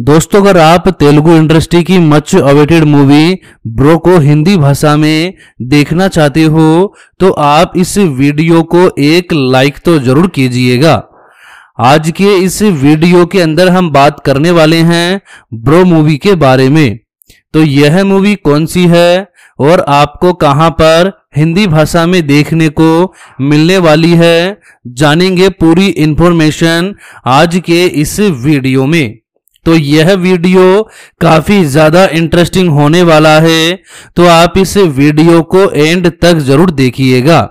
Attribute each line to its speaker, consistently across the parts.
Speaker 1: दोस्तों अगर आप तेलुगु इंडस्ट्री की मच
Speaker 2: अवेटेड मूवी ब्रो को हिंदी भाषा में देखना चाहते हो तो आप इस वीडियो को एक लाइक तो जरूर कीजिएगा आज के इस वीडियो के अंदर हम बात करने वाले हैं ब्रो मूवी के बारे में तो यह मूवी कौन सी है और आपको कहां पर हिंदी भाषा में देखने को मिलने वाली है जानेंगे पूरी इन्फॉर्मेशन आज के इस वीडियो में तो यह वीडियो काफी ज्यादा इंटरेस्टिंग होने वाला है तो आप इस वीडियो को एंड तक जरूर देखिएगा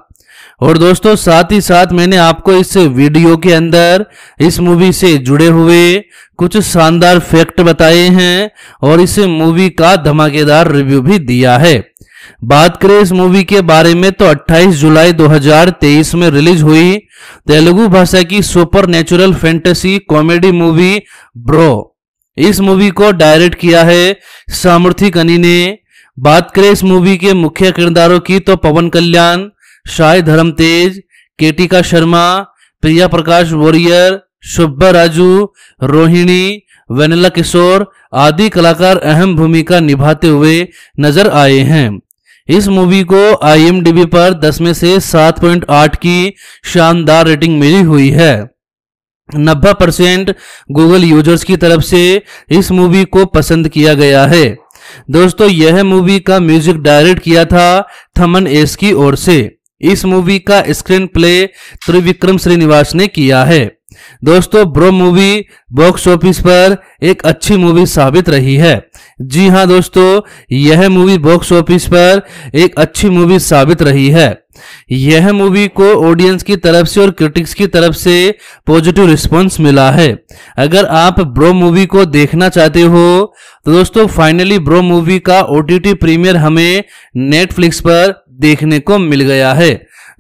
Speaker 2: और दोस्तों साथ ही साथ मैंने आपको इस वीडियो के अंदर इस मूवी से जुड़े हुए कुछ शानदार फैक्ट बताए हैं और इस मूवी का धमाकेदार रिव्यू भी दिया है बात करें इस मूवी के बारे में तो 28 जुलाई 2023 में रिलीज हुई तेलुगु भाषा की super natural fantasy comedy movie Bro इस मूवी को डायरेक्ट किया है सामर्थी कनी ने बात करें इस मूवी के मुख्य किरदारों की तो पवन कल्याण शाय धर्म तेज केटिका शर्मा प्रिया प्रकाश वॉरियर शुभा राजू रोहिणी वेनिला किशोर आदि कलाकार अहम भूमिका निभाते हुए नजर आए हैं इस मूवी को आईएमडीबी पर 10 में से 7.8 की शानदार रेटिंग मिली हुई है नब्बे परसेंट गूगल यूजर्स की तरफ से इस मूवी को पसंद किया गया है दोस्तों यह मूवी का म्यूजिक डायरेक्ट किया था थमन एस की ओर से इस मूवी का स्क्रीन प्ले त्रिविक्रम श्रीनिवास ने किया है दोस्तों ब्रो मूवी बॉक्स ऑफिस पर एक अच्छी मूवी साबित रही है जी हाँ दोस्तों यह मूवी बॉक्स ऑफिस पर एक अच्छी मूवी साबित रही है यह मूवी को ऑडियंस की तरफ से और क्रिटिक्स की तरफ से पॉजिटिव रिस्पांस मिला है अगर आप ब्रो मूवी को देखना चाहते हो तो दोस्तों फाइनली ब्रो मूवी का ओ प्रीमियर हमें नेटफ्लिक्स पर देखने को मिल गया है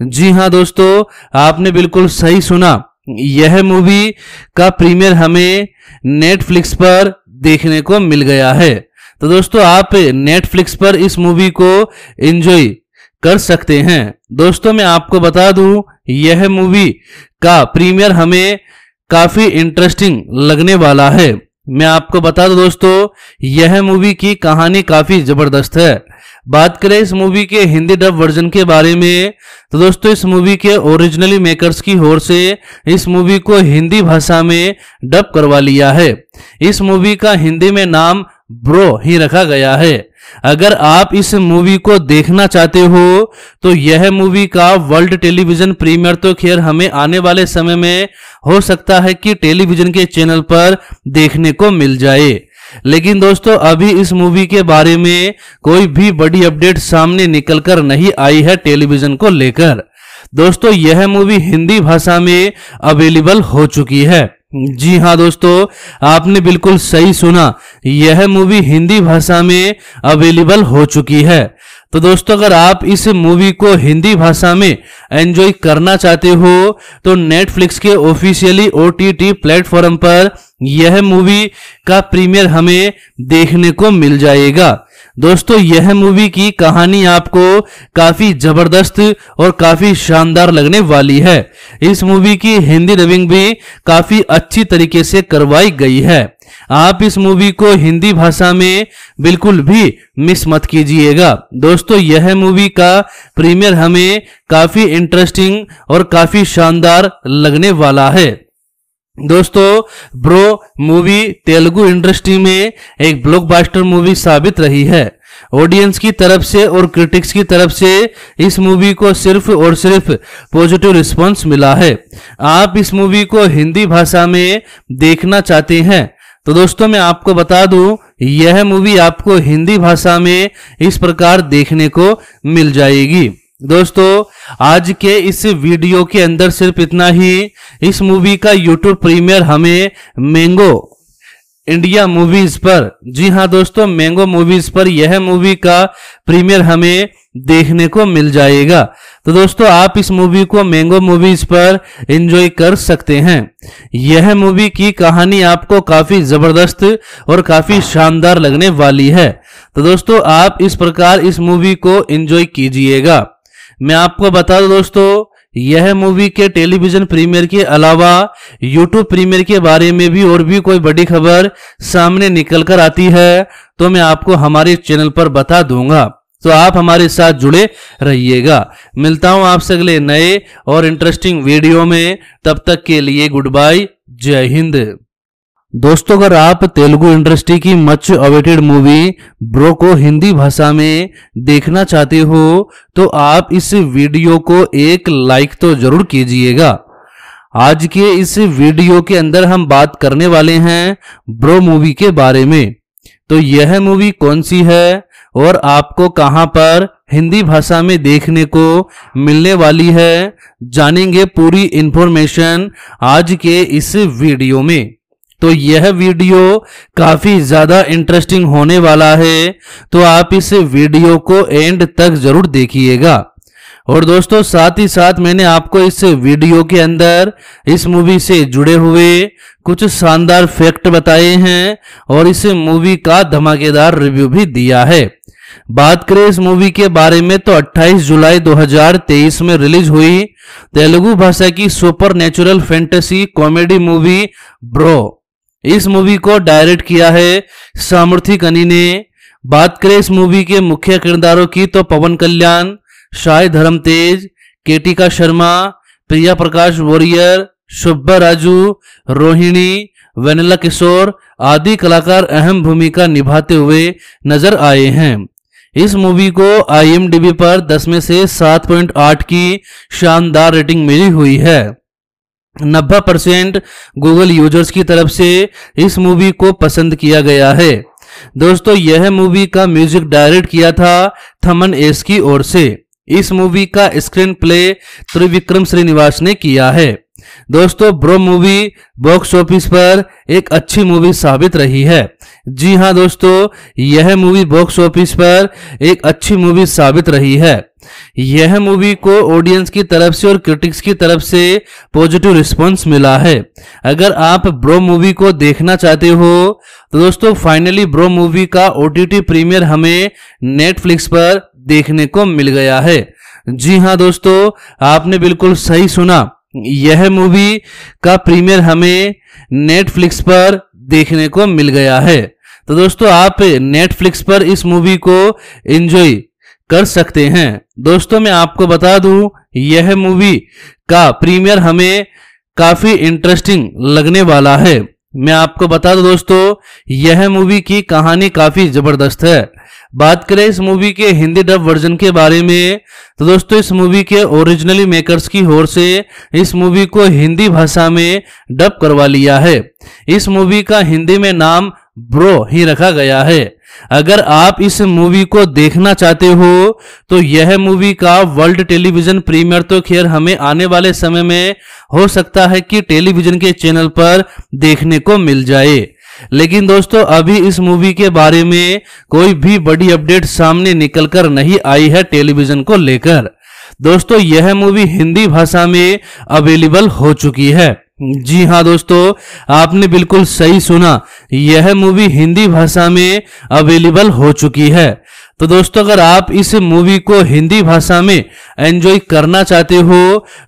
Speaker 2: जी हाँ दोस्तों आपने बिल्कुल सही सुना यह मूवी का प्रीमियर हमें नेटफ्लिक्स पर देखने को मिल गया है तो दोस्तों आप नेटफ्लिक्स पर इस मूवी को एंजॉय कर सकते हैं दोस्तों मैं आपको बता दूं यह मूवी का प्रीमियर हमें काफी इंटरेस्टिंग लगने वाला है मैं आपको बता दूं दोस्तों यह मूवी की कहानी काफी जबरदस्त है बात करें इस मूवी के हिंदी डब वर्जन के बारे में तो दोस्तों इस मूवी के ओरिजिनली मेकर्स की ओर से इस मूवी को हिंदी भाषा में डब करवा लिया है इस मूवी का हिंदी में नाम ब्रो ही रखा गया है अगर आप इस मूवी को देखना चाहते हो तो यह मूवी का वर्ल्ड टेलीविजन प्रीमियर तो खैर हमें आने वाले समय में हो सकता है कि टेलीविजन के चैनल पर देखने को मिल जाए लेकिन दोस्तों अभी इस मूवी के बारे में कोई भी बड़ी अपडेट सामने निकलकर नहीं आई है टेलीविजन को लेकर दोस्तों यह मूवी हिंदी भाषा में अवेलेबल हो चुकी है जी हाँ दोस्तों आपने बिल्कुल सही सुना यह मूवी हिंदी भाषा में अवेलेबल हो चुकी है तो दोस्तों अगर आप इस मूवी को हिंदी भाषा में एंजॉय करना चाहते हो तो नेटफ्लिक्स के officially O T T platform पर यह मूवी का प्रीमियर हमें देखने को मिल जाएगा दोस्तों यह मूवी की कहानी आपको काफी जबरदस्त और काफी शानदार लगने वाली है इस मूवी की हिंदी डबिंग भी काफी अच्छी तरीके से करवाई गई है आप इस मूवी को हिंदी भाषा में बिल्कुल भी मिस मत कीजिएगा दोस्तों यह मूवी का प्रीमियर हमें काफी इंटरेस्टिंग और काफी शानदार लगने वाला है दोस्तों ब्रो मूवी तेलुगु इंडस्ट्री में एक ब्लॉकबस्टर मूवी साबित रही है ऑडियंस की तरफ से और क्रिटिक्स की तरफ से इस मूवी को सिर्फ और सिर्फ पॉजिटिव रिस्पांस मिला है आप इस मूवी को हिंदी भाषा में देखना चाहते हैं तो दोस्तों मैं आपको बता दूं यह मूवी आपको हिंदी भाषा में इस प्रकार देखने को मिल जाएगी दोस्तों आज के इस वीडियो के अंदर सिर्फ इतना ही इस मूवी का यूट्यूब प्रीमियर हमें मैंगो इंडिया मूवीज पर जी हाँ दोस्तों मैंगो मूवीज पर यह मूवी का प्रीमियर हमें देखने को मिल जाएगा तो दोस्तों आप इस मूवी को मैंगो मूवीज पर एंजॉय कर सकते हैं यह मूवी की कहानी आपको काफी जबरदस्त और काफी शानदार लगने वाली है तो दोस्तों आप इस प्रकार इस मूवी को एंजॉय कीजिएगा मैं आपको बता दूं दोस्तों यह मूवी के टेलीविजन प्रीमियर के अलावा यूट्यूब प्रीमियर के बारे में भी और भी कोई बड़ी खबर सामने निकल कर आती है तो मैं आपको हमारे चैनल पर बता दूंगा तो आप हमारे साथ जुड़े रहिएगा मिलता हूं आपसे अगले नए और इंटरेस्टिंग वीडियो में तब तक के लिए गुड बाय जय हिंद
Speaker 1: दोस्तों अगर आप तेलुगु इंडस्ट्री की मच अवेटेड मूवी ब्रो
Speaker 2: को हिंदी भाषा में देखना चाहते हो तो आप इस वीडियो को एक लाइक तो जरूर कीजिएगा आज के इस वीडियो के अंदर हम बात करने वाले हैं ब्रो मूवी के बारे में तो यह मूवी कौन सी है और आपको कहां पर हिंदी भाषा में देखने को मिलने वाली है जानेंगे पूरी इंफॉर्मेशन आज के इस वीडियो में तो यह वीडियो काफी ज्यादा इंटरेस्टिंग होने वाला है तो आप इस वीडियो को एंड तक जरूर देखिएगा और दोस्तों साथ ही साथ मैंने आपको इस वीडियो के अंदर इस मूवी से जुड़े हुए कुछ शानदार फैक्ट बताए हैं और इस मूवी का धमाकेदार रिव्यू भी दिया है बात करें इस मूवी के बारे में तो 28 जुलाई 2023 में रिलीज हुई तेलुगु भाषा की super natural fantasy comedy movie Bro इस मूवी को डायरेक्ट किया है सामर्थी कनी ने बात करें इस मूवी के मुख्य किरदारों की तो पवन कल्याण शाय धर्म तेज केटिका शर्मा प्रिया प्रकाश वॉरियर सुब्बा राजू रोहिणी वेनिला किशोर आदि कलाकार अहम भूमिका निभाते हुए नजर आए हैं इस मूवी को आईएमडीबी पर 10 में से 7.8 की शानदार रेटिंग मिली हुई है नब्बे परसेंट गूगल यूजर्स की तरफ से इस मूवी को पसंद किया गया है दोस्तों यह मूवी का म्यूजिक डायरेक्ट किया था थमन एस की ओर से इस मूवी का स्क्रीन प्ले त्रिविक्रम श्रीनिवास ने किया है दोस्तों ब्रो मूवी बॉक्स ऑफिस पर एक अच्छी मूवी साबित रही है जी हाँ दोस्तों यह मूवी बॉक्स ऑफिस पर एक अच्छी मूवी साबित रही है यह मूवी को ऑडियंस की तरफ से और क्रिटिक्स की तरफ से पॉजिटिव रिस्पांस मिला है अगर आप ब्रो मूवी को देखना चाहते हो तो दोस्तों फाइनली ब्रो मूवी का ओ प्रीमियर हमें नेटफ्लिक्स पर देखने को मिल गया है जी हाँ दोस्तों आपने बिल्कुल सही सुना यह मूवी का प्रीमियर हमें नेटफ्लिक्स पर देखने को मिल गया है तो दोस्तों आप नेटफ्लिक्स पर इस मूवी को एंजॉय कर सकते हैं दोस्तों मैं आपको बता दूं यह मूवी का प्रीमियर हमें काफी इंटरेस्टिंग लगने वाला है मैं आपको बता दूं दोस्तों यह मूवी की कहानी काफी जबरदस्त है बात करें इस मूवी के हिंदी डब वर्जन के बारे में तो दोस्तों इस मूवी के ओरिजिनली मेकर्स की ओर से इस मूवी को हिंदी भाषा में डब करवा लिया है इस मूवी का हिंदी में नाम ब्रो ही रखा गया है अगर आप इस मूवी को देखना चाहते हो तो यह मूवी का वर्ल्ड टेलीविजन प्रीमियर तो खैर हमें आने वाले समय में हो सकता है कि टेलीविजन के चैनल पर देखने को मिल जाए लेकिन दोस्तों अभी इस मूवी के बारे में कोई भी बड़ी अपडेट सामने निकल कर नहीं आई है टेलीविजन को लेकर दोस्तों यह मूवी हिंदी भाषा में अवेलेबल हो चुकी है जी हाँ दोस्तों आपने बिल्कुल सही सुना यह मूवी हिंदी भाषा में अवेलेबल हो चुकी है तो दोस्तों अगर आप इस मूवी को हिंदी भाषा में एंजॉय करना चाहते हो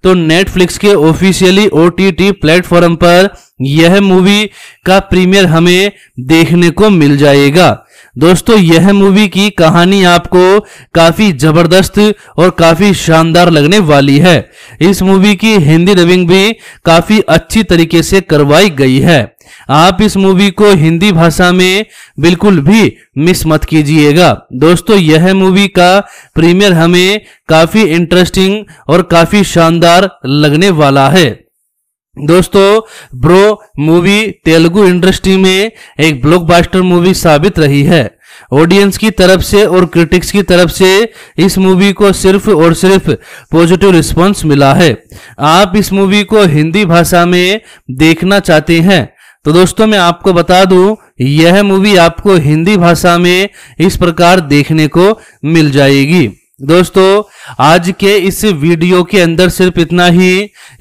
Speaker 2: तो नेटफ्लिक्स के ऑफिशियली ओ प्लेटफॉर्म पर यह मूवी का प्रीमियर हमें देखने को मिल जाएगा दोस्तों यह मूवी की कहानी आपको काफी जबरदस्त और काफी शानदार लगने वाली है इस मूवी की हिंदी डबिंग भी काफी अच्छी तरीके से करवाई गई है आप इस मूवी को हिंदी भाषा में बिल्कुल भी मिस मत कीजिएगा दोस्तों यह मूवी का प्रीमियर हमें काफी इंटरेस्टिंग और काफी शानदार लगने वाला है दोस्तों ब्रो मूवी तेलुगु इंडस्ट्री में एक ब्लॉकबस्टर मूवी साबित रही है ऑडियंस की तरफ से और क्रिटिक्स की तरफ से इस मूवी को सिर्फ और सिर्फ पॉजिटिव रिस्पांस मिला है आप इस मूवी को हिंदी भाषा में देखना चाहते हैं तो दोस्तों मैं आपको बता दूं यह मूवी आपको हिंदी भाषा में इस प्रकार देखने को मिल जाएगी दोस्तों आज के इस वीडियो के अंदर सिर्फ इतना ही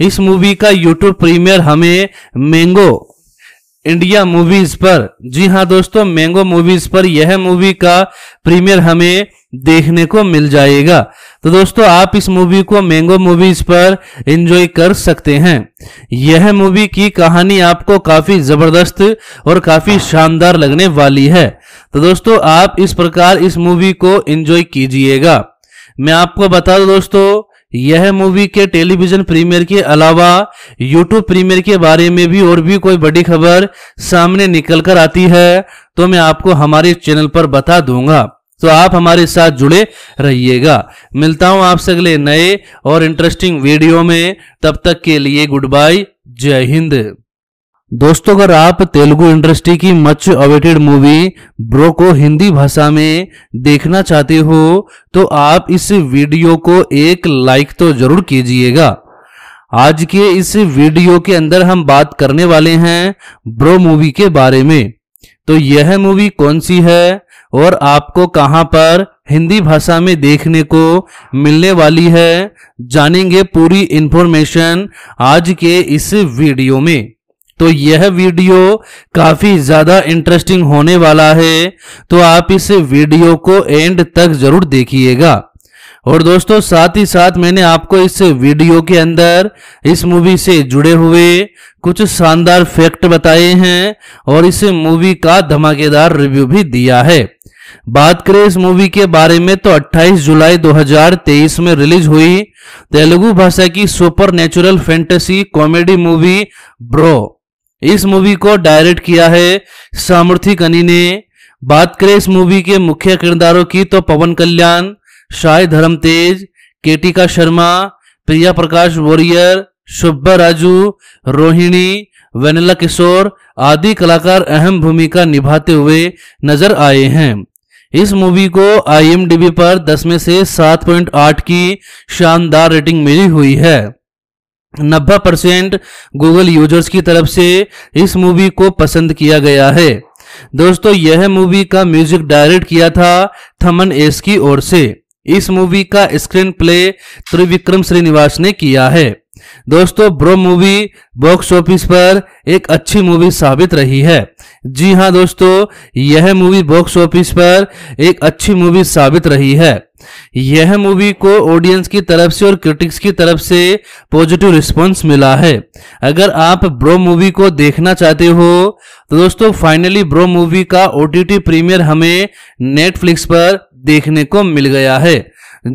Speaker 2: इस मूवी का यूट्यूब प्रीमियर हमें मैंगो इंडिया मूवीज पर जी हाँ दोस्तों मैंगो मूवीज पर यह मूवी का प्रीमियर हमें देखने को मिल जाएगा तो दोस्तों आप इस मूवी को मैंगो मूवीज पर एंजॉय कर सकते हैं यह मूवी की कहानी आपको काफी जबरदस्त और काफी शानदार लगने वाली है तो दोस्तों आप इस प्रकार इस मूवी को एंजॉय कीजिएगा मैं आपको बता दूं दोस्तों यह मूवी के टेलीविजन प्रीमियर के अलावा यूट्यूब प्रीमियर के बारे में भी और भी कोई बड़ी खबर सामने निकल कर आती है तो मैं आपको हमारे चैनल पर बता दूंगा तो आप हमारे साथ जुड़े रहिएगा मिलता हूं आपसे अगले नए और इंटरेस्टिंग वीडियो में तब तक के लिए गुड बाय जय हिंद दोस्तों अगर आप तेलुगु इंडस्ट्री की मच अवेटेड मूवी ब्रो को हिंदी भाषा में देखना चाहते हो तो आप इस वीडियो को एक लाइक तो जरूर कीजिएगा आज के इस वीडियो के अंदर हम बात करने वाले हैं ब्रो मूवी के बारे में तो यह मूवी कौन सी है और आपको कहां पर हिंदी भाषा में देखने को मिलने वाली है जानेंगे पूरी इंफॉर्मेशन आज के इस वीडियो में तो यह वीडियो काफी ज्यादा इंटरेस्टिंग होने वाला है तो आप इस वीडियो को एंड तक जरूर देखिएगा और दोस्तों साथ ही साथ मैंने आपको इस वीडियो के अंदर इस मूवी से जुड़े हुए कुछ शानदार फैक्ट बताए हैं और इस मूवी का धमाकेदार रिव्यू भी दिया है बात करें इस मूवी के बारे में तो 28 जुलाई 2023 में रिलीज हुई तेलुगु भाषा की super natural fantasy comedy movie Bro इस मूवी को डायरेक्ट किया है सामर्थी कनी ने बात करें इस मूवी के मुख्य किरदारों की तो पवन कल्याण शाय धर्म तेज केटिका शर्मा प्रिया प्रकाश वॉरियर शुभ्बा राजू रोहिणी वेनिला किशोर आदि कलाकार अहम भूमिका निभाते हुए नजर आए हैं इस मूवी को आईएमडीबी पर 10 में से 7.8 की शानदार रेटिंग मिली हुई है नब्बे परसेंट गूगल यूजर्स की तरफ से इस मूवी को पसंद किया गया है दोस्तों यह मूवी का म्यूजिक डायरेक्ट किया था थमन एस की ओर से इस मूवी का स्क्रीन प्ले त्रिविक्रम श्रीनिवास ने किया है दोस्तों ब्रो मूवी बॉक्स ऑफिस पर एक अच्छी मूवी साबित रही है जी हाँ दोस्तों यह मूवी बॉक्स ऑफिस पर एक अच्छी मूवी साबित रही है यह मूवी को ऑडियंस की तरफ से और क्रिटिक्स की तरफ से पॉजिटिव रिस्पांस मिला है अगर आप ब्रो मूवी को देखना चाहते हो तो दोस्तों फाइनली ब्रो मूवी का ओ प्रीमियर हमें नेटफ्लिक्स पर देखने को मिल गया है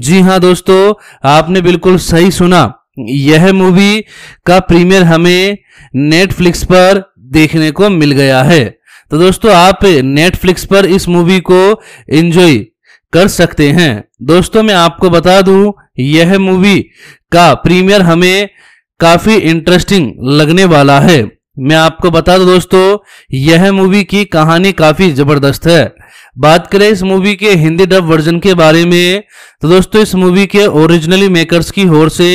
Speaker 2: जी हाँ दोस्तों आपने बिल्कुल सही सुना यह मूवी का प्रीमियर हमें नेटफ्लिक्स पर देखने को मिल गया है तो दोस्तों आप नेटफ्लिक्स पर इस मूवी को एंजॉय कर सकते हैं दोस्तों मैं आपको बता दूं यह मूवी का प्रीमियर हमें काफी इंटरेस्टिंग लगने वाला है मैं आपको बता दूं दोस्तों यह मूवी की कहानी काफी जबरदस्त है बात करें इस मूवी के हिंदी डब वर्जन के बारे में तो दोस्तों इस मूवी के ओरिजिनली मेकर्स की ओर से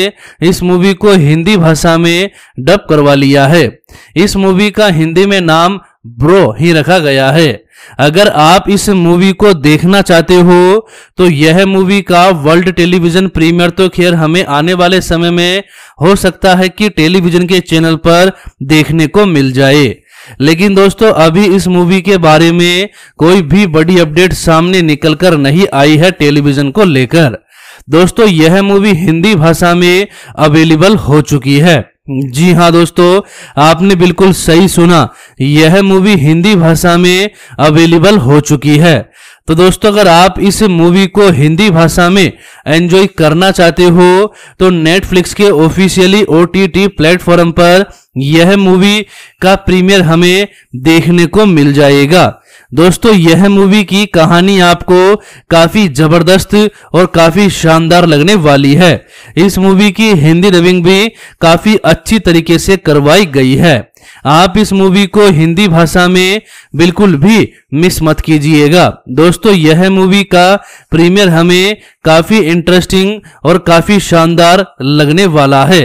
Speaker 2: इस मूवी को हिंदी भाषा में डब करवा लिया है इस मूवी का हिंदी में नाम ब्रो ही रखा गया है अगर आप इस मूवी को देखना चाहते हो तो यह मूवी का वर्ल्ड टेलीविजन प्रीमियर तो खैर हमें आने वाले समय में हो सकता है कि टेलीविजन के चैनल पर देखने को मिल जाए लेकिन दोस्तों अभी इस मूवी के बारे में कोई भी बड़ी अपडेट सामने निकलकर नहीं आई है टेलीविजन को लेकर दोस्तों यह मूवी हिंदी भाषा में अवेलेबल हो चुकी है जी हाँ दोस्तों आपने बिल्कुल सही सुना यह मूवी हिंदी भाषा में अवेलेबल हो चुकी है तो दोस्तों अगर आप इस मूवी को हिंदी भाषा में एंजॉय करना चाहते हो तो नेटफ्लिक्स के ऑफिशियली ओ टी प्लेटफॉर्म पर यह मूवी का प्रीमियर हमें देखने को मिल जाएगा दोस्तों यह मूवी की कहानी आपको काफी जबरदस्त और काफी शानदार लगने वाली है इस मूवी की हिंदी डबिंग भी काफी अच्छी तरीके से करवाई गई है आप इस मूवी को हिंदी भाषा में बिल्कुल भी मिस मत कीजिएगा दोस्तों यह मूवी का प्रीमियर हमें काफी इंटरेस्टिंग और काफी शानदार लगने वाला है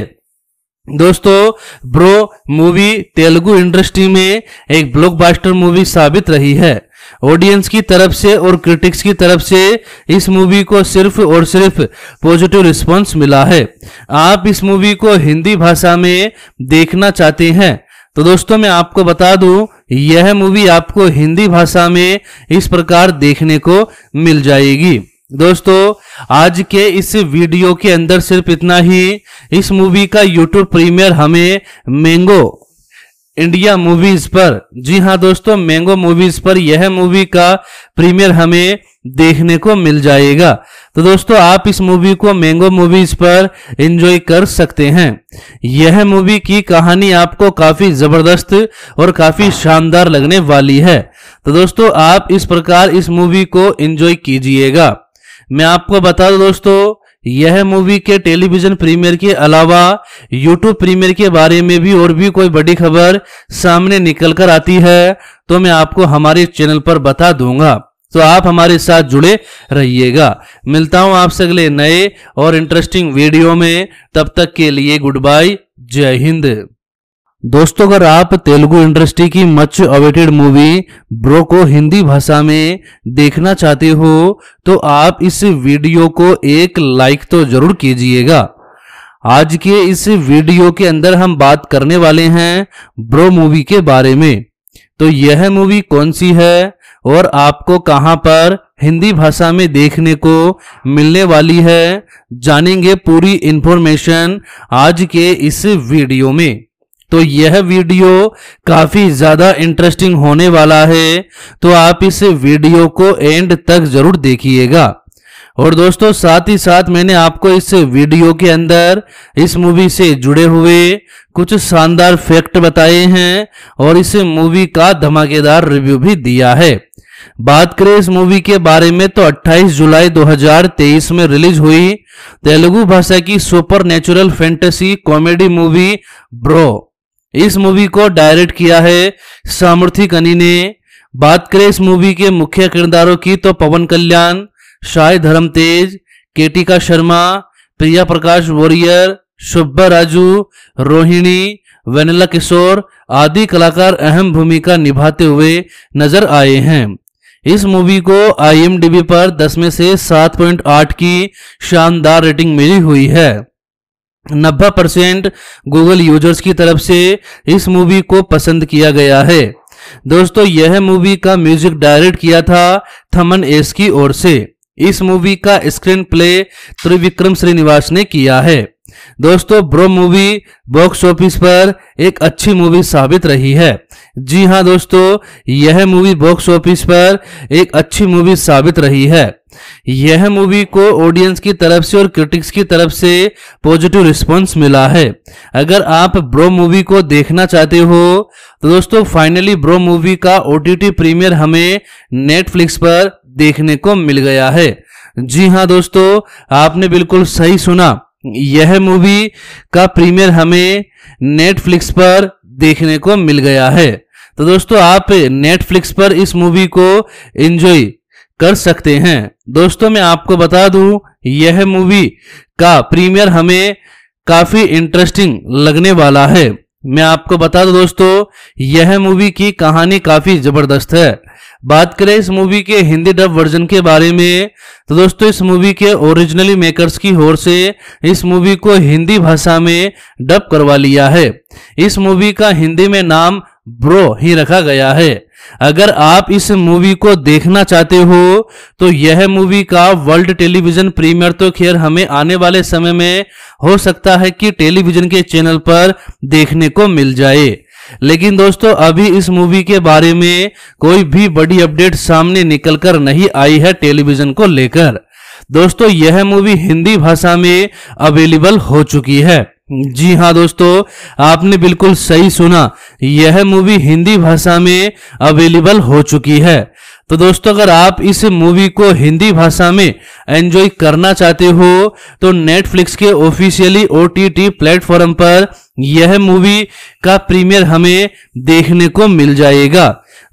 Speaker 2: दोस्तों ब्रो मूवी तेलुगु इंडस्ट्री में एक ब्लॉकबस्टर मूवी साबित रही है ऑडियंस की तरफ से और क्रिटिक्स की तरफ से इस मूवी को सिर्फ और सिर्फ पॉजिटिव रिस्पांस मिला है आप इस मूवी को हिंदी भाषा में देखना चाहते हैं तो दोस्तों मैं आपको बता दूं यह मूवी आपको हिंदी भाषा में इस प्रकार देखने को मिल जाएगी दोस्तों आज के इस वीडियो के अंदर सिर्फ इतना ही इस मूवी का यूट्यूब प्रीमियर हमें मैंगो इंडिया मूवीज पर जी हाँ दोस्तों मैंगो मूवीज पर यह मूवी का प्रीमियर हमें देखने को मिल जाएगा तो दोस्तों आप इस मूवी को मैंगो मूवीज पर एंजॉय कर सकते हैं यह मूवी की कहानी आपको काफी जबरदस्त और काफी शानदार लगने वाली है तो दोस्तों आप इस प्रकार इस मूवी को एंजॉय कीजिएगा मैं आपको बता दूं दोस्तों यह मूवी के टेलीविजन प्रीमियर के अलावा यूट्यूब प्रीमियर के बारे में भी और भी कोई बड़ी खबर सामने निकल कर आती है तो मैं आपको हमारे चैनल पर बता दूंगा तो आप हमारे साथ जुड़े रहिएगा मिलता हूं आपसे अगले नए और इंटरेस्टिंग वीडियो में तब तक के लिए गुड बाय जय हिंद
Speaker 1: दोस्तों अगर आप तेलुगु इंडस्ट्री की मच
Speaker 2: अवेटेड मूवी ब्रो को हिंदी भाषा में देखना चाहते हो तो आप इस वीडियो को एक लाइक तो जरूर कीजिएगा आज के इस वीडियो के अंदर हम बात करने वाले हैं ब्रो मूवी के बारे में तो यह मूवी कौन सी है और आपको कहां पर हिंदी भाषा में देखने को मिलने वाली है जानेंगे पूरी इंफॉर्मेशन आज के इस वीडियो में तो यह वीडियो काफी ज्यादा इंटरेस्टिंग होने वाला है तो आप इस वीडियो को एंड तक जरूर देखिएगा और दोस्तों साथ ही साथ मैंने आपको इस वीडियो के अंदर इस मूवी से जुड़े हुए कुछ शानदार फैक्ट बताए हैं और इस मूवी का धमाकेदार रिव्यू भी दिया है बात करें इस मूवी के बारे में तो 28 जुलाई 2023 में रिलीज हुई तेलुगु भाषा की super natural fantasy comedy movie Bro इस मूवी को डायरेक्ट किया है सामर्थी कनी ने बात करें इस मूवी के मुख्य किरदारों की तो पवन कल्याण शाय धर्म तेज केटिका शर्मा प्रिया प्रकाश वॉरियर शुभा राजू रोहिणी वेनिला किशोर आदि कलाकार अहम भूमिका निभाते हुए नजर आए हैं इस मूवी को आईएमडीबी पर 10 में से 7.8 की शानदार रेटिंग मिली हुई है नब्बे परसेंट गूगल यूजर्स की तरफ से इस मूवी को पसंद किया गया है दोस्तों यह मूवी का म्यूजिक डायरेक्ट किया था थमन एस की ओर से इस मूवी का स्क्रीन प्ले त्रिविक्रम श्रीनिवास ने किया है दोस्तों ब्रो मूवी बॉक्स ऑफिस पर एक अच्छी मूवी साबित रही है जी हाँ दोस्तों यह मूवी बॉक्स ऑफिस पर एक अच्छी मूवी साबित रही है यह मूवी को ऑडियंस की तरफ से और क्रिटिक्स की तरफ से पॉजिटिव रिस्पांस मिला है अगर आप ब्रो मूवी को देखना चाहते हो तो दोस्तों फाइनली ब्रो मूवी का ओ प्रीमियर हमें नेटफ्लिक्स पर देखने को मिल गया है जी हाँ दोस्तों आपने बिल्कुल सही सुना यह मूवी का प्रीमियर हमें नेटफ्लिक्स पर देखने को मिल गया है तो दोस्तों आप नेटफ्लिक्स पर इस मूवी को एंजॉय कर सकते हैं दोस्तों मैं आपको बता दूं यह मूवी का प्रीमियर हमें काफी इंटरेस्टिंग लगने वाला है मैं आपको बता दूं दोस्तों यह मूवी की कहानी काफी जबरदस्त है बात करें इस मूवी के हिंदी डब वर्जन के बारे में तो दोस्तों इस मूवी के ओरिजिनली मेकर्स की ओर से इस मूवी को हिंदी भाषा में डब करवा लिया है इस मूवी का हिंदी में नाम ब्रो ही रखा गया है अगर आप इस मूवी को देखना चाहते हो तो यह मूवी का वर्ल्ड टेलीविजन प्रीमियर तो खैर हमें आने वाले समय में हो सकता है कि टेलीविजन के चैनल पर देखने को मिल जाए लेकिन दोस्तों अभी इस मूवी के बारे में कोई भी बड़ी अपडेट सामने निकलकर नहीं आई है टेलीविजन को लेकर दोस्तों यह मूवी हिंदी भाषा में अवेलेबल हो चुकी है जी हाँ दोस्तों आपने बिल्कुल सही सुना यह मूवी हिंदी भाषा में अवेलेबल हो चुकी है तो दोस्तों अगर आप इस मूवी को हिंदी भाषा में एंजॉय करना चाहते हो तो नेटफ्लिक्स के officially O T T platform पर यह मूवी का प्रीमियर हमें देखने को मिल जाएगा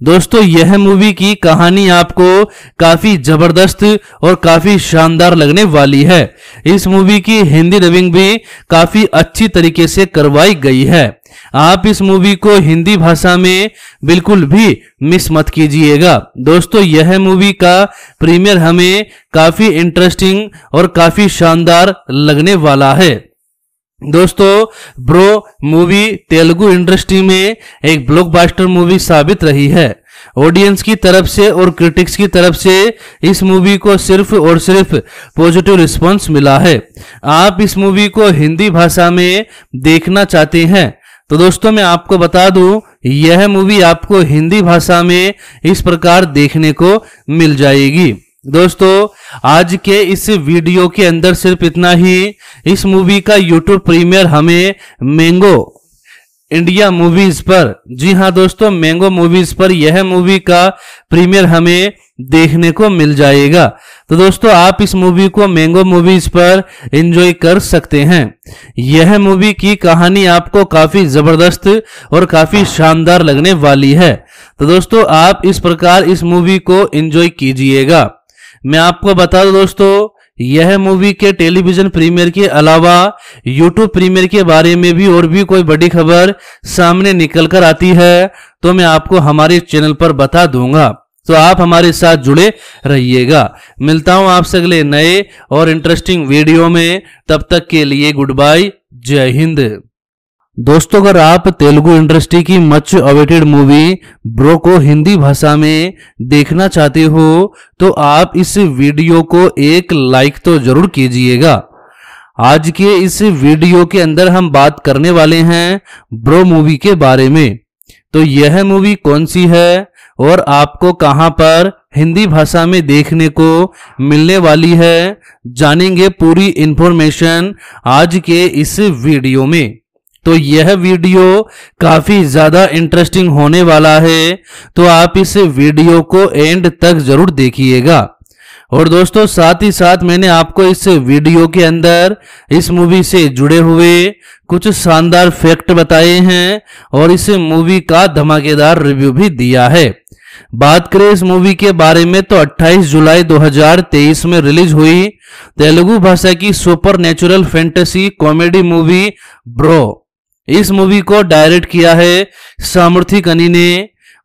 Speaker 2: दोस्तों यह मूवी की कहानी आपको काफी जबरदस्त और काफी शानदार लगने वाली है इस मूवी की हिंदी डबिंग भी काफी अच्छी तरीके से करवाई गई है आप इस मूवी को हिंदी भाषा में बिल्कुल भी मिस मत कीजिएगा दोस्तों यह मूवी का प्रीमियर हमें काफी इंटरेस्टिंग और काफी शानदार लगने वाला है दोस्तों ब्रो मूवी तेलुगु इंडस्ट्री में एक ब्लॉकबस्टर मूवी साबित रही है ऑडियंस की तरफ से और क्रिटिक्स की तरफ से इस मूवी को सिर्फ और सिर्फ पॉजिटिव रिस्पांस मिला है आप इस मूवी को हिंदी भाषा में देखना चाहते हैं तो दोस्तों मैं आपको बता दूं यह मूवी आपको हिंदी भाषा में इस प्रकार देखने को मिल जाएगी दोस्तों आज के इस वीडियो के अंदर सिर्फ इतना ही इस मूवी का यूट्यूब प्रीमियर हमें मैंगो इंडिया मूवीज पर जी हाँ दोस्तों मैंगो मूवीज पर यह मूवी का प्रीमियर हमें देखने को मिल जाएगा तो दोस्तों आप इस मूवी को मैंगो मूवीज पर एंजॉय कर सकते हैं यह मूवी की कहानी आपको काफी जबरदस्त और काफी शानदार लगने वाली है तो दोस्तों आप इस प्रकार इस मूवी को एंजॉय कीजिएगा मैं आपको बता दूं दोस्तों यह मूवी के टेलीविजन प्रीमियर के अलावा यूट्यूब प्रीमियर के बारे में भी और भी कोई बड़ी खबर सामने निकल कर आती है तो मैं आपको हमारे चैनल पर बता दूंगा तो आप हमारे साथ जुड़े रहिएगा मिलता हूं आपसे अगले नए और इंटरेस्टिंग वीडियो में तब तक के लिए गुड बाय जय हिंद
Speaker 1: दोस्तों अगर आप तेलुगु इंडस्ट्री की मच अवेटेड मूवी
Speaker 2: ब्रो को हिंदी भाषा में देखना चाहते हो तो आप इस वीडियो को एक लाइक तो जरूर कीजिएगा आज के इस वीडियो के अंदर हम बात करने वाले हैं ब्रो मूवी के बारे में तो यह मूवी कौन सी है और आपको कहां पर हिंदी भाषा में देखने को मिलने वाली है जानेंगे पूरी इंफॉर्मेशन आज के इस वीडियो में तो यह वीडियो काफी ज्यादा इंटरेस्टिंग होने वाला है तो आप इस वीडियो को एंड तक जरूर देखिएगा और दोस्तों साथ ही साथ मैंने आपको इस वीडियो के अंदर इस मूवी से जुड़े हुए कुछ शानदार फैक्ट बताए हैं और इस मूवी का धमाकेदार रिव्यू भी दिया है बात करें इस मूवी के बारे में तो 28 जुलाई 2023 में रिलीज हुई तेलुगु भाषा की super natural fantasy comedy movie Bro इस मूवी को डायरेक्ट किया है सामर्थी कनी ने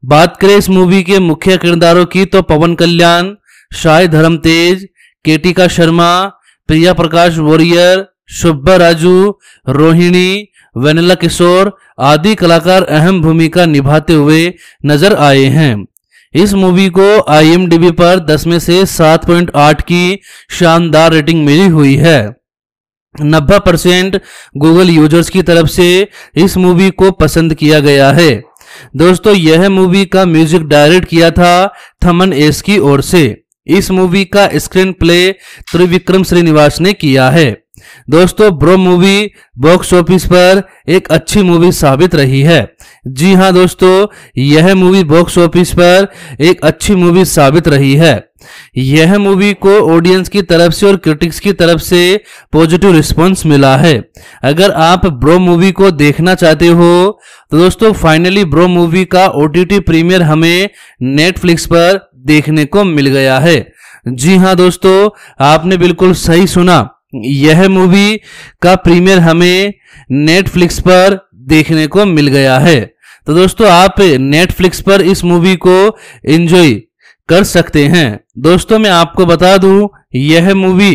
Speaker 2: बात करें इस मूवी के मुख्य किरदारों की तो पवन कल्याण शाय धर्म तेज केटिका शर्मा प्रिया प्रकाश वॉरियर शुभ्बा राजू रोहिणी वेनिला किशोर आदि कलाकार अहम भूमिका निभाते हुए नजर आए हैं इस मूवी को आईएमडीबी पर 10 में से 7.8 की शानदार रेटिंग मिली हुई है नब्बे परसेंट गूगल यूजर्स की तरफ से इस मूवी को पसंद किया गया है दोस्तों यह मूवी का म्यूजिक डायरेक्ट किया था थमन एस की ओर से इस मूवी का स्क्रीन प्ले त्रिविक्रम श्रीनिवास ने किया है दोस्तों ब्रो मूवी बॉक्स ऑफिस पर एक अच्छी मूवी साबित रही है जी हाँ दोस्तों यह मूवी बॉक्स ऑफिस पर एक अच्छी मूवी साबित रही है यह मूवी को ऑडियंस की तरफ से और क्रिटिक्स की तरफ से पॉजिटिव रिस्पांस मिला है अगर आप ब्रो मूवी को देखना चाहते हो तो दोस्तों फाइनली ब्रो मूवी का ओ प्रीमियर हमें नेटफ्लिक्स पर देखने को मिल गया है जी हाँ दोस्तों आपने बिल्कुल सही सुना यह मूवी का प्रीमियर हमें नेटफ्लिक्स पर देखने को मिल गया है तो दोस्तों आप नेटफ्लिक्स पर इस मूवी को एंजॉय कर सकते हैं दोस्तों मैं आपको बता दूं यह मूवी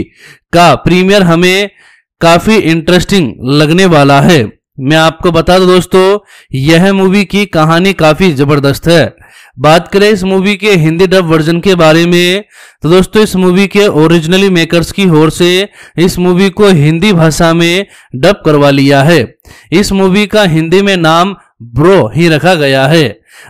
Speaker 2: का प्रीमियर हमें काफ़ी इंटरेस्टिंग लगने वाला है मैं आपको बता दूं दोस्तों यह मूवी की कहानी काफ़ी ज़बरदस्त है बात करें इस मूवी के हिंदी डब वर्जन के बारे में तो दोस्तों इस मूवी के ओरिजिनली मेकर्स की ओर से इस मूवी को हिंदी भाषा में डब करवा लिया है इस मूवी का हिंदी में नाम ब्रो ही रखा गया है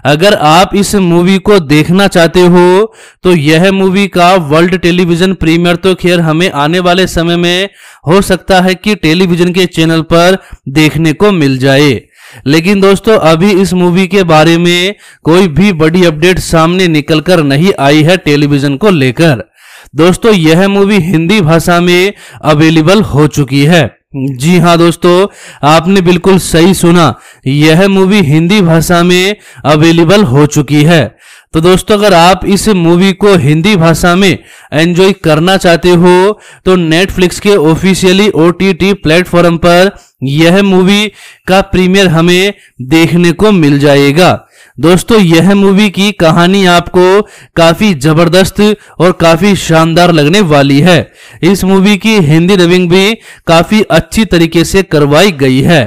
Speaker 2: अगर आप इस मूवी को देखना चाहते हो तो यह मूवी का वर्ल्ड टेलीविजन प्रीमियर तो खैर हमें आने वाले समय में हो सकता है कि टेलीविजन के चैनल पर देखने को मिल जाए लेकिन दोस्तों अभी इस मूवी के बारे में कोई भी बड़ी अपडेट सामने निकलकर नहीं आई है टेलीविजन को लेकर दोस्तों यह मूवी हिंदी भाषा में अवेलेबल हो चुकी है जी हाँ दोस्तों आपने बिल्कुल सही सुना यह मूवी हिंदी भाषा में अवेलेबल हो चुकी है तो दोस्तों अगर आप इस मूवी को हिंदी भाषा में एंजॉय करना चाहते हो तो नेटफ्लिक्स के ऑफिशियली ओ प्लेटफॉर्म पर यह मूवी का प्रीमियर हमें देखने को मिल जाएगा दोस्तों यह मूवी की कहानी आपको काफी जबरदस्त और काफी शानदार लगने वाली है इस मूवी की हिंदी डबिंग भी काफी अच्छी तरीके से करवाई गई है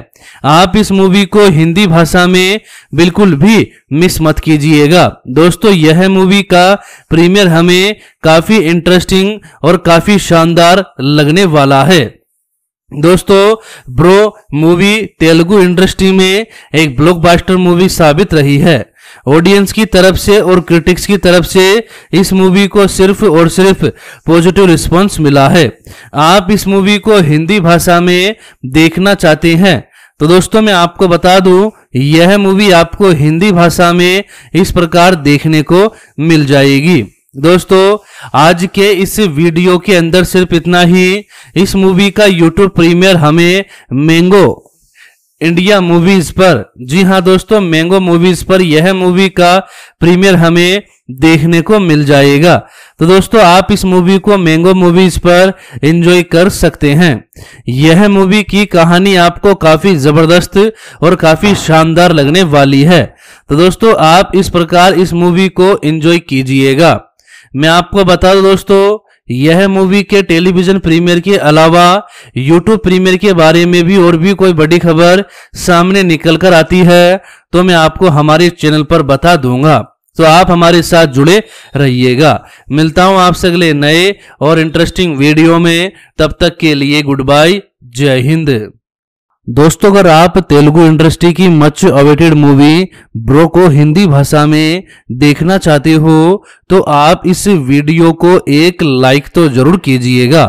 Speaker 2: आप इस मूवी को हिंदी भाषा में बिल्कुल भी मिस मत कीजिएगा दोस्तों यह मूवी का प्रीमियर हमें काफी इंटरेस्टिंग और काफी शानदार लगने वाला है दोस्तों ब्रो मूवी तेलुगु इंडस्ट्री में एक ब्लॉकबस्टर मूवी साबित रही है ऑडियंस की तरफ से और क्रिटिक्स की तरफ से इस मूवी को सिर्फ और सिर्फ पॉजिटिव रिस्पांस मिला है आप इस मूवी को हिंदी भाषा में देखना चाहते हैं तो दोस्तों मैं आपको बता दूं यह मूवी आपको हिंदी भाषा में इस प्रकार देखने को मिल जाएगी दोस्तों आज के इस वीडियो के अंदर सिर्फ इतना ही इस मूवी का यूट्यूब प्रीमियर हमें मैंगो इंडिया मूवीज पर जी हाँ दोस्तों मैंगो मूवीज पर यह मूवी का प्रीमियर हमें देखने को मिल जाएगा तो दोस्तों आप इस मूवी को मैंगो मूवीज पर एंजॉय कर सकते हैं यह मूवी की कहानी आपको काफी जबरदस्त और काफी शानदार लगने वाली है तो दोस्तों आप इस प्रकार इस मूवी को एंजॉय कीजिएगा मैं आपको बता दूं दोस्तों यह मूवी के टेलीविजन प्रीमियर के अलावा यूट्यूब प्रीमियर के बारे में भी और भी कोई बड़ी खबर सामने निकल कर आती है तो मैं आपको हमारे चैनल पर बता दूंगा तो आप हमारे साथ जुड़े रहिएगा मिलता हूं आपसे अगले नए और इंटरेस्टिंग वीडियो में तब तक के लिए गुड बाय जय हिंद दोस्तों अगर आप तेलुगु इंडस्ट्री की मच अवेटेड मूवी ब्रो को हिंदी भाषा में देखना चाहते हो तो आप इस वीडियो को एक लाइक तो जरूर कीजिएगा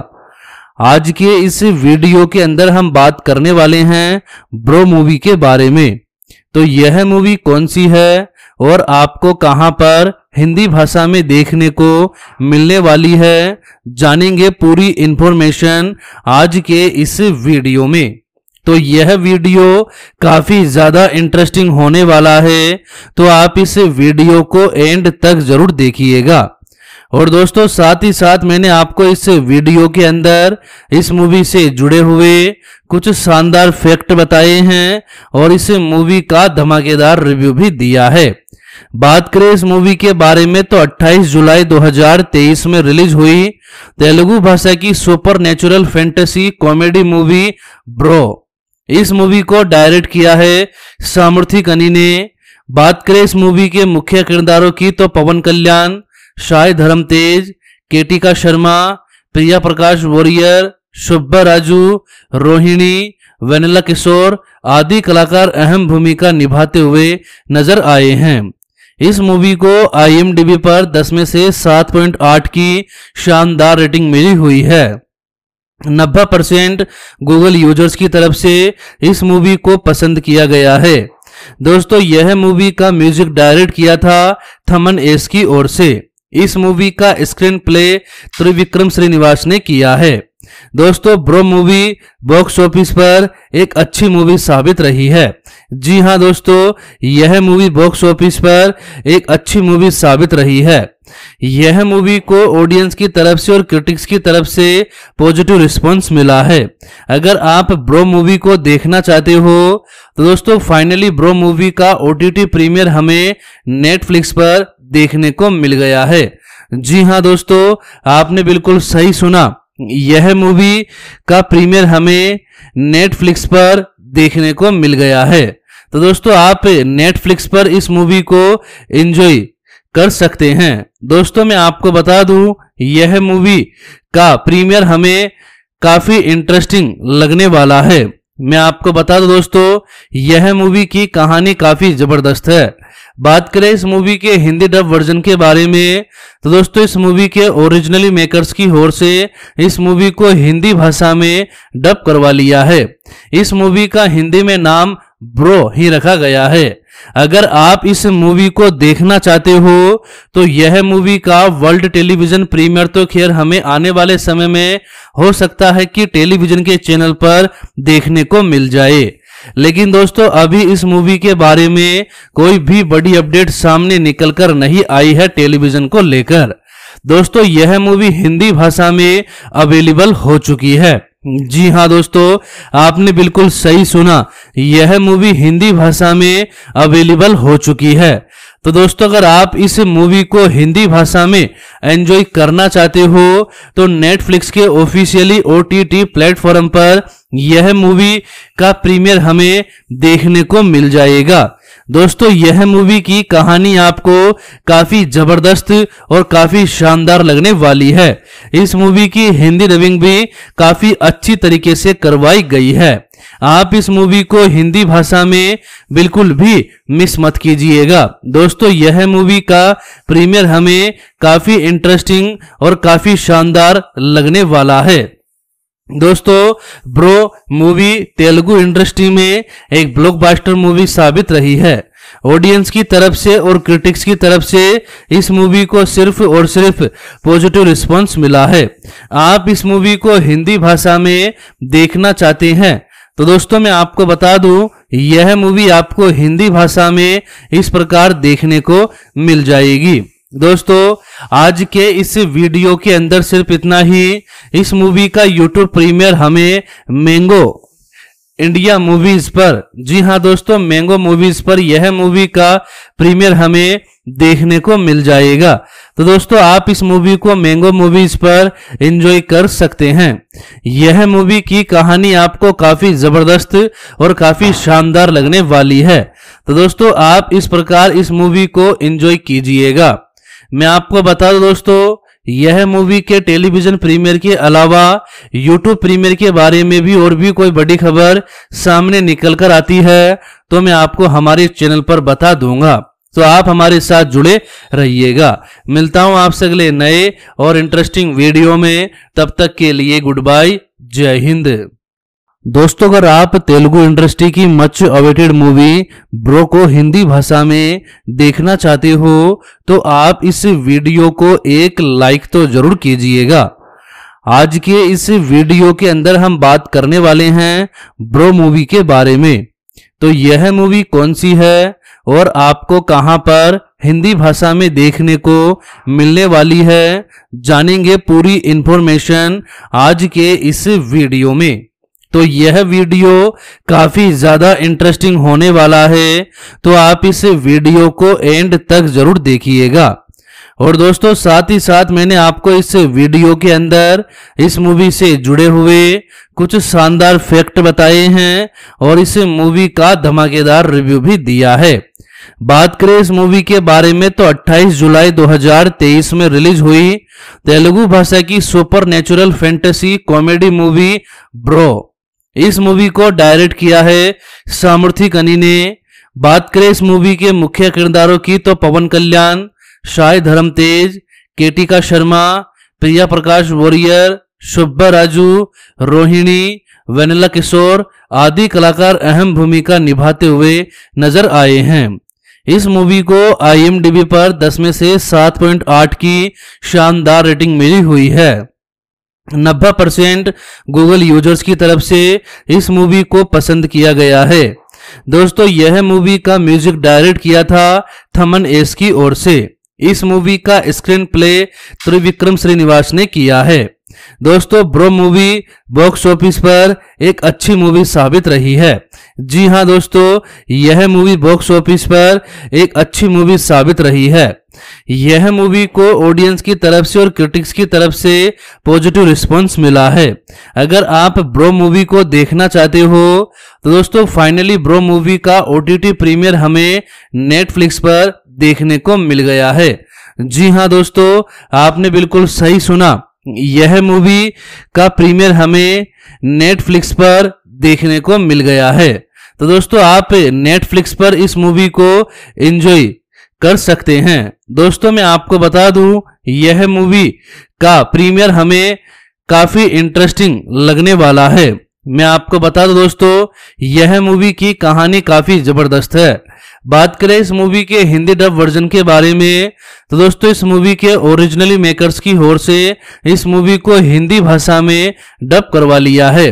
Speaker 2: आज के इस वीडियो के अंदर हम बात करने वाले हैं ब्रो मूवी के बारे में तो यह मूवी कौन सी है और आपको कहां पर हिंदी भाषा में देखने को मिलने वाली है जानेंगे पूरी इंफॉर्मेशन आज के इस वीडियो में तो यह वीडियो काफ़ी ज़्यादा इंटरेस्टिंग होने वाला है तो आप इस वीडियो को एंड तक ज़रूर देखिएगा और दोस्तों साथ ही साथ मैंने आपको इस वीडियो के अंदर इस मूवी से जुड़े हुए कुछ शानदार फैक्ट बताए हैं और इस मूवी का धमाकेदार रिव्यू भी दिया है बात करें इस मूवी के बारे में तो 28 जुलाई 2023 में रिलीज हुई तेलुगु भाषा की super natural fantasy comedy movie Bro इस मूवी को डायरेक्ट किया है सामर्थी कनी ने बात करें इस मूवी के मुख्य किरदारों की तो पवन कल्याण शाय धर्म तेज केटिका शर्मा प्रिया प्रकाश वॉरियर सुब्बा राजू रोहिणी वेनिला किशोर आदि कलाकार अहम भूमिका निभाते हुए नजर आए हैं इस मूवी को आईएमडीबी पर 10 में से 7.8 की शानदार रेटिंग मिली हुई है नब्बे परसेंट गूगल यूजर्स की तरफ से इस मूवी को पसंद किया गया है दोस्तों यह मूवी का म्यूजिक डायरेक्ट किया था थमन एस की ओर से इस मूवी का स्क्रीन प्ले त्रिविक्रम श्रीनिवास ने किया है दोस्तों ब्रो मूवी बॉक्स ऑफिस पर एक अच्छी मूवी साबित रही है जी हाँ दोस्तों यह मूवी बॉक्स ऑफिस पर एक अच्छी मूवी साबित रही है यह मूवी को ऑडियंस की तरफ से और क्रिटिक्स की तरफ से पॉजिटिव रिस्पांस मिला है अगर आप ब्रो मूवी को देखना चाहते हो तो दोस्तों फाइनली ब्रो मूवी का ओ प्रीमियर हमें नेटफ्लिक्स पर देखने को मिल गया है जी हाँ दोस्तों आपने बिल्कुल सही सुना यह मूवी का प्रीमियर हमें नेटफ्लिक्स पर देखने को मिल गया है तो दोस्तों आप नेटफ्लिक्स पर इस मूवी को एंजॉय कर सकते हैं दोस्तों मैं आपको बता दूं यह मूवी का प्रीमियर हमें काफी इंटरेस्टिंग लगने वाला है मैं आपको बता दूं दोस्तों यह मूवी की कहानी काफी जबरदस्त है बात करें इस मूवी के हिंदी डब वर्जन के बारे में तो दोस्तों इस मूवी के ओरिजिनली मेकर्स की ओर से इस मूवी को हिंदी भाषा में डब करवा लिया है इस मूवी का हिंदी में नाम ब्रो ही रखा गया है अगर आप इस मूवी को देखना चाहते हो तो यह मूवी का वर्ल्ड टेलीविजन प्रीमियर तो खैर हमें आने वाले समय में हो सकता है कि टेलीविजन के चैनल पर देखने को मिल जाए लेकिन दोस्तों अभी इस मूवी के बारे में कोई भी बड़ी अपडेट सामने निकलकर नहीं आई है टेलीविजन को लेकर दोस्तों यह मूवी हिंदी भाषा में अवेलेबल हो चुकी है जी हाँ दोस्तों आपने बिल्कुल सही सुना यह मूवी हिंदी भाषा में अवेलेबल हो चुकी है तो दोस्तों अगर आप इस मूवी को हिंदी भाषा में एंजॉय करना चाहते हो तो नेटफ्लिक्स के ऑफिशियली ओ टी प्लेटफॉर्म पर यह मूवी का प्रीमियर हमें देखने को मिल जाएगा दोस्तों यह मूवी की कहानी आपको काफी जबरदस्त और काफी शानदार लगने वाली है इस मूवी की हिंदी डबिंग भी काफी अच्छी तरीके से करवाई गई है आप इस मूवी को हिंदी भाषा में बिल्कुल भी मिस मत कीजिएगा दोस्तों यह मूवी का प्रीमियर हमें काफी इंटरेस्टिंग और काफी शानदार लगने वाला है दोस्तों ब्रो मूवी तेलुगु इंडस्ट्री में एक ब्लॉकबस्टर मूवी साबित रही है ऑडियंस की तरफ से और क्रिटिक्स की तरफ से इस मूवी को सिर्फ और सिर्फ पॉजिटिव रिस्पांस मिला है आप इस मूवी को हिंदी भाषा में देखना चाहते हैं तो दोस्तों मैं आपको बता दूं यह मूवी आपको हिंदी भाषा में इस प्रकार देखने को मिल जाएगी दोस्तों आज के इस वीडियो के अंदर सिर्फ इतना ही इस मूवी का यूट्यूब प्रीमियर हमें मैंगो इंडिया मूवीज पर जी हाँ दोस्तों मैंगो मूवीज पर यह मूवी का प्रीमियर हमें देखने को मिल जाएगा तो दोस्तों आप इस मूवी को मैंगो मूवीज पर एंजॉय कर सकते हैं यह मूवी की कहानी आपको काफी जबरदस्त और काफी शानदार लगने वाली है तो दोस्तों आप इस प्रकार इस मूवी को एंजॉय कीजिएगा मैं आपको बता दूं दोस्तों यह मूवी के टेलीविजन प्रीमियर के अलावा यूट्यूब प्रीमियर के बारे में भी और भी कोई बड़ी खबर सामने निकल कर आती है तो मैं आपको हमारे चैनल पर बता दूंगा तो आप हमारे साथ जुड़े रहिएगा मिलता हूं आपसे अगले नए और इंटरेस्टिंग वीडियो में तब तक के लिए गुड बाय जय हिंद
Speaker 1: दोस्तों अगर आप तेलुगु इंडस्ट्री
Speaker 2: की मच अवेटेड मूवी ब्रो को हिंदी भाषा में देखना चाहते हो तो आप इस वीडियो को एक लाइक तो जरूर कीजिएगा आज के इस वीडियो के अंदर हम बात करने वाले हैं ब्रो मूवी के बारे में तो यह मूवी कौन सी है और आपको कहां पर हिंदी भाषा में देखने को मिलने वाली है जानेंगे पूरी इन्फॉर्मेशन आज के इस वीडियो में तो यह वीडियो काफी ज्यादा इंटरेस्टिंग होने वाला है तो आप इस वीडियो को एंड तक जरूर देखिएगा और दोस्तों साथ ही साथ मैंने आपको इस वीडियो के अंदर इस मूवी से जुड़े हुए कुछ शानदार फैक्ट बताए हैं और इस मूवी का धमाकेदार रिव्यू भी दिया है बात करें इस मूवी के बारे में तो 28 जुलाई 2023 में रिलीज हुई तेलुगु भाषा की super natural fantasy comedy movie Bro इस मूवी को डायरेक्ट किया है सामर्थी कनी ने बात करें इस मूवी के मुख्य किरदारों की तो पवन कल्याण शाय धर्म तेज केटिका शर्मा प्रिया प्रकाश वॉरियर शुभा राजू रोहिणी वेनिला किशोर आदि कलाकार अहम भूमिका निभाते हुए नजर आए हैं इस मूवी को आईएमडीबी पर 10 में से 7.8 की शानदार रेटिंग मिली हुई है नब्बे परसेंट गूगल यूजर्स की तरफ से इस मूवी को पसंद किया गया है दोस्तों यह मूवी का म्यूजिक डायरेक्ट किया था थमन एस की ओर से इस मूवी का स्क्रीन प्ले त्रिविक्रम श्रीनिवास ने किया है दोस्तों ब्रो मूवी बॉक्स ऑफिस पर एक अच्छी मूवी साबित रही है जी हाँ दोस्तों यह मूवी बॉक्स ऑफिस पर एक अच्छी मूवी साबित रही है यह मूवी को ऑडियंस की तरफ से और क्रिटिक्स की तरफ से पॉजिटिव रिस्पांस मिला है अगर आप ब्रो मूवी को देखना चाहते हो तो दोस्तों फाइनली ब्रो मूवी का ओ प्रीमियर हमें नेटफ्लिक्स पर देखने को मिल गया है जी हाँ दोस्तों आपने बिल्कुल सही सुना यह मूवी का प्रीमियर हमें नेटफ्लिक्स पर देखने को मिल गया है तो दोस्तों आप नेटफ्लिक्स पर इस मूवी को एंजॉय कर सकते हैं दोस्तों मैं आपको बता दूं यह मूवी का प्रीमियर हमें काफी इंटरेस्टिंग लगने वाला है मैं आपको बता दूं दोस्तों यह मूवी की कहानी काफी जबरदस्त है बात करें इस मूवी के हिंदी डब वर्जन के बारे में तो दोस्तों इस मूवी के ओरिजिनली मेकर्स की ओर से इस मूवी को हिंदी भाषा में डब करवा लिया है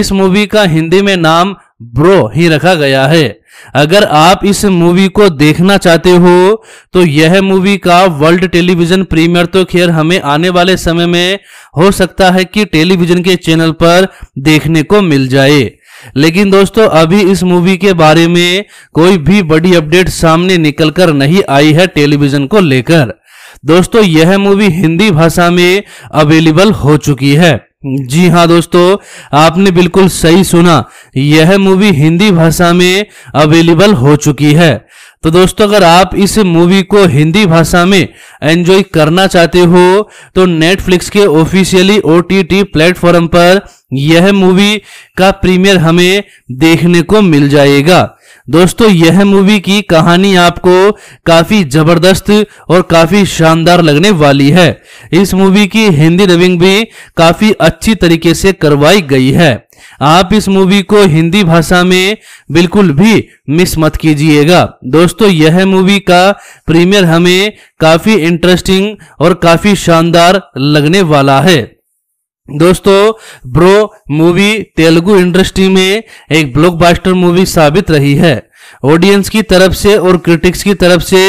Speaker 2: इस मूवी का हिंदी में नाम ब्रो ही रखा गया है अगर आप इस मूवी को देखना चाहते हो तो यह मूवी का वर्ल्ड टेलीविजन प्रीमियर तो खैर हमें आने वाले समय में हो सकता है कि टेलीविजन के चैनल पर देखने को मिल जाए लेकिन दोस्तों अभी इस मूवी के बारे में कोई भी बड़ी अपडेट सामने निकलकर नहीं आई है टेलीविजन को लेकर दोस्तों यह मूवी हिंदी भाषा में अवेलेबल हो चुकी है जी हाँ दोस्तों आपने बिल्कुल सही सुना यह मूवी हिंदी भाषा में अवेलेबल हो चुकी है तो दोस्तों अगर आप इस मूवी को हिंदी भाषा में एंजॉय करना चाहते हो तो नेटफ्लिक्स के officially O T T platform पर यह मूवी का प्रीमियर हमें देखने को मिल जाएगा दोस्तों यह मूवी की कहानी आपको काफी जबरदस्त और काफी शानदार लगने वाली है इस मूवी की हिंदी डबिंग भी काफी अच्छी तरीके से करवाई गई है आप इस मूवी को हिंदी भाषा में बिल्कुल भी मिस मत कीजिएगा दोस्तों यह मूवी का प्रीमियर हमें काफी इंटरेस्टिंग और काफी शानदार लगने वाला है दोस्तों ब्रो मूवी तेलुगु इंडस्ट्री में एक ब्लॉकबस्टर मूवी साबित रही है ऑडियंस की तरफ से और क्रिटिक्स की तरफ से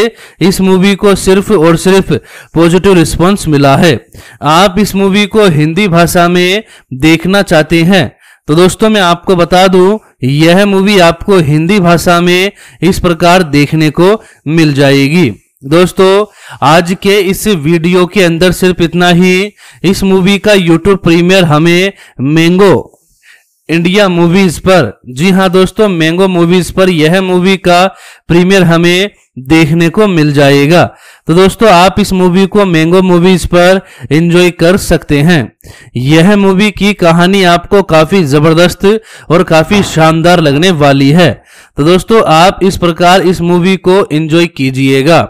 Speaker 2: इस मूवी को सिर्फ और सिर्फ पॉजिटिव रिस्पांस मिला है आप इस मूवी को हिंदी भाषा में देखना चाहते हैं तो दोस्तों मैं आपको बता दूं यह मूवी आपको हिंदी भाषा में इस प्रकार देखने को मिल जाएगी दोस्तों आज के इस वीडियो के अंदर सिर्फ इतना ही इस मूवी का यूट्यूब प्रीमियर हमें मैंगो इंडिया मूवीज पर जी हाँ दोस्तों मैंगो मूवीज पर यह मूवी का प्रीमियर हमें देखने को मिल जाएगा तो दोस्तों आप इस मूवी को मैंगो मूवीज पर एंजॉय कर सकते हैं यह मूवी की कहानी आपको काफी जबरदस्त और काफी शानदार लगने वाली है तो दोस्तों आप इस प्रकार इस मूवी को एंजॉय कीजिएगा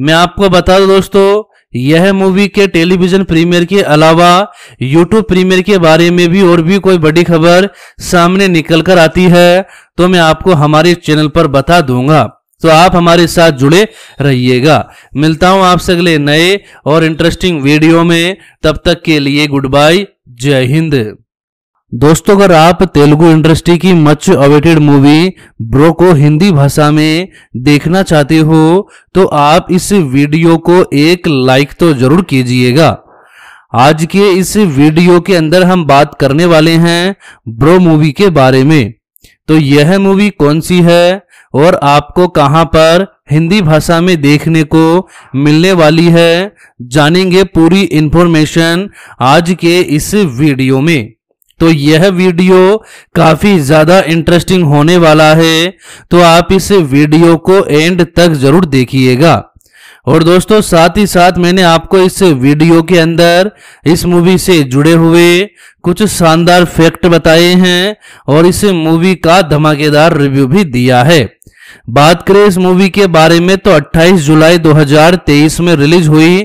Speaker 2: मैं आपको बता दूं दोस्तों यह मूवी के टेलीविजन प्रीमियर के अलावा यूट्यूब प्रीमियर के बारे में भी और भी कोई बड़ी खबर सामने निकल कर आती है तो मैं आपको हमारे चैनल पर बता दूंगा तो आप हमारे साथ जुड़े रहिएगा मिलता हूं आपसे अगले नए और इंटरेस्टिंग वीडियो में तब तक के लिए गुड बाय जय हिंद
Speaker 1: दोस्तों अगर आप तेलुगु इंडस्ट्री की मच अवेटेड मूवी
Speaker 2: ब्रो को हिंदी भाषा में देखना चाहते हो तो आप इस वीडियो को एक लाइक तो जरूर कीजिएगा आज के इस वीडियो के अंदर हम बात करने वाले हैं ब्रो मूवी के बारे में तो यह मूवी कौन सी है और आपको कहां पर हिंदी भाषा में देखने को मिलने वाली है जानेंगे पूरी इंफॉर्मेशन आज के इस वीडियो में तो यह वीडियो काफी ज्यादा इंटरेस्टिंग होने वाला है तो आप इस वीडियो को एंड तक जरूर देखिएगा और दोस्तों साथ ही साथ मैंने आपको इस वीडियो के अंदर इस मूवी से जुड़े हुए कुछ शानदार फैक्ट बताए हैं और इस मूवी का धमाकेदार रिव्यू भी दिया है बात करें इस मूवी के बारे में तो 28 जुलाई 2023 में रिलीज हुई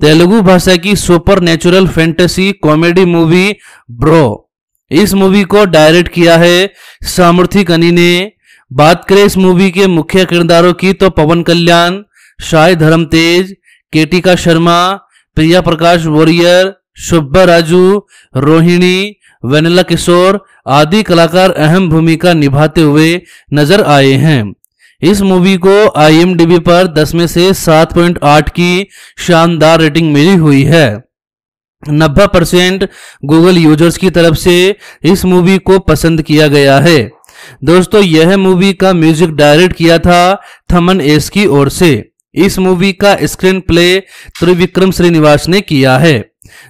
Speaker 2: तेलुगु भाषा की super natural fantasy comedy movie Bro इस मूवी को डायरेक्ट किया है सामर्थी कनी ने बात करें इस मूवी के मुख्य किरदारों की तो पवन कल्याण शाय धर्म तेज केटिका शर्मा प्रिया प्रकाश वॉरियर सुब्बा राजू रोहिणी वेनिला किशोर आदि कलाकार अहम भूमिका निभाते हुए नजर आए हैं इस मूवी को आईएमडीबी पर 10 में से 7.8 की शानदार रेटिंग मिली हुई है नब्बे परसेंट गूगल यूजर्स की तरफ से इस मूवी को पसंद किया गया है दोस्तों यह मूवी का म्यूजिक डायरेक्ट किया था थमन एस की ओर से इस मूवी का स्क्रीन प्ले त्रिविक्रम श्रीनिवास ने किया है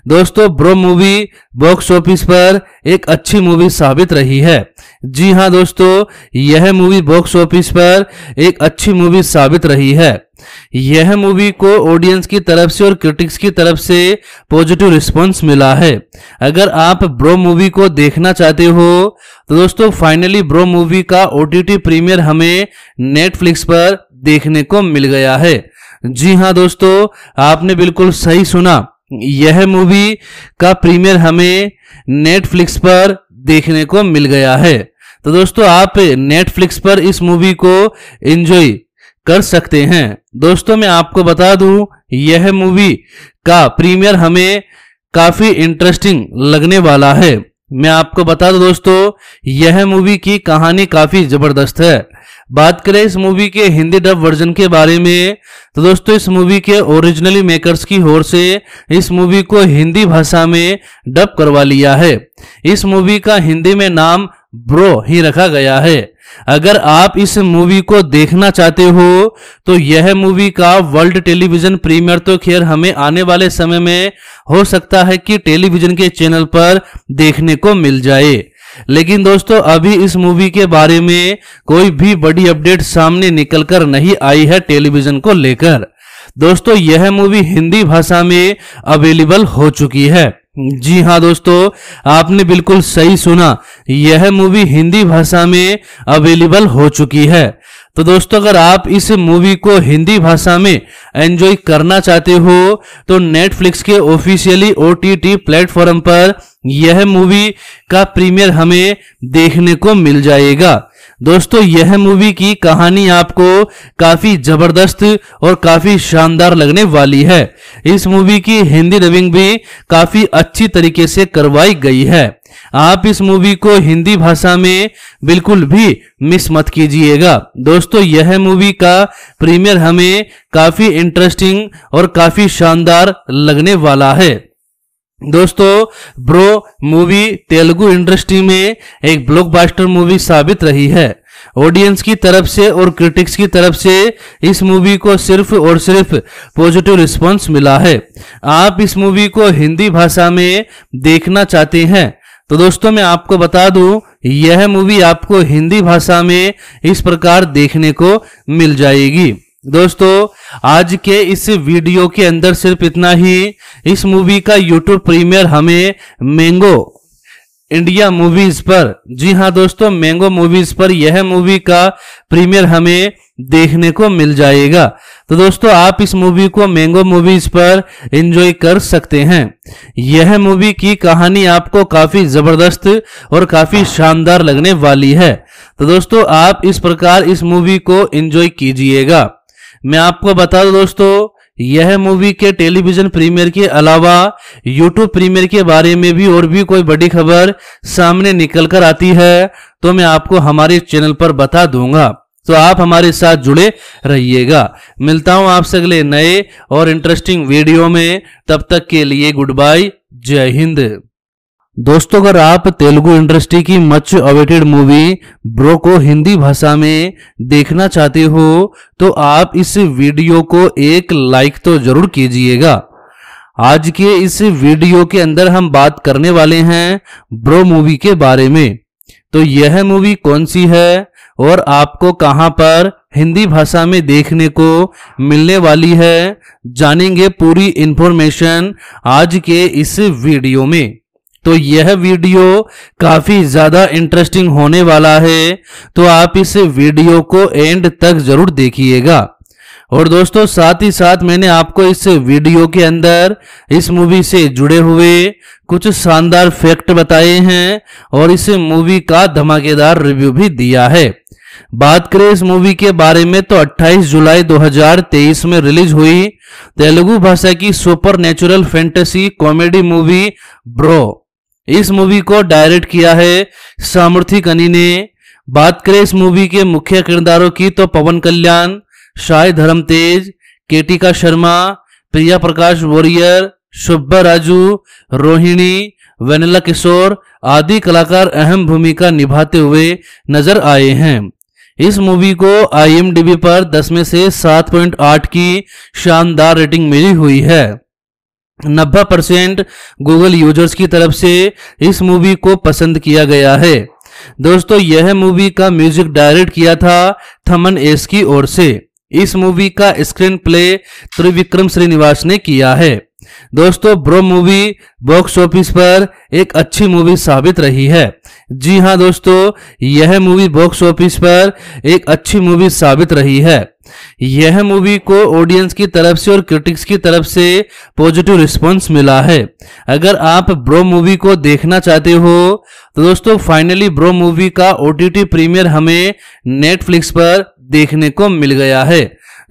Speaker 2: दोस्तों ब्रो मूवी बॉक्स ऑफिस पर एक अच्छी मूवी साबित रही है जी हाँ दोस्तों यह मूवी बॉक्स ऑफिस पर एक अच्छी मूवी साबित रही है यह मूवी को ऑडियंस की तरफ से और क्रिटिक्स की तरफ से पॉजिटिव रिस्पांस मिला है अगर आप ब्रो मूवी को देखना चाहते हो तो दोस्तों फाइनली ब्रो मूवी का ओ प्रीमियर हमें नेटफ्लिक्स पर देखने को मिल गया है जी हाँ दोस्तों आपने बिल्कुल सही सुना यह मूवी का प्रीमियर हमें नेटफ्लिक्स पर देखने को मिल गया है तो दोस्तों आप नेटफ्लिक्स पर इस मूवी को एंजॉय कर सकते हैं दोस्तों मैं आपको बता दूं यह मूवी का प्रीमियर हमें काफ़ी इंटरेस्टिंग लगने वाला है मैं आपको बता दूं दोस्तों यह मूवी की कहानी काफ़ी ज़बरदस्त है बात करें इस मूवी के हिंदी डब वर्जन के बारे में तो दोस्तों इस मूवी के ओरिजिनली मेकर्स की ओर से इस मूवी को हिंदी भाषा में डब करवा लिया है इस मूवी का हिंदी में नाम ब्रो ही रखा गया है अगर आप इस मूवी को देखना चाहते हो तो यह मूवी का वर्ल्ड टेलीविजन प्रीमियर तो खैर हमें आने वाले समय में हो सकता है कि टेलीविजन के चैनल पर देखने को मिल जाए लेकिन दोस्तों अभी इस मूवी के बारे में कोई भी बड़ी अपडेट सामने निकल कर नहीं आई है टेलीविजन को लेकर दोस्तों यह मूवी हिंदी भाषा में अवेलेबल हो चुकी है जी हाँ दोस्तों आपने बिल्कुल सही सुना यह मूवी हिंदी भाषा में अवेलेबल हो चुकी है तो दोस्तों अगर आप इस मूवी को हिंदी भाषा में एंजॉय करना चाहते हो तो नेटफ्लिक्स के ऑफिशियली ओ टी प्लेटफॉर्म पर यह मूवी का प्रीमियर हमें देखने को मिल जाएगा दोस्तों यह मूवी की कहानी आपको काफी जबरदस्त और काफी शानदार लगने वाली है इस मूवी की हिंदी डबिंग भी काफी अच्छी तरीके से करवाई गई है आप इस मूवी को हिंदी भाषा में बिल्कुल भी मिस मत कीजिएगा दोस्तों यह मूवी का प्रीमियर हमें काफी इंटरेस्टिंग और काफी शानदार लगने वाला है दोस्तों ब्रो मूवी तेलुगु इंडस्ट्री में एक ब्लॉकबस्टर मूवी साबित रही है ऑडियंस की तरफ से और क्रिटिक्स की तरफ से इस मूवी को सिर्फ और सिर्फ पॉजिटिव रिस्पांस मिला है आप इस मूवी को हिंदी भाषा में देखना चाहते हैं तो दोस्तों मैं आपको बता दूं यह मूवी आपको हिंदी भाषा में इस प्रकार देखने को मिल जाएगी दोस्तों आज के इस वीडियो के अंदर सिर्फ इतना ही इस मूवी का यूट्यूब प्रीमियर हमें मैंगो इंडिया मूवीज पर जी हाँ दोस्तों मैंगो मूवीज पर यह मूवी का प्रीमियर हमें देखने को मिल जाएगा तो दोस्तों आप इस मूवी को मैंगो मूवीज पर एंजॉय कर सकते हैं यह मूवी की कहानी आपको काफी जबरदस्त और काफी शानदार लगने वाली है तो दोस्तों आप इस प्रकार इस मूवी को एंजॉय कीजिएगा मैं आपको बता दूं दोस्तों यह मूवी के टेलीविजन प्रीमियर के अलावा यूट्यूब प्रीमियर के बारे में भी और भी कोई बड़ी खबर सामने निकल कर आती है तो मैं आपको हमारे चैनल पर बता दूंगा तो आप हमारे साथ जुड़े रहिएगा मिलता हूं आपसे अगले नए और इंटरेस्टिंग वीडियो में तब तक के लिए गुड बाय जय हिंद
Speaker 1: दोस्तों अगर आप तेलुगु इंडस्ट्री की मच अवेटेड मूवी ब्रो को हिंदी भाषा
Speaker 2: में देखना चाहते हो तो आप इस वीडियो को एक लाइक तो जरूर कीजिएगा आज के इस वीडियो के अंदर हम बात करने वाले हैं ब्रो मूवी के बारे में तो यह मूवी कौन सी है और आपको कहां पर हिंदी भाषा में देखने को मिलने वाली है जानेंगे पूरी इंफॉर्मेशन आज के इस वीडियो में तो यह वीडियो काफ़ी ज़्यादा इंटरेस्टिंग होने वाला है तो आप इस वीडियो को एंड तक ज़रूर देखिएगा और दोस्तों साथ ही साथ मैंने आपको इस वीडियो के अंदर इस मूवी से जुड़े हुए कुछ शानदार फैक्ट बताए हैं और इस मूवी का धमाकेदार रिव्यू भी दिया है बात करें इस मूवी के बारे में तो 28 जुलाई 2023 में रिलीज हुई तेलुगु भाषा की super natural fantasy comedy movie Bro इस मूवी को डायरेक्ट किया है सामर्थी कनी ने बात करें इस मूवी के मुख्य किरदारों की तो पवन कल्याण शाय धर्म तेज केटिका शर्मा प्रिया प्रकाश वॉरियर सुब्बा राजू रोहिणी वेनिला किशोर आदि कलाकार अहम भूमिका निभाते हुए नजर आए हैं इस मूवी को आईएमडीबी पर 10 में से 7.8 की शानदार रेटिंग मिली हुई है नब्बे परसेंट गूगल यूजर्स की तरफ से इस मूवी को पसंद किया गया है दोस्तों यह मूवी का म्यूजिक डायरेक्ट किया था थमन एस की ओर से इस मूवी का स्क्रीन प्ले त्रिविक्रम श्रीनिवास ने किया है दोस्तों ब्रो मूवी बॉक्स ऑफिस पर एक अच्छी मूवी साबित रही है जी हाँ दोस्तों यह मूवी बॉक्स ऑफिस पर एक अच्छी मूवी साबित रही है यह मूवी को ऑडियंस की तरफ से और क्रिटिक्स की तरफ से पॉजिटिव रिस्पांस मिला है अगर आप ब्रो मूवी को देखना चाहते हो तो दोस्तों फाइनली ब्रो मूवी का ओ प्रीमियर हमें नेटफ्लिक्स पर देखने को मिल गया है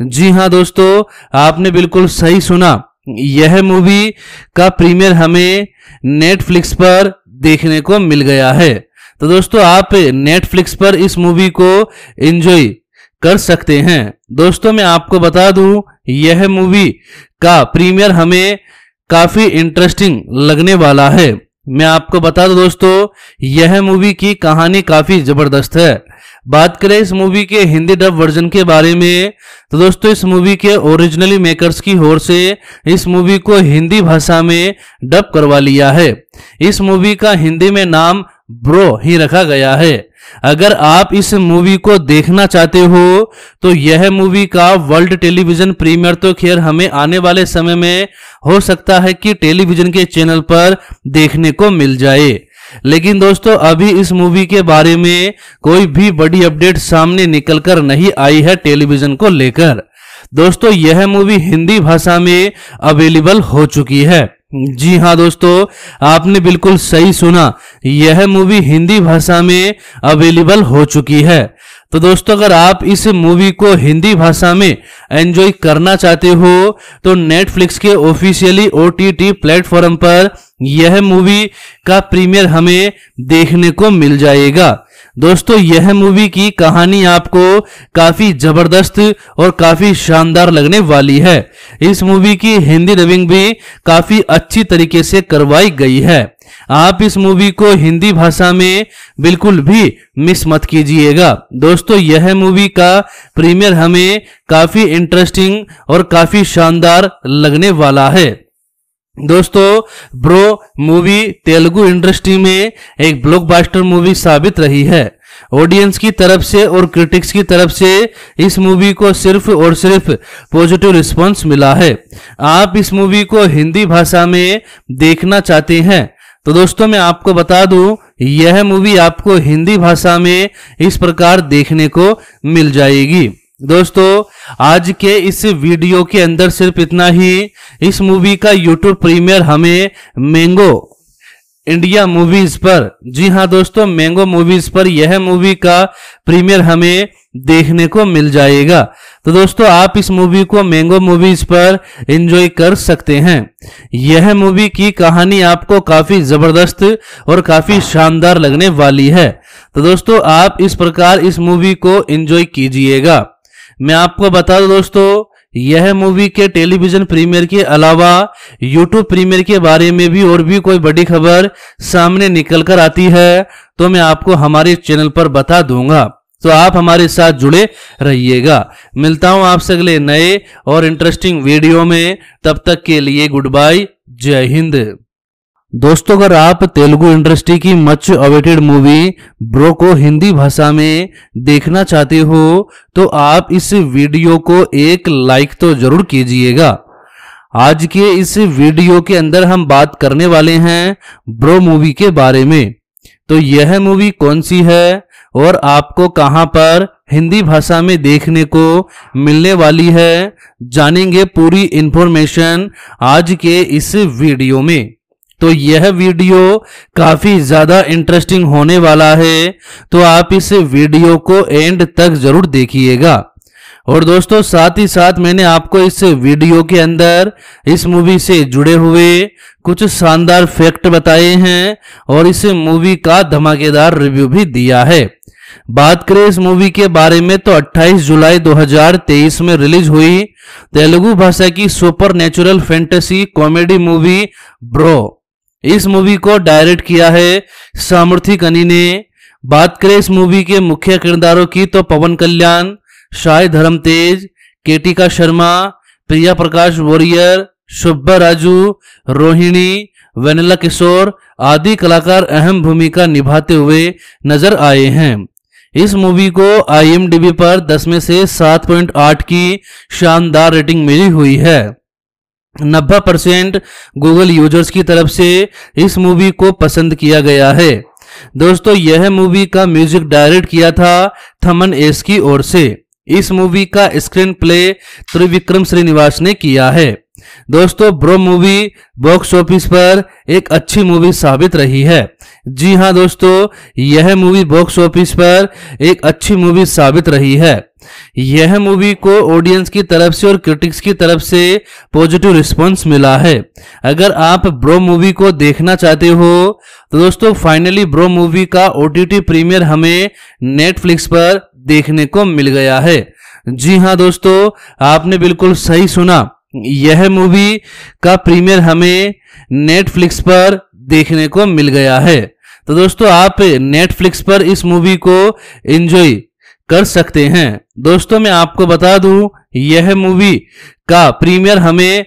Speaker 2: जी हाँ दोस्तों आपने बिल्कुल सही सुना यह मूवी का प्रीमियर हमें नेटफ्लिक्स पर देखने को मिल गया है तो दोस्तों आप नेटफ्लिक्स पर इस मूवी को एंजॉय कर सकते हैं दोस्तों मैं आपको बता दूं यह मूवी का प्रीमियर हमें काफी इंटरेस्टिंग लगने वाला है मैं आपको बता दूं दोस्तों यह मूवी की कहानी काफी जबरदस्त है बात करें इस मूवी के हिंदी डब वर्जन के बारे में तो दोस्तों इस मूवी के ओरिजिनली मेकर्स की ओर से इस मूवी को हिंदी भाषा में डब करवा लिया है इस मूवी का हिंदी में नाम ब्रो ही रखा गया है अगर आप इस मूवी को देखना चाहते हो तो यह मूवी का वर्ल्ड टेलीविजन प्रीमियर तो खैर हमें आने वाले समय में हो सकता है कि टेलीविजन के चैनल पर देखने को मिल जाए लेकिन दोस्तों अभी इस मूवी के बारे में कोई भी बड़ी अपडेट सामने निकलकर नहीं आई है टेलीविजन को लेकर दोस्तों यह मूवी हिंदी भाषा में अवेलेबल हो चुकी है जी हाँ दोस्तों आपने बिल्कुल सही सुना यह मूवी हिंदी भाषा में अवेलेबल हो चुकी है तो दोस्तों अगर आप इस मूवी को हिंदी भाषा में एंजॉय करना चाहते हो तो नेटफ्लिक्स के ऑफिशियली ओ टी प्लेटफॉर्म पर यह मूवी का प्रीमियर हमें देखने को मिल जाएगा दोस्तों यह मूवी की कहानी आपको काफी जबरदस्त और काफी शानदार लगने वाली है इस मूवी की हिंदी डबिंग भी काफी अच्छी तरीके से करवाई गई है आप इस मूवी को हिंदी भाषा में बिल्कुल भी मिस मत कीजिएगा दोस्तों यह मूवी का प्रीमियर हमें काफी इंटरेस्टिंग और काफी शानदार लगने वाला है दोस्तों ब्रो मूवी तेलुगु इंडस्ट्री में एक ब्लॉकबस्टर मूवी साबित रही है ऑडियंस की तरफ से और क्रिटिक्स की तरफ से इस मूवी को सिर्फ और सिर्फ पॉजिटिव रिस्पांस मिला है आप इस मूवी को हिंदी भाषा में देखना चाहते हैं तो दोस्तों मैं आपको बता दूं यह मूवी आपको हिंदी भाषा में इस प्रकार देखने को मिल जाएगी दोस्तों आज के इस वीडियो के अंदर सिर्फ इतना ही इस मूवी का यूट्यूब प्रीमियर हमें मैंगो इंडिया मूवीज पर जी हाँ दोस्तों मैंगो मूवीज पर यह मूवी का प्रीमियर हमें देखने को मिल जाएगा तो दोस्तों आप इस मूवी को मैंगो मूवीज पर एंजॉय कर सकते हैं यह मूवी की कहानी आपको काफी जबरदस्त और काफी शानदार लगने वाली है तो दोस्तों आप इस प्रकार इस मूवी को एंजॉय कीजिएगा मैं आपको बता दूं दोस्तों यह मूवी के टेलीविजन प्रीमियर के अलावा यूट्यूब प्रीमियर के बारे में भी और भी कोई बड़ी खबर सामने निकल कर आती है तो मैं आपको हमारे चैनल पर बता दूंगा तो आप हमारे साथ जुड़े रहिएगा मिलता हूं आपसे अगले नए और इंटरेस्टिंग वीडियो में तब तक के लिए गुड बाय जय हिंद
Speaker 1: दोस्तों अगर आप तेलुगु
Speaker 2: इंडस्ट्री की मच अवेटेड मूवी ब्रो को हिंदी भाषा में देखना चाहते हो तो आप इस वीडियो को एक लाइक तो जरूर कीजिएगा आज के इस वीडियो के अंदर हम बात करने वाले हैं ब्रो मूवी के बारे में तो यह मूवी कौन सी है और आपको कहां पर हिंदी भाषा में देखने को मिलने वाली है जानेंगे पूरी इन्फॉर्मेशन आज के इस वीडियो में तो यह वीडियो काफी ज्यादा इंटरेस्टिंग होने वाला है तो आप इस वीडियो को एंड तक जरूर देखिएगा और दोस्तों साथ ही साथ मैंने आपको इस वीडियो के अंदर इस मूवी से जुड़े हुए कुछ शानदार फैक्ट बताए हैं और इस मूवी का धमाकेदार रिव्यू भी दिया है बात करें इस मूवी के बारे में तो 28 जुलाई 2023 में रिलीज हुई तेलुगु भाषा की super natural fantasy comedy movie Bro इस मूवी को डायरेक्ट किया है सामर्थी कनी ने बात करें इस मूवी के मुख्य किरदारों की तो पवन कल्याण शाय धर्म तेज केटिका शर्मा प्रिया प्रकाश वॉरियर सुब्बा राजू रोहिणी वेनिला किशोर आदि कलाकार अहम भूमिका निभाते हुए नजर आए हैं इस मूवी को आईएमडीबी पर 10 में से 7.8 की शानदार रेटिंग मिली हुई है नब्बे परसेंट गूगल यूजर्स की तरफ से इस मूवी को पसंद किया गया है दोस्तों यह मूवी का म्यूजिक डायरेक्ट किया था थमन एस की ओर से इस मूवी का स्क्रीन प्ले त्रिविक्रम श्रीनिवास ने किया है दोस्तों ब्रो मूवी बॉक्स ऑफिस पर एक अच्छी मूवी साबित रही है जी हाँ दोस्तों यह मूवी बॉक्स ऑफिस पर एक अच्छी मूवी साबित रही है यह मूवी को ऑडियंस की तरफ से और क्रिटिक्स की तरफ से पॉजिटिव रिस्पांस मिला है अगर आप ब्रो मूवी को देखना चाहते हो तो दोस्तों फाइनली ब्रो मूवी का ओ प्रीमियर हमें नेटफ्लिक्स पर देखने को मिल गया है जी हाँ दोस्तों आपने बिल्कुल सही सुना यह मूवी का प्रीमियर हमें नेटफ्लिक्स पर देखने को मिल गया है तो दोस्तों आप नेटफ्लिक्स पर इस मूवी को एंजॉय कर सकते हैं दोस्तों मैं आपको बता दूं यह मूवी का प्रीमियर हमें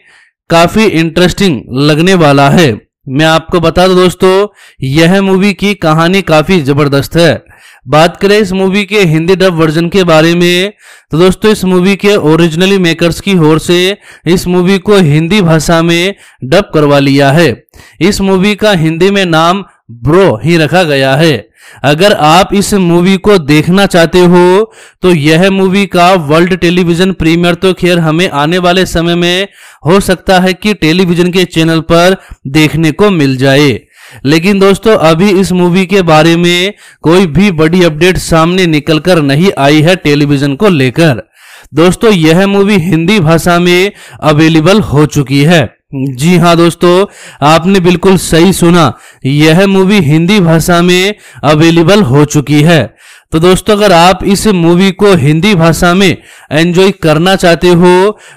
Speaker 2: काफी इंटरेस्टिंग लगने वाला है मैं आपको बता दूं दोस्तों यह मूवी की कहानी काफी जबरदस्त है बात करें इस मूवी के हिंदी डब वर्जन के बारे में तो दोस्तों इस मूवी के ओरिजिनली मेकर्स की ओर से इस मूवी को हिंदी भाषा में डब करवा लिया है इस मूवी का हिंदी में नाम ब्रो ही रखा गया है अगर आप इस मूवी को देखना चाहते हो तो यह मूवी का वर्ल्ड टेलीविजन प्रीमियर तो खैर हमें आने वाले समय में हो सकता है कि टेलीविजन के चैनल पर देखने को मिल जाए लेकिन दोस्तों अभी इस मूवी के बारे में कोई भी बड़ी अपडेट सामने निकलकर नहीं आई है टेलीविजन को लेकर दोस्तों यह मूवी हिंदी भाषा में अवेलेबल हो चुकी है जी हाँ दोस्तों आपने बिल्कुल सही सुना यह मूवी हिंदी भाषा में अवेलेबल हो चुकी है तो दोस्तों अगर आप इस मूवी को हिंदी भाषा में एंजॉय करना चाहते हो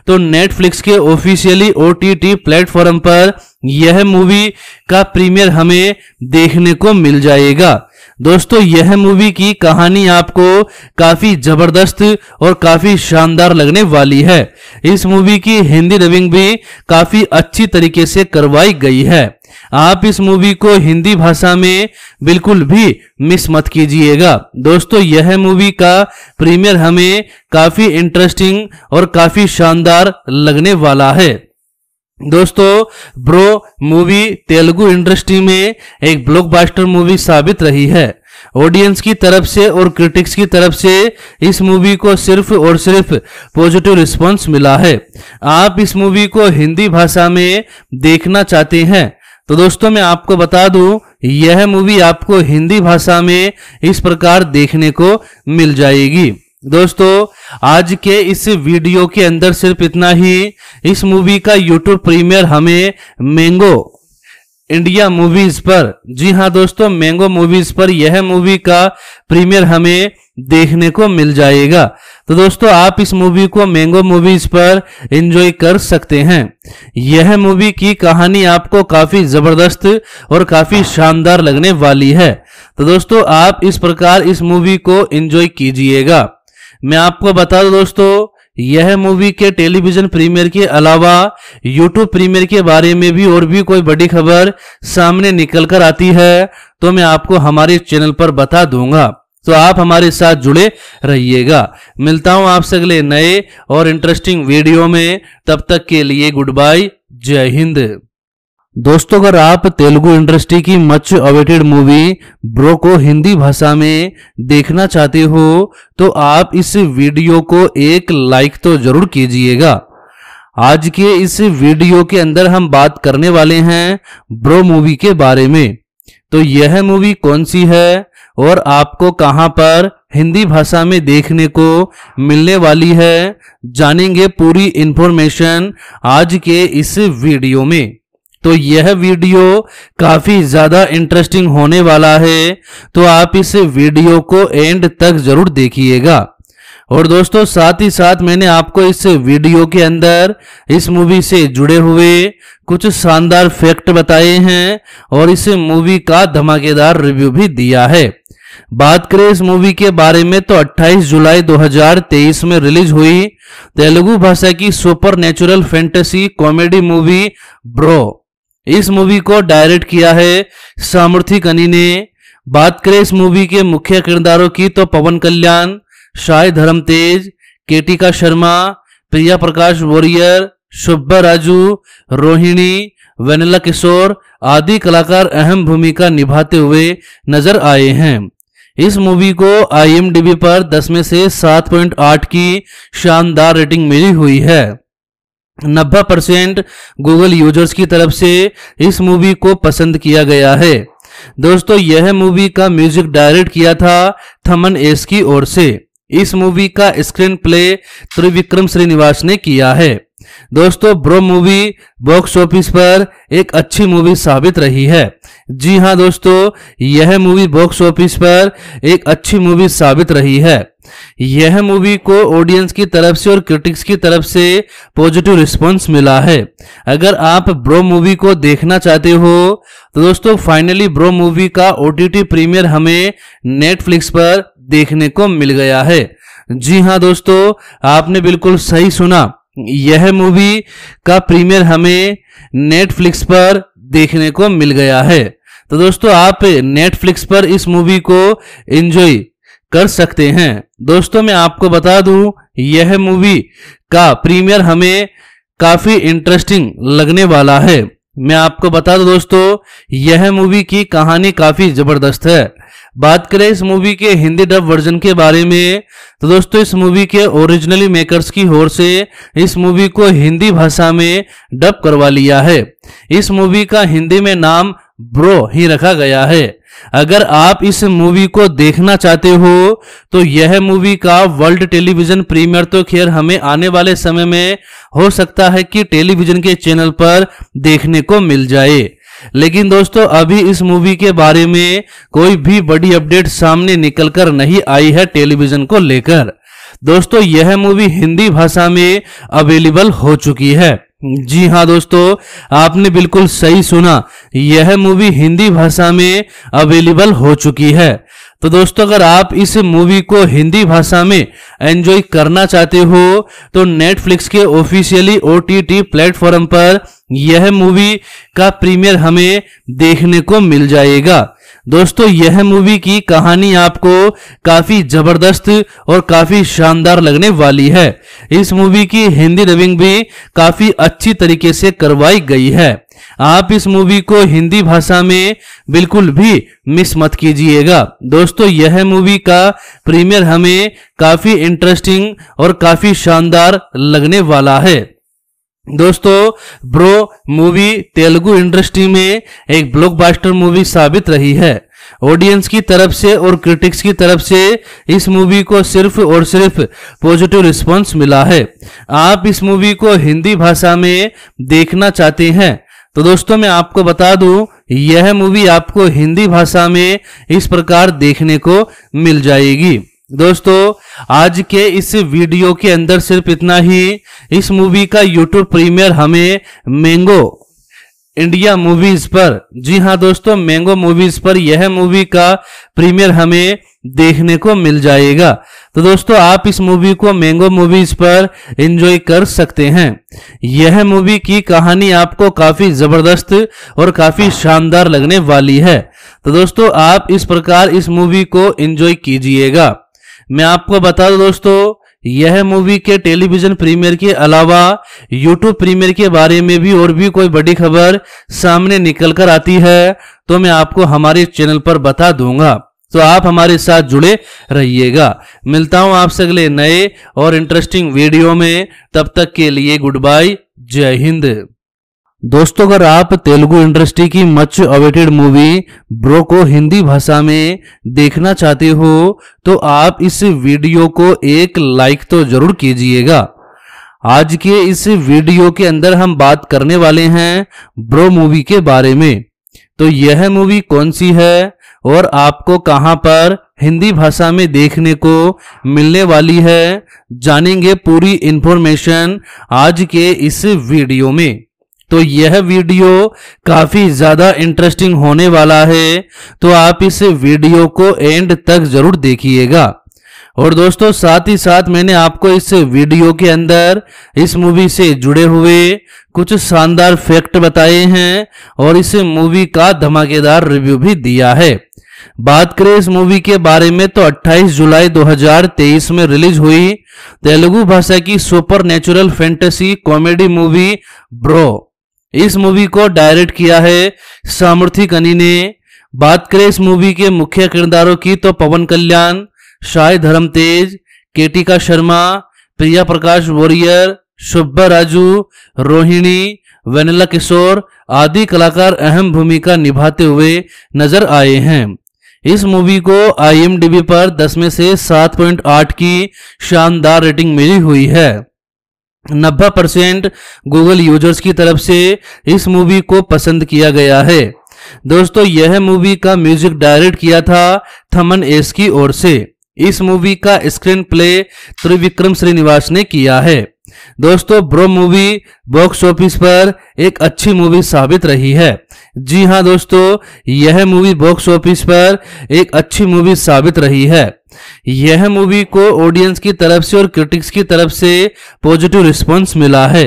Speaker 2: तो नेटफ्लिक्स के officially O T T platform पर यह मूवी का प्रीमियर हमें देखने को मिल जाएगा दोस्तों यह मूवी की कहानी आपको काफी जबरदस्त और काफी शानदार लगने वाली है इस मूवी की हिंदी डबिंग भी काफी अच्छी तरीके से करवाई गई है आप इस मूवी को हिंदी भाषा में बिल्कुल भी मिस मत कीजिएगा दोस्तों यह मूवी का प्रीमियर हमें काफी इंटरेस्टिंग और काफी शानदार लगने वाला है दोस्तों ब्रो मूवी तेलुगु इंडस्ट्री में एक ब्लॉकबस्टर मूवी साबित रही है ऑडियंस की तरफ से और क्रिटिक्स की तरफ से इस मूवी को सिर्फ और सिर्फ पॉजिटिव रिस्पांस मिला है आप इस मूवी को हिंदी भाषा में देखना चाहते हैं तो दोस्तों मैं आपको बता दूं यह मूवी आपको हिंदी भाषा में इस प्रकार देखने को मिल जाएगी दोस्तों आज के इस वीडियो के अंदर सिर्फ इतना ही इस मूवी का यूट्यूब प्रीमियर हमें मैंगो इंडिया मूवीज पर जी हाँ दोस्तों मैंगो मूवीज पर यह मूवी का प्रीमियर हमें देखने को मिल जाएगा तो दोस्तों आप इस मूवी को मैंगो मूवीज पर एंजॉय कर सकते हैं यह मूवी की कहानी आपको काफी जबरदस्त और काफी शानदार लगने वाली है तो दोस्तों आप इस प्रकार इस मूवी को एंजॉय कीजिएगा मैं आपको बता दूं दोस्तों यह मूवी के टेलीविजन प्रीमियर के अलावा यूट्यूब प्रीमियर के बारे में भी और भी कोई बड़ी खबर सामने निकल कर आती है तो मैं आपको हमारे चैनल पर बता दूंगा तो आप हमारे साथ जुड़े रहिएगा मिलता हूं आपसे अगले नए और इंटरेस्टिंग वीडियो में तब तक के लिए गुड बाय जय हिंद
Speaker 1: दोस्तों अगर आप तेलुगु इंडस्ट्री की मच अवेटेड
Speaker 2: मूवी ब्रो को हिंदी भाषा में देखना चाहते हो तो आप इस वीडियो को एक लाइक तो जरूर कीजिएगा आज के इस वीडियो के अंदर हम बात करने वाले हैं ब्रो मूवी के बारे में तो यह मूवी कौन सी है और आपको कहां पर हिंदी भाषा में देखने को मिलने वाली है जानेंगे पूरी इंफॉर्मेशन आज के इस वीडियो में तो यह वीडियो काफी ज्यादा इंटरेस्टिंग होने वाला है तो आप इस वीडियो को एंड तक जरूर देखिएगा और दोस्तों साथ ही साथ मैंने आपको इस वीडियो के अंदर इस मूवी से जुड़े हुए कुछ शानदार फैक्ट बताए हैं और इस मूवी का धमाकेदार रिव्यू भी दिया है बात करें इस मूवी के बारे में तो 28 जुलाई 2023 में रिलीज हुई तेलुगु भाषा की super natural fantasy comedy movie Bro इस मूवी को डायरेक्ट किया है सामर्थी कनी ने बात करें इस मूवी के मुख्य किरदारों की तो पवन कल्याण शाय धर्म तेज केटिका शर्मा प्रिया प्रकाश वॉरियर शुभा राजू रोहिणी वेनिला किशोर आदि कलाकार अहम भूमिका निभाते हुए नजर आए हैं इस मूवी को आईएमडीबी पर 10 में से 7.8 की शानदार रेटिंग मिली हुई है नब्बे परसेंट गूगल यूजर्स की तरफ से इस मूवी को पसंद किया गया है दोस्तों यह मूवी का म्यूजिक डायरेक्ट किया था थमन एस की ओर से इस मूवी का स्क्रीन प्ले त्रिविक्रम श्रीनिवास ने किया है दोस्तों ब्रो मूवी बॉक्स ऑफिस पर एक अच्छी मूवी साबित रही है जी हाँ दोस्तों यह मूवी बॉक्स ऑफिस पर एक अच्छी मूवी साबित रही है यह मूवी को ऑडियंस की तरफ से और क्रिटिक्स की तरफ से पॉजिटिव रिस्पांस मिला है अगर आप ब्रो मूवी को देखना चाहते हो तो दोस्तों फाइनली ब्रो मूवी का ओटीटी प्रीमियर हमें नेटफ्लिक्स पर देखने को मिल गया है जी हाँ दोस्तों आपने बिल्कुल सही सुना यह मूवी का प्रीमियर हमें नेटफ्लिक्स पर देखने को मिल गया है तो दोस्तों आप नेटफ्लिक्स पर इस मूवी को एंजॉय कर सकते हैं दोस्तों मैं आपको बता दूं यह मूवी का प्रीमियर हमें काफी इंटरेस्टिंग लगने वाला है मैं आपको बता दूं दोस्तों यह मूवी की कहानी काफी जबरदस्त है बात करें इस मूवी के हिंदी डब वर्जन के बारे में तो दोस्तों इस मूवी के ओरिजिनली मेकर्स की ओर से इस मूवी को हिंदी भाषा में डब करवा लिया है इस मूवी का हिंदी में नाम ब्रो ही रखा गया है अगर आप इस मूवी को देखना चाहते हो तो यह मूवी का वर्ल्ड टेलीविजन प्रीमियर तो खैर हमें आने वाले समय में हो सकता है कि टेलीविजन के चैनल पर देखने को मिल जाए लेकिन दोस्तों अभी इस मूवी के बारे में कोई भी बड़ी अपडेट सामने निकल कर नहीं आई है टेलीविजन को लेकर दोस्तों यह मूवी हिंदी भाषा में अवेलेबल हो चुकी है जी हाँ दोस्तों आपने बिल्कुल सही सुना यह मूवी हिंदी भाषा में अवेलेबल हो चुकी है तो दोस्तों अगर आप इस मूवी को हिंदी भाषा में एंजॉय करना चाहते हो तो नेटफ्लिक्स के ऑफिशियली ओ प्लेटफॉर्म पर यह मूवी का प्रीमियर हमें देखने को मिल जाएगा दोस्तों यह मूवी की कहानी आपको काफी जबरदस्त और काफी शानदार लगने वाली है इस मूवी की हिंदी डबिंग भी काफी अच्छी तरीके से करवाई गई है आप इस मूवी को हिंदी भाषा में बिल्कुल भी मिस मत कीजिएगा दोस्तों यह मूवी का प्रीमियर हमें काफी इंटरेस्टिंग और काफी शानदार लगने वाला है दोस्तों ब्रो मूवी तेलुगु इंडस्ट्री में एक ब्लॉकबस्टर मूवी साबित रही है ऑडियंस की तरफ से और क्रिटिक्स की तरफ से इस मूवी को सिर्फ और सिर्फ पॉजिटिव रिस्पांस मिला है आप इस मूवी को हिंदी भाषा में देखना चाहते हैं तो दोस्तों मैं आपको बता दूं यह मूवी आपको हिंदी भाषा में इस प्रकार देखने को मिल जाएगी दोस्तों आज के इस वीडियो के अंदर सिर्फ इतना ही इस मूवी का यूट्यूब प्रीमियर हमें मैंगो इंडिया मूवीज पर जी हाँ दोस्तों मैंगो मूवीज पर यह मूवी का प्रीमियर हमें देखने को मिल जाएगा तो दोस्तों आप इस मूवी को मैंगो मूवीज पर एंजॉय कर सकते हैं यह मूवी की कहानी आपको काफी जबरदस्त और काफी शानदार लगने वाली है तो दोस्तों आप इस प्रकार इस मूवी को एंजॉय कीजिएगा मैं आपको बता दूं दोस्तों यह मूवी के टेलीविजन प्रीमियर के अलावा यूट्यूब प्रीमियर के बारे में भी और भी कोई बड़ी खबर सामने निकल कर आती है तो मैं आपको हमारे चैनल पर बता दूंगा तो आप हमारे साथ जुड़े रहिएगा मिलता हूं आपसे अगले नए और इंटरेस्टिंग वीडियो में तब तक के लिए गुड बाय जय हिंद
Speaker 1: दोस्तों अगर आप तेलुगु इंडस्ट्री की मच अवेटेड मूवी ब्रो को हिंदी
Speaker 2: भाषा में देखना चाहते हो तो आप इस वीडियो को एक लाइक तो जरूर कीजिएगा आज के इस वीडियो के अंदर हम बात करने वाले हैं ब्रो मूवी के बारे में तो यह मूवी कौन सी है और आपको कहां पर हिंदी भाषा में देखने को मिलने वाली है जानेंगे पूरी इंफॉर्मेशन आज के इस वीडियो में तो यह वीडियो काफी ज्यादा इंटरेस्टिंग होने वाला है तो आप इस वीडियो को एंड तक जरूर देखिएगा और दोस्तों साथ ही साथ मैंने आपको इस वीडियो के अंदर इस मूवी से जुड़े हुए कुछ शानदार फैक्ट बताए हैं और इस मूवी का धमाकेदार रिव्यू भी दिया है बात करें इस मूवी के बारे में तो 28 जुलाई 2023 में रिलीज हुई तेलुगु भाषा की super natural fantasy comedy movie Bro इस मूवी को डायरेक्ट किया है सामर्थी कनी ने बात करें इस मूवी के मुख्य किरदारों की तो पवन कल्याण शाय धर्म तेज केटिका शर्मा प्रिया प्रकाश वॉरियर सुब्बा राजू रोहिणी वेनिला किशोर आदि कलाकार अहम भूमिका निभाते हुए नजर आए हैं इस मूवी को आईएमडीबी पर 10 में से 7.8 की शानदार रेटिंग मिली हुई है नब्बे परसेंट गूगल यूजर्स की तरफ से इस मूवी को पसंद किया गया है दोस्तों यह मूवी का म्यूजिक डायरेक्ट किया था थमन एस की ओर से इस मूवी का स्क्रीन प्ले त्रिविक्रम श्रीनिवास ने किया है दोस्तों ब्रो मूवी बॉक्स ऑफिस पर एक अच्छी मूवी साबित रही है जी हाँ दोस्तों यह मूवी बॉक्स ऑफिस पर एक अच्छी मूवी साबित रही है यह मूवी को ऑडियंस की तरफ से और क्रिटिक्स की तरफ से पॉजिटिव रिस्पांस मिला है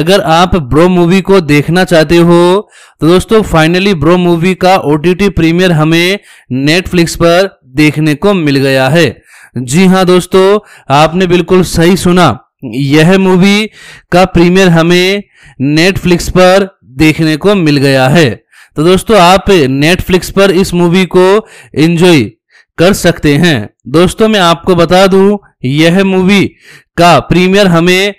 Speaker 2: अगर आप ब्रो मूवी को देखना चाहते हो तो दोस्तों फाइनली ब्रो मूवी का ओटीटी प्रीमियर हमें नेटफ्लिक्स पर देखने को मिल गया है जी हाँ दोस्तों आपने बिल्कुल सही सुना यह मूवी का प्रीमियर हमें नेटफ्लिक्स पर देखने को मिल गया है तो दोस्तों आप नेटफ्लिक्स पर इस मूवी को एंजॉय कर सकते हैं दोस्तों मैं आपको बता दूं यह मूवी का प्रीमियर हमें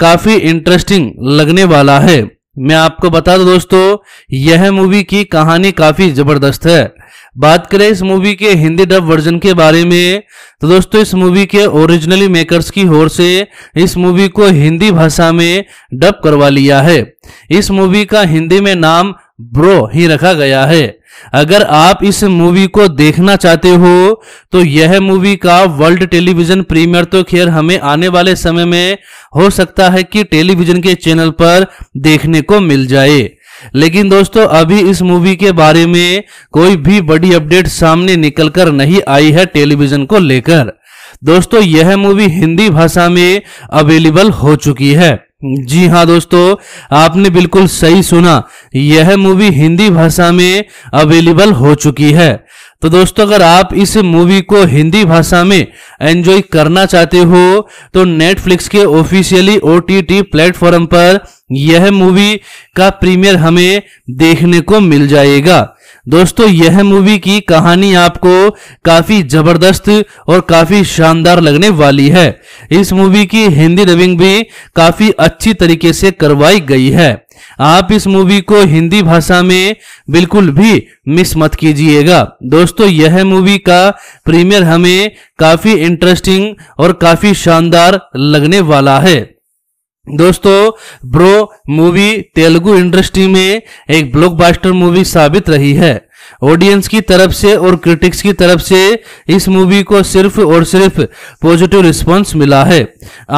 Speaker 2: काफी इंटरेस्टिंग लगने वाला है मैं आपको बता दूं दोस्तों यह मूवी की कहानी काफी जबरदस्त है बात करें इस मूवी के हिंदी डब वर्जन के बारे में तो दोस्तों इस मूवी के ओरिजिनली मेकर्स की ओर से इस मूवी को हिंदी भाषा में डब करवा लिया है इस मूवी का हिंदी में नाम ब्रो ही रखा गया है अगर आप इस मूवी को देखना चाहते हो तो यह मूवी का वर्ल्ड टेलीविजन प्रीमियर तो खैर हमें आने वाले समय में हो सकता है कि टेलीविजन के चैनल पर देखने को मिल जाए लेकिन दोस्तों अभी इस मूवी के बारे में कोई भी बड़ी अपडेट सामने निकलकर नहीं आई है टेलीविजन को लेकर दोस्तों यह मूवी हिंदी भाषा में अवेलेबल हो चुकी है जी हाँ दोस्तों आपने बिल्कुल सही सुना यह मूवी हिंदी भाषा में अवेलेबल हो चुकी है तो दोस्तों अगर आप इस मूवी को हिंदी भाषा में एंजॉय करना चाहते हो तो नेटफ्लिक्स के ऑफिशियली ओ प्लेटफॉर्म पर यह मूवी का प्रीमियर हमें देखने को मिल जाएगा दोस्तों यह मूवी की कहानी आपको काफी जबरदस्त और काफी शानदार लगने वाली है इस मूवी की हिंदी डबिंग भी काफी अच्छी तरीके से करवाई गई है आप इस मूवी को हिंदी भाषा में बिल्कुल भी मिस मत कीजिएगा दोस्तों यह मूवी का प्रीमियर हमें काफी इंटरेस्टिंग और काफी शानदार लगने वाला है दोस्तों ब्रो मूवी तेलुगु इंडस्ट्री में एक ब्लॉकबस्टर मूवी साबित रही है ऑडियंस की तरफ से और क्रिटिक्स की तरफ से इस मूवी को सिर्फ और सिर्फ पॉजिटिव रिस्पांस मिला है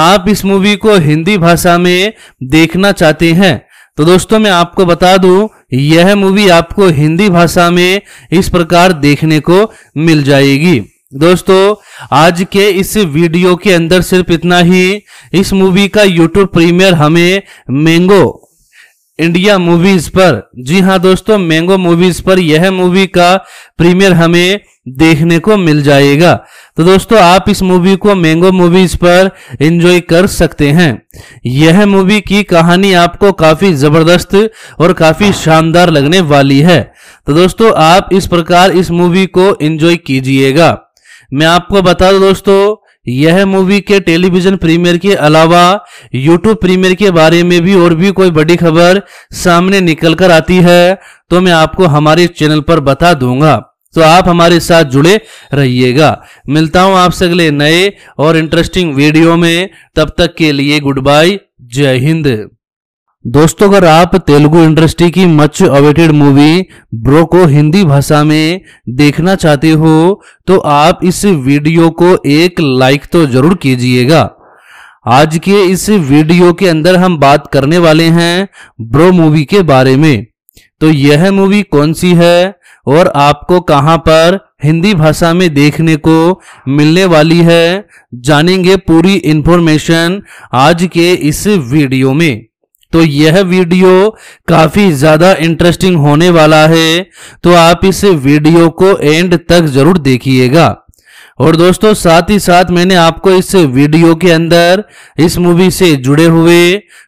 Speaker 2: आप इस मूवी को हिंदी भाषा में देखना चाहते हैं तो दोस्तों मैं आपको बता दूं यह मूवी आपको हिंदी भाषा में इस प्रकार देखने को मिल जाएगी दोस्तों आज के इस वीडियो के अंदर सिर्फ इतना ही इस मूवी का यूट्यूब प्रीमियर हमें मैंगो इंडिया मूवीज पर जी हाँ दोस्तों मैंगो मूवीज पर यह मूवी का प्रीमियर हमें देखने को मिल जाएगा तो दोस्तों आप इस मूवी को मैंगो मूवीज पर एंजॉय कर सकते हैं यह मूवी की कहानी आपको काफी जबरदस्त और काफी शानदार लगने वाली है तो दोस्तों आप इस प्रकार इस मूवी को एंजॉय कीजिएगा मैं आपको बता दूं दोस्तों यह मूवी के टेलीविजन प्रीमियर के अलावा यूट्यूब प्रीमियर के बारे में भी और भी कोई बड़ी खबर सामने निकल कर आती है तो मैं आपको हमारे चैनल पर बता दूंगा तो आप हमारे साथ जुड़े रहिएगा मिलता हूं आपसे अगले नए और इंटरेस्टिंग वीडियो में तब तक के लिए गुड बाय जय हिंद
Speaker 1: दोस्तों अगर आप
Speaker 2: तेलुगु इंडस्ट्री की मच अवेटेड मूवी ब्रो को हिंदी भाषा में देखना चाहते हो तो आप इस वीडियो को एक लाइक तो जरूर कीजिएगा आज के इस वीडियो के अंदर हम बात करने वाले हैं ब्रो मूवी के बारे में तो यह मूवी कौन सी है और आपको कहां पर हिंदी भाषा में देखने को मिलने वाली है जानेंगे पूरी इन्फॉर्मेशन आज के इस वीडियो में तो यह वीडियो काफ़ी ज़्यादा इंटरेस्टिंग होने वाला है तो आप इस वीडियो को एंड तक ज़रूर देखिएगा और दोस्तों साथ ही साथ मैंने आपको इस वीडियो के अंदर इस मूवी से जुड़े हुए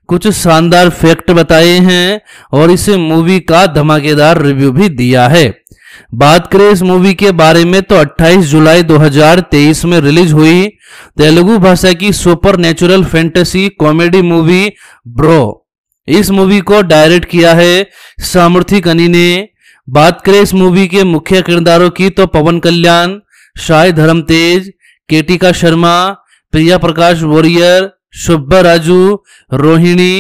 Speaker 2: कुछ शानदार फैक्ट बताए हैं और इस मूवी का धमाकेदार रिव्यू भी दिया है बात करें इस मूवी के बारे में तो 28 जुलाई 2023 में रिलीज हुई तेलुगु भाषा की super natural fantasy comedy movie Bro इस मूवी को डायरेक्ट किया है सामर्थी कनी ने बात करें इस मूवी के मुख्य किरदारों की तो पवन कल्याण शाय धर्म तेज केटिका शर्मा प्रिया प्रकाश वॉरियर शुभ्भा राजू रोहिणी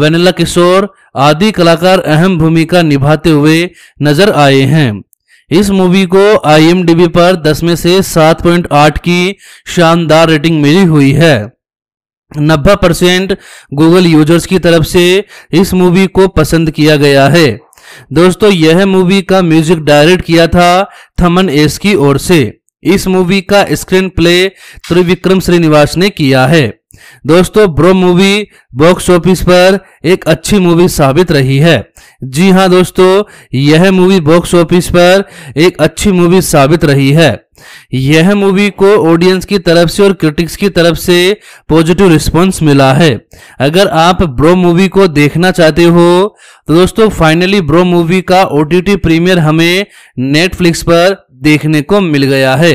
Speaker 2: वेनिला किशोर आदि कलाकार अहम भूमिका निभाते हुए नजर आए हैं इस मूवी को आईएमडीबी पर 10 में से 7.8 की शानदार रेटिंग मिली हुई है नब्बे परसेंट गूगल यूजर्स की तरफ से इस मूवी को पसंद किया गया है दोस्तों यह मूवी का म्यूजिक डायरेक्ट किया था थमन एस की ओर से इस मूवी का स्क्रीन प्ले त्रिविक्रम श्रीनिवास ने किया है दोस्तों ब्रो मूवी बॉक्स ऑफिस पर एक अच्छी मूवी साबित रही है जी हाँ दोस्तों यह मूवी बॉक्स ऑफिस पर एक अच्छी मूवी साबित रही है यह मूवी को ऑडियंस की तरफ से और क्रिटिक्स की तरफ से पॉजिटिव रिस्पांस मिला है अगर आप ब्रो मूवी को देखना चाहते हो तो दोस्तों फाइनली ब्रो मूवी का ओ प्रीमियर हमें नेटफ्लिक्स पर देखने को मिल गया है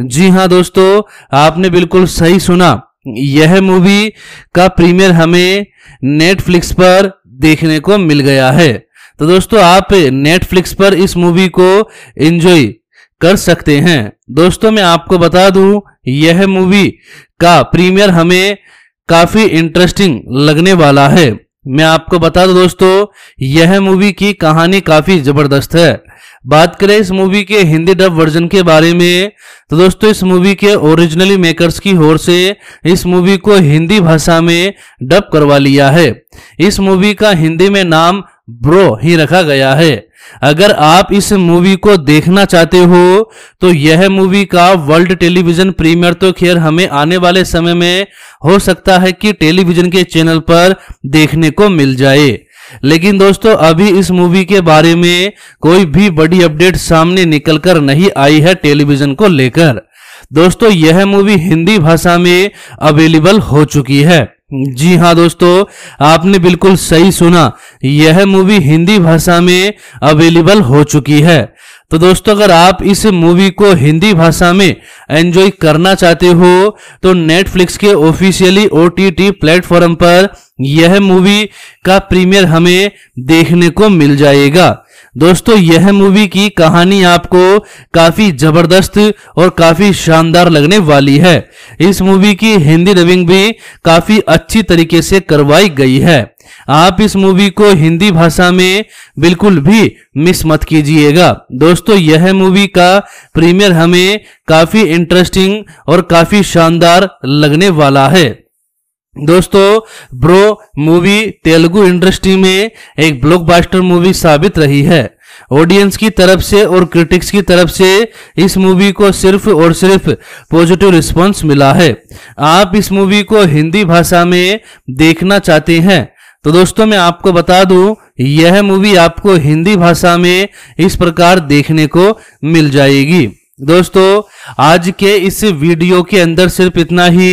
Speaker 2: जी हाँ दोस्तों आपने बिल्कुल सही सुना यह मूवी का प्रीमियर हमें नेटफ्लिक्स पर देखने को मिल गया है तो दोस्तों आप नेटफ्लिक्स पर इस मूवी को एंजॉय कर सकते हैं दोस्तों मैं आपको बता दूं यह मूवी का प्रीमियर हमें काफी इंटरेस्टिंग लगने वाला है मैं आपको बता दूं दोस्तों यह मूवी की कहानी काफी जबरदस्त है बात करें इस मूवी के हिंदी डब वर्जन के बारे में तो दोस्तों इस मूवी के ओरिजिनली मेकर्स की ओर से इस मूवी को हिंदी भाषा में डब करवा लिया है इस मूवी का हिंदी में नाम ब्रो ही रखा गया है अगर आप इस मूवी को देखना चाहते हो तो यह मूवी का वर्ल्ड टेलीविजन प्रीमियर तो खैर हमें आने वाले समय में हो सकता है कि टेलीविजन के चैनल पर देखने को मिल जाए लेकिन दोस्तों अभी इस मूवी के बारे में कोई भी बड़ी अपडेट सामने निकलकर नहीं आई है टेलीविजन को लेकर दोस्तों यह मूवी हिंदी भाषा में अवेलेबल हो चुकी है जी हाँ दोस्तों आपने बिल्कुल सही सुना यह मूवी हिंदी भाषा में अवेलेबल हो चुकी है तो दोस्तों अगर आप इस मूवी को हिंदी भाषा में एंजॉय करना चाहते हो तो नेटफ्लिक्स के ऑफिशियली ओ टी प्लेटफॉर्म पर यह मूवी का प्रीमियर हमें देखने को मिल जाएगा दोस्तों यह मूवी की कहानी आपको काफी जबरदस्त और काफी शानदार लगने वाली है इस मूवी की हिंदी डबिंग भी काफी अच्छी तरीके से करवाई गई है आप इस मूवी को हिंदी भाषा में बिल्कुल भी मिस मत कीजिएगा दोस्तों यह मूवी का प्रीमियर हमें काफी इंटरेस्टिंग और काफी शानदार लगने वाला है दोस्तों ब्रो मूवी तेलुगु इंडस्ट्री में एक ब्लॉकबस्टर मूवी साबित रही है ऑडियंस की तरफ से और क्रिटिक्स की तरफ से इस मूवी को सिर्फ और सिर्फ पॉजिटिव रिस्पांस मिला है आप इस मूवी को हिंदी भाषा में देखना चाहते हैं तो दोस्तों मैं आपको बता दूं यह मूवी आपको हिंदी भाषा में इस प्रकार देखने को मिल जाएगी दोस्तों आज के इस वीडियो के अंदर सिर्फ इतना ही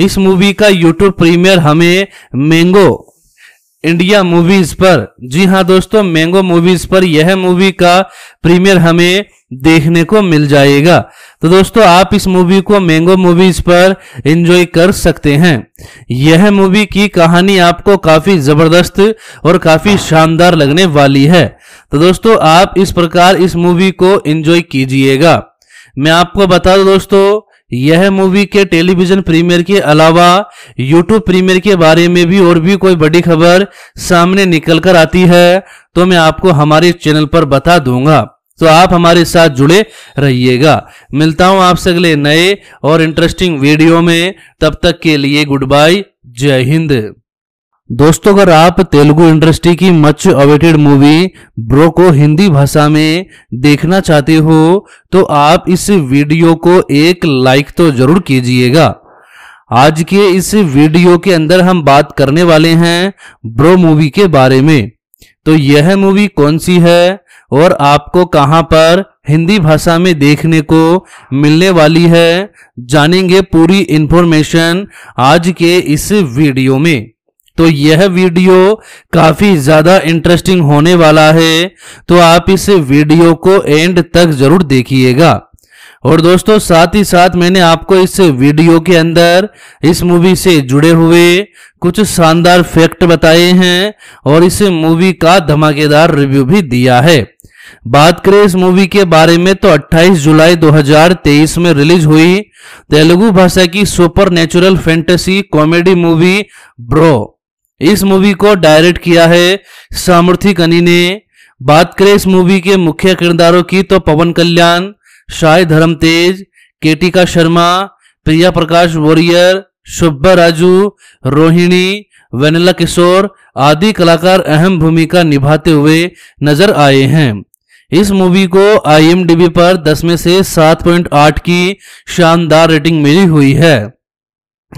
Speaker 2: इस मूवी का यूट्यूब प्रीमियर हमें मैंगो इंडिया मूवीज पर जी हाँ दोस्तों मैंगो मूवीज पर यह मूवी का प्रीमियर हमें देखने को मिल जाएगा तो दोस्तों आप इस मूवी को मैंगो मूवीज पर एंजॉय कर सकते हैं यह मूवी की कहानी आपको काफी जबरदस्त और काफी शानदार लगने वाली है तो दोस्तों आप इस प्रकार इस मूवी को एंजॉय कीजिएगा मैं आपको बता दूं दोस्तों यह मूवी के टेलीविजन प्रीमियर के अलावा यूट्यूब प्रीमियर के बारे में भी और भी कोई बड़ी खबर सामने निकल कर आती है तो मैं आपको हमारे चैनल पर बता दूंगा तो आप हमारे साथ जुड़े रहिएगा मिलता हूं आपसे अगले नए और इंटरेस्टिंग वीडियो में तब तक के लिए गुड बाय जय हिंद
Speaker 1: दोस्तों अगर आप तेलुगु इंडस्ट्री की मच
Speaker 2: अवेटेड मूवी ब्रो को हिंदी भाषा में देखना चाहते हो तो आप इस वीडियो को एक लाइक तो जरूर कीजिएगा आज के इस वीडियो के अंदर हम बात करने वाले हैं ब्रो मूवी के बारे में तो यह मूवी कौन सी है और आपको कहां पर हिंदी भाषा में देखने को मिलने वाली है जानेंगे पूरी इंफॉर्मेशन आज के इस वीडियो में तो यह वीडियो काफी ज्यादा इंटरेस्टिंग होने वाला है तो आप इस वीडियो को एंड तक जरूर देखिएगा और दोस्तों साथ ही साथ मैंने आपको इस वीडियो के अंदर इस मूवी से जुड़े हुए कुछ शानदार फैक्ट बताए हैं और इस मूवी का धमाकेदार रिव्यू भी दिया है बात करें इस मूवी के बारे में तो 28 जुलाई 2023 में रिलीज हुई तेलुगु भाषा की super natural fantasy comedy movie Bro इस मूवी को डायरेक्ट किया है सामर्थी कनी ने बात करें इस मूवी के मुख्य किरदारों की तो पवन कल्याण शाय धर्म तेज केटिका शर्मा प्रिया प्रकाश वॉरियर शुभा राजू रोहिणी वेनिला किशोर आदि कलाकार अहम भूमिका निभाते हुए नजर आए हैं इस मूवी को आईएमडीबी पर 10 में से 7.8 की शानदार रेटिंग मिली हुई है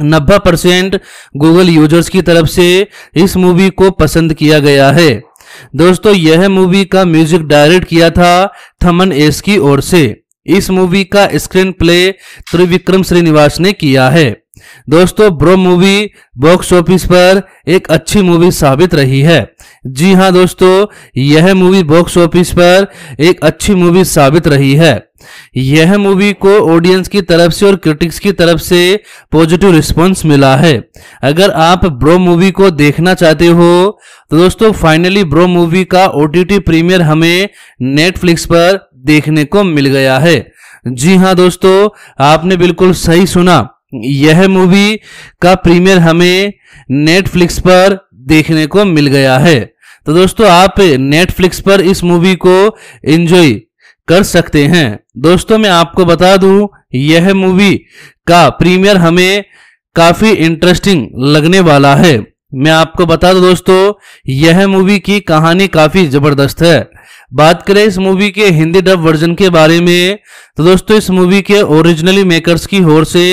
Speaker 2: नब्बे परसेंट गूगल यूजर्स की तरफ से इस मूवी को पसंद किया गया है दोस्तों यह मूवी का म्यूजिक डायरेक्ट किया था थमन एस की ओर से इस मूवी का स्क्रीन प्ले त्रिविक्रम श्रीनिवास ने किया है दोस्तों ब्रो मूवी बॉक्स ऑफिस पर एक अच्छी मूवी साबित रही है जी हाँ दोस्तों यह मूवी बॉक्स ऑफिस पर एक अच्छी मूवी साबित रही है यह मूवी को ऑडियंस की तरफ से और क्रिटिक्स की तरफ से पॉजिटिव रिस्पांस मिला है अगर आप ब्रो मूवी को देखना चाहते हो तो दोस्तों फाइनली ब्रो मूवी का ओ प्रीमियर हमें नेटफ्लिक्स पर देखने को मिल गया है जी हाँ दोस्तों आपने बिल्कुल सही सुना यह मूवी का प्रीमियर हमें नेटफ्लिक्स पर देखने को मिल गया है तो दोस्तों आप नेटफ्लिक्स पर इस मूवी को एंजॉय कर सकते हैं दोस्तों मैं आपको बता दूं यह मूवी का प्रीमियर हमें काफी इंटरेस्टिंग लगने वाला है मैं आपको बता दूं दोस्तों यह मूवी की कहानी काफी जबरदस्त है बात करें इस मूवी के हिंदी डब वर्जन के बारे में तो दोस्तों इस मूवी के ओरिजिनली मेकर्स की ओर से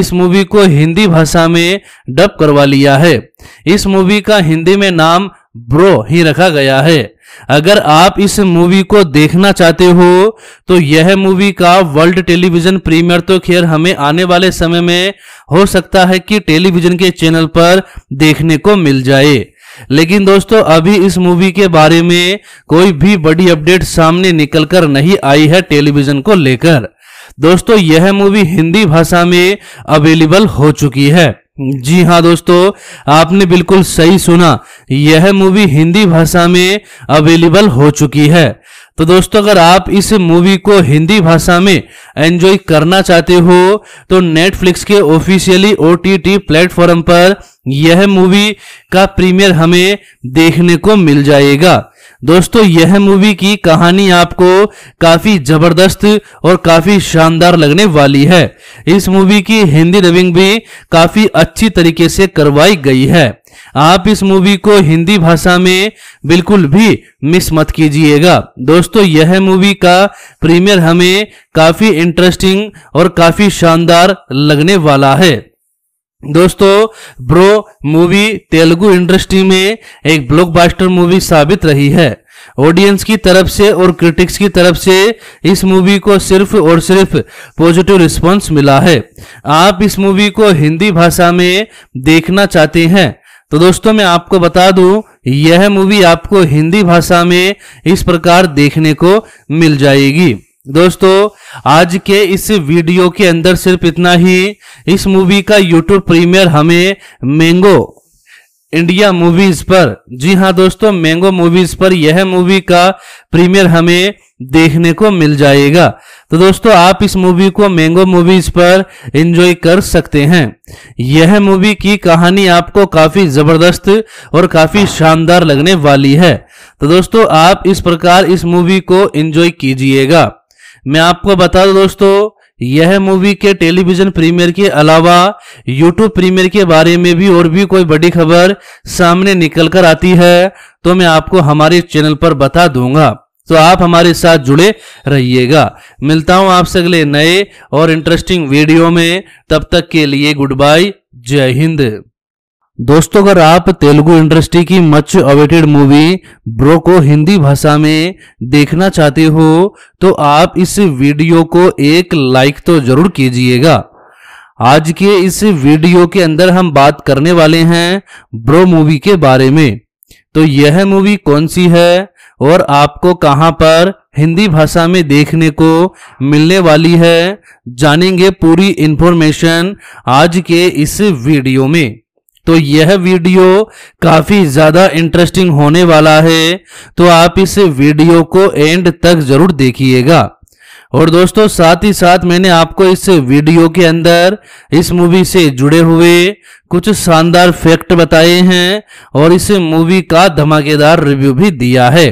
Speaker 2: इस मूवी को हिंदी भाषा में डब करवा लिया है इस मूवी का हिंदी में नाम ब्रो ही रखा गया है अगर आप इस मूवी को देखना चाहते हो तो यह मूवी का वर्ल्ड टेलीविजन प्रीमियर तो खैर हमें आने वाले समय में हो सकता है कि टेलीविजन के चैनल पर देखने को मिल जाए लेकिन दोस्तों अभी इस मूवी के बारे में कोई भी बड़ी अपडेट सामने निकलकर नहीं आई है टेलीविजन को लेकर दोस्तों यह मूवी हिंदी भाषा में अवेलेबल हो चुकी है जी हाँ दोस्तों आपने बिल्कुल सही सुना यह मूवी हिंदी भाषा में अवेलेबल हो चुकी है तो दोस्तों अगर आप इस मूवी को हिंदी भाषा में एंजॉय करना चाहते हो तो नेटफ्लिक्स के officially O T T platform पर यह मूवी का प्रीमियर हमें देखने को मिल जाएगा दोस्तों यह मूवी की कहानी आपको काफी जबरदस्त और काफी शानदार लगने वाली है इस मूवी की हिंदी डबिंग भी काफी अच्छी तरीके से करवाई गई है आप इस मूवी को हिंदी भाषा में बिल्कुल भी मिस मत कीजिएगा दोस्तों यह मूवी का प्रीमियर हमें काफी इंटरेस्टिंग और काफी शानदार लगने वाला है दोस्तों ब्रो मूवी तेलुगु इंडस्ट्री में एक ब्लॉकबस्टर मूवी साबित रही है ऑडियंस की तरफ से और क्रिटिक्स की तरफ से इस मूवी को सिर्फ और सिर्फ पॉजिटिव रिस्पांस मिला है आप इस मूवी को हिंदी भाषा में देखना चाहते हैं तो दोस्तों मैं आपको बता दूं यह मूवी आपको हिंदी भाषा में इस प्रकार देखने को मिल जाएगी दोस्तों आज के इस वीडियो के अंदर सिर्फ इतना ही इस मूवी का यूट्यूब प्रीमियर हमें मैंगो इंडिया मूवीज पर जी हाँ दोस्तों मैंगो मूवीज पर यह मूवी का प्रीमियर हमें देखने को मिल जाएगा तो दोस्तों आप इस मूवी को मैंगो मूवीज पर एंजॉय कर सकते हैं यह मूवी की कहानी आपको काफी जबरदस्त और काफी शानदार लगने वाली है तो दोस्तों आप इस प्रकार इस मूवी को एंजॉय कीजिएगा मैं आपको बता दूं दोस्तों यह मूवी के टेलीविजन प्रीमियर के अलावा यूट्यूब प्रीमियर के बारे में भी और भी कोई बड़ी खबर सामने निकल कर आती है तो मैं आपको हमारे चैनल पर बता दूंगा तो आप हमारे साथ जुड़े रहिएगा मिलता हूं आपसे अगले नए और इंटरेस्टिंग वीडियो में तब तक के लिए गुड बाय जय हिंद
Speaker 1: दोस्तों अगर आप तेलुगु इंडस्ट्री की मच अवेटेड मूवी ब्रो
Speaker 2: को हिंदी भाषा में देखना चाहते हो तो आप इस वीडियो को एक लाइक तो जरूर कीजिएगा आज के इस वीडियो के अंदर हम बात करने वाले हैं ब्रो मूवी के बारे में तो यह मूवी कौन सी है और आपको कहां पर हिंदी भाषा में देखने को मिलने वाली है जानेंगे पूरी इंफॉर्मेशन आज के इस वीडियो में तो यह वीडियो काफी ज्यादा इंटरेस्टिंग होने वाला है तो आप इस वीडियो को एंड तक जरूर देखिएगा और दोस्तों साथ ही साथ मैंने आपको इस वीडियो के अंदर इस मूवी से जुड़े हुए कुछ शानदार फैक्ट बताए हैं और इस मूवी का धमाकेदार रिव्यू भी दिया है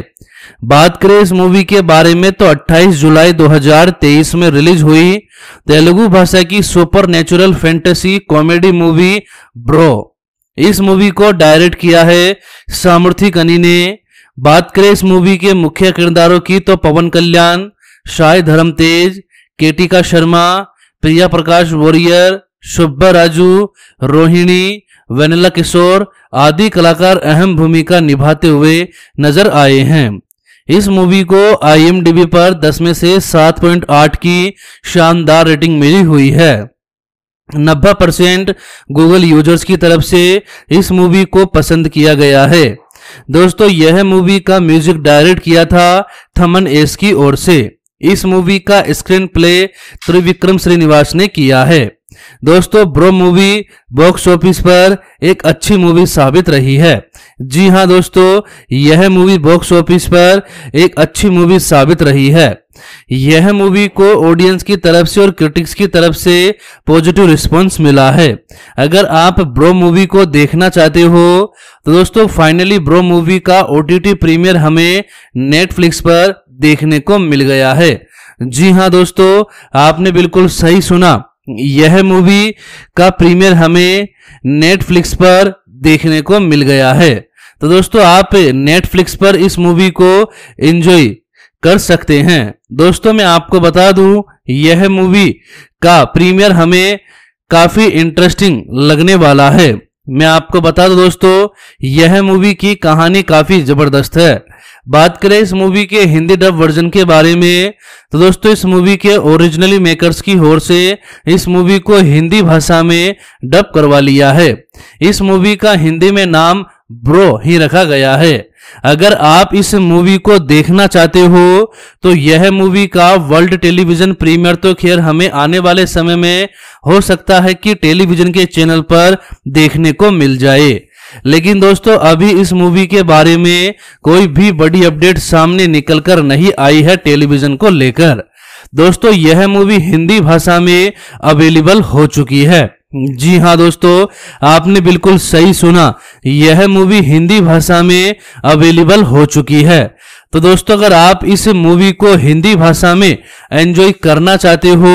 Speaker 2: बात करें इस मूवी के बारे में तो 28 जुलाई 2023 में रिलीज हुई तेलुगु भाषा की super natural fantasy comedy movie Bro इस मूवी को डायरेक्ट किया है सामर्थी कनी ने बात करें इस मूवी के मुख्य किरदारों की तो पवन कल्याण शाय धर्म तेज केटिका शर्मा प्रिया प्रकाश वॉरियर सुब्बा राजू रोहिणी वेनिला किशोर आदि कलाकार अहम भूमिका निभाते हुए नजर आए हैं इस मूवी को आईएमडीबी पर 10 में से 7.8 की शानदार रेटिंग मिली हुई है नब्बे परसेंट गूगल यूजर्स की तरफ से इस मूवी को पसंद किया गया है दोस्तों यह मूवी का म्यूजिक डायरेक्ट किया था थमन एस की ओर से इस मूवी का स्क्रीन प्ले त्रिविक्रम श्रीनिवास ने किया है दोस्तों ब्रो मूवी बॉक्स ऑफिस पर एक अच्छी मूवी साबित रही है जी हाँ दोस्तों यह मूवी बॉक्स ऑफिस पर एक अच्छी मूवी साबित रही है यह मूवी को ऑडियंस की तरफ से और क्रिटिक्स की तरफ से पॉजिटिव रिस्पांस मिला है अगर आप ब्रो मूवी को देखना चाहते हो तो दोस्तों फाइनली ब्रो मूवी का ओ प्रीमियर हमें नेटफ्लिक्स पर देखने को मिल गया है जी हाँ दोस्तों आपने बिल्कुल सही सुना यह मूवी का प्रीमियर हमें नेटफ्लिक्स पर देखने को मिल गया है तो दोस्तों आप नेटफ्लिक्स पर इस मूवी को एंजॉय कर सकते हैं दोस्तों मैं आपको बता दूं यह मूवी का प्रीमियर हमें काफ़ी इंटरेस्टिंग लगने वाला है मैं आपको बता दूं दोस्तों यह मूवी की कहानी काफ़ी ज़बरदस्त है बात करें इस मूवी के हिंदी डब वर्जन के बारे में तो दोस्तों इस मूवी के ओरिजिनली मेकर्स की ओर से इस मूवी को हिंदी भाषा में डब करवा लिया है इस मूवी का हिंदी में नाम ब्रो ही रखा गया है अगर आप इस मूवी को देखना चाहते हो तो यह मूवी का वर्ल्ड टेलीविजन प्रीमियर तो खैर हमें आने वाले समय में हो सकता है कि टेलीविजन के चैनल पर देखने को मिल जाए लेकिन दोस्तों अभी इस मूवी के बारे में कोई भी बड़ी अपडेट सामने निकलकर नहीं आई है टेलीविजन को लेकर दोस्तों यह मूवी हिंदी भाषा में अवेलेबल हो चुकी है जी हाँ दोस्तों आपने बिल्कुल सही सुना यह मूवी हिंदी भाषा में अवेलेबल हो चुकी है तो दोस्तों अगर आप इस मूवी को हिंदी भाषा में एंजॉय करना चाहते हो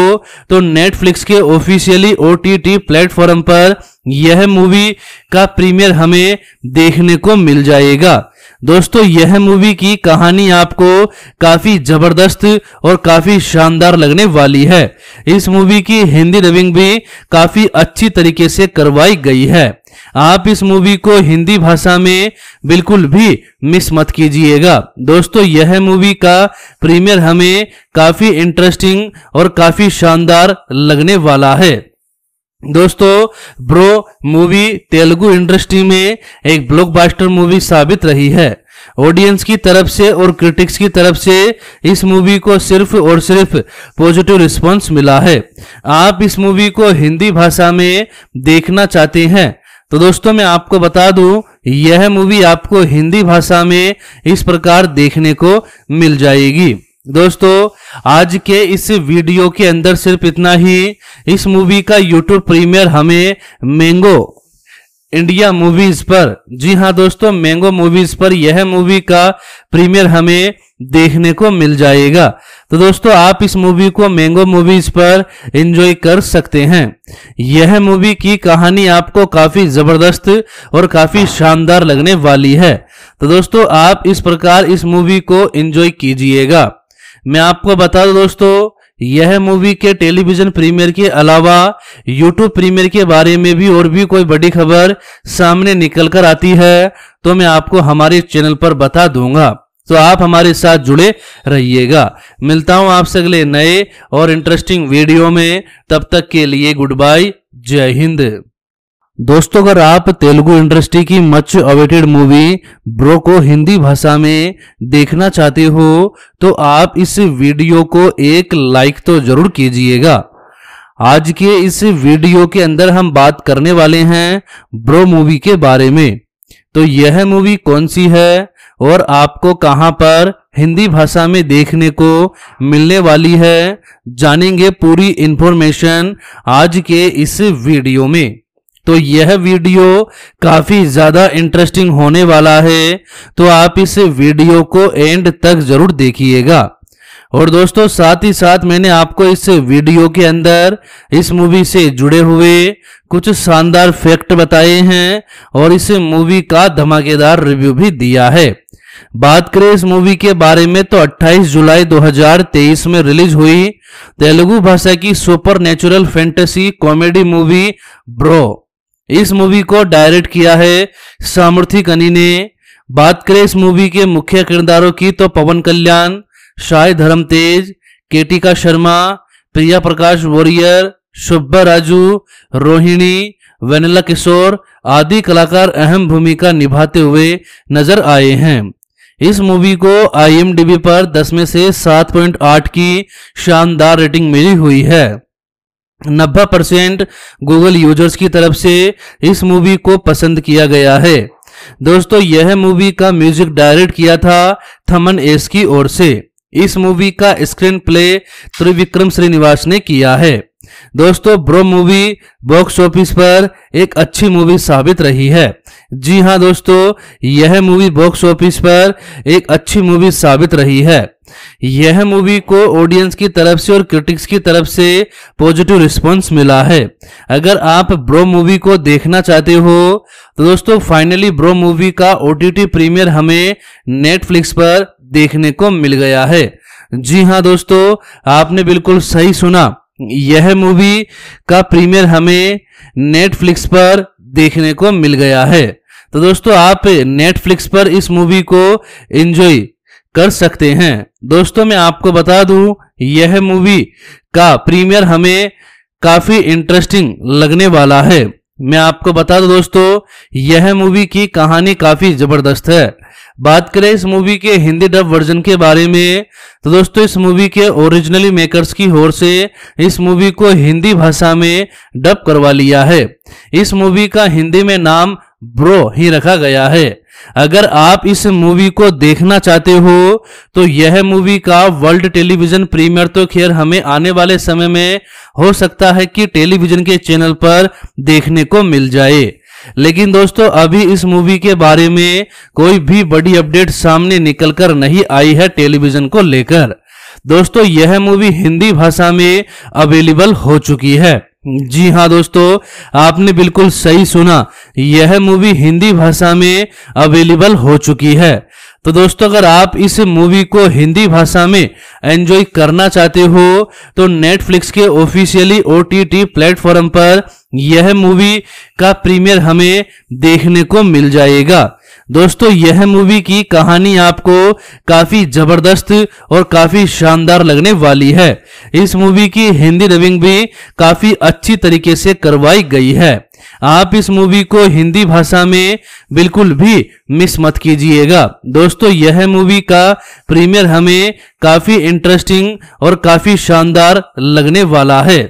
Speaker 2: तो नेटफ्लिक्स के ऑफिशियली ओ प्लेटफॉर्म पर यह मूवी का प्रीमियर हमें देखने को मिल जाएगा दोस्तों यह मूवी की कहानी आपको काफी जबरदस्त और काफी शानदार लगने वाली है इस मूवी की हिंदी डबिंग भी काफी अच्छी तरीके से करवाई गई है आप इस मूवी को हिंदी भाषा में बिल्कुल भी मिस मत कीजिएगा दोस्तों यह मूवी का प्रीमियर हमें काफी इंटरेस्टिंग और काफी शानदार लगने वाला है दोस्तों ब्रो मूवी तेलुगु इंडस्ट्री में एक ब्लॉकबस्टर मूवी साबित रही है ऑडियंस की तरफ से और क्रिटिक्स की तरफ से इस मूवी को सिर्फ और सिर्फ पॉजिटिव रिस्पांस मिला है आप इस मूवी को हिंदी भाषा में देखना चाहते हैं तो दोस्तों मैं आपको बता दूं यह मूवी आपको हिंदी भाषा में इस प्रकार देखने को मिल जाएगी दोस्तों आज के इस वीडियो के अंदर सिर्फ इतना ही इस मूवी का यूट्यूब प्रीमियर हमें मैंगो इंडिया मूवीज पर जी हाँ दोस्तों मैंगो मूवीज पर यह मूवी का प्रीमियर हमें देखने को मिल जाएगा तो दोस्तों आप इस मूवी को मैंगो मूवीज पर एंजॉय कर सकते हैं यह मूवी की कहानी आपको काफी जबरदस्त और काफी शानदार लगने वाली है तो दोस्तों आप इस प्रकार इस मूवी को एंजॉय कीजिएगा मैं आपको बता दूं दोस्तों यह मूवी के टेलीविजन प्रीमियर के अलावा यूट्यूब प्रीमियर के बारे में भी और भी कोई बड़ी खबर सामने निकल कर आती है तो मैं आपको हमारे चैनल पर बता दूंगा तो आप हमारे साथ जुड़े रहिएगा मिलता हूं आपसे अगले नए और इंटरेस्टिंग वीडियो में तब तक के लिए गुड बाय जय हिंद दोस्तों अगर आप तेलुगु इंडस्ट्री की मच अवेटेड मूवी ब्रो को हिंदी भाषा में देखना चाहते हो तो आप इस वीडियो को एक लाइक तो जरूर कीजिएगा आज के इस वीडियो के अंदर हम बात करने वाले हैं ब्रो मूवी के बारे में तो यह मूवी कौन सी है और आपको कहां पर हिंदी भाषा में देखने को मिलने वाली है जानेंगे पूरी इंफॉर्मेशन आज के इस वीडियो में तो यह वीडियो काफ़ी ज़्यादा इंटरेस्टिंग होने वाला है तो आप इस वीडियो को एंड तक ज़रूर देखिएगा और दोस्तों साथ ही साथ मैंने आपको इस वीडियो के अंदर इस मूवी से जुड़े हुए कुछ शानदार फैक्ट बताए हैं और इस मूवी का धमाकेदार रिव्यू भी दिया है बात करें इस मूवी के बारे में तो 28 जुलाई 2023 में रिलीज हुई तेलुगु भाषा की super natural fantasy comedy movie Bro इस मूवी को डायरेक्ट किया है सामर्थी कनी ने बात करें इस मूवी के मुख्य किरदारों की तो पवन कल्याण शाय धर्म तेज केटिका शर्मा प्रिया प्रकाश वॉरियर शुभ्बा राजू रोहिणी वेनिला किशोर आदि कलाकार अहम भूमिका निभाते हुए नजर आए हैं इस मूवी को आईएमडीबी पर 10 में से 7.8 की शानदार रेटिंग मिली हुई है नब्बे परसेंट गूगल यूजर्स की तरफ से इस मूवी को पसंद किया गया है दोस्तों यह मूवी का म्यूजिक डायरेक्ट किया था थमन एस की ओर से इस मूवी का स्क्रीन प्ले त्रिविक्रम श्रीनिवास ने किया है दोस्तों ब्रो मूवी बॉक्स ऑफिस पर एक अच्छी मूवी साबित रही है जी हाँ दोस्तों यह मूवी बॉक्स ऑफिस पर एक अच्छी मूवी साबित रही है यह मूवी को ऑडियंस की तरफ से और क्रिटिक्स की तरफ से पॉजिटिव रिस्पांस मिला है अगर आप ब्रो मूवी को देखना चाहते हो तो दोस्तों फाइनली ब्रो मूवी का ओ प्रीमियर हमें नेटफ्लिक्स पर देखने को मिल गया है जी हाँ दोस्तों आपने बिल्कुल सही सुना यह मूवी का प्रीमियर हमें नेटफ्लिक्स पर देखने को मिल गया है तो दोस्तों आप नेटफ्लिक्स पर इस मूवी को एंजॉय कर सकते हैं दोस्तों मैं आपको बता दूं यह मूवी का प्रीमियर हमें काफी इंटरेस्टिंग लगने वाला है मैं आपको बता दूं दोस्तों यह मूवी की कहानी काफी जबरदस्त है बात करें इस मूवी के हिंदी डब वर्जन के बारे में तो दोस्तों इस मूवी के ओरिजिनली मेकर्स की ओर से इस मूवी को हिंदी भाषा में डब करवा लिया है इस मूवी का हिंदी में नाम ब्रो ही रखा गया है अगर आप इस मूवी को देखना चाहते हो तो यह मूवी का वर्ल्ड टेलीविजन प्रीमियर तो खैर हमें आने वाले समय में हो सकता है कि टेलीविजन के चैनल पर देखने को मिल जाए लेकिन दोस्तों अभी इस मूवी के बारे में कोई भी बड़ी अपडेट सामने निकलकर नहीं आई है टेलीविजन को लेकर दोस्तों यह मूवी हिंदी भाषा में अवेलेबल हो चुकी है जी हाँ दोस्तों आपने बिल्कुल सही सुना यह मूवी हिंदी भाषा में अवेलेबल हो चुकी है तो दोस्तों अगर आप इस मूवी को हिंदी भाषा में एंजॉय करना चाहते हो तो नेटफ्लिक्स के ऑफिशियली ओ टी प्लेटफॉर्म पर यह मूवी का प्रीमियर हमें देखने को मिल जाएगा दोस्तों यह मूवी की कहानी आपको काफी जबरदस्त और काफी शानदार लगने वाली है इस मूवी की हिंदी डबिंग भी काफी अच्छी तरीके से करवाई गई है आप इस मूवी को हिंदी भाषा में बिल्कुल भी मिस मत कीजिएगा दोस्तों यह मूवी का प्रीमियर हमें काफी इंटरेस्टिंग और काफी शानदार लगने वाला है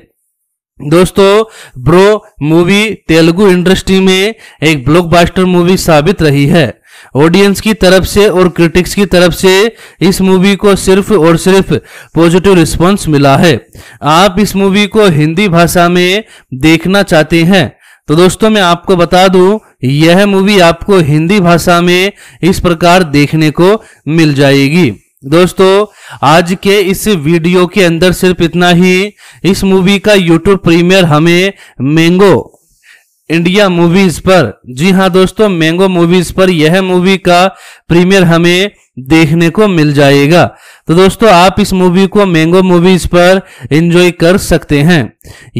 Speaker 2: दोस्तों ब्रो मूवी तेलुगु इंडस्ट्री में एक ब्लॉकबस्टर मूवी साबित रही है ऑडियंस की तरफ से और क्रिटिक्स की तरफ से इस मूवी को सिर्फ और सिर्फ पॉजिटिव रिस्पांस मिला है आप इस मूवी को हिंदी भाषा में देखना चाहते हैं तो दोस्तों मैं आपको बता दूं यह मूवी आपको हिंदी भाषा में इस प्रकार देखने को मिल जाएगी दोस्तों आज के इस वीडियो के अंदर सिर्फ इतना ही इस मूवी का यूट्यूब प्रीमियर हमें मैंगो इंडिया मूवीज पर जी हाँ दोस्तों मैंगो मूवीज पर यह मूवी का प्रीमियर हमें देखने को मिल जाएगा तो दोस्तों आप इस मूवी को मैंगो मूवीज पर एंजॉय कर सकते हैं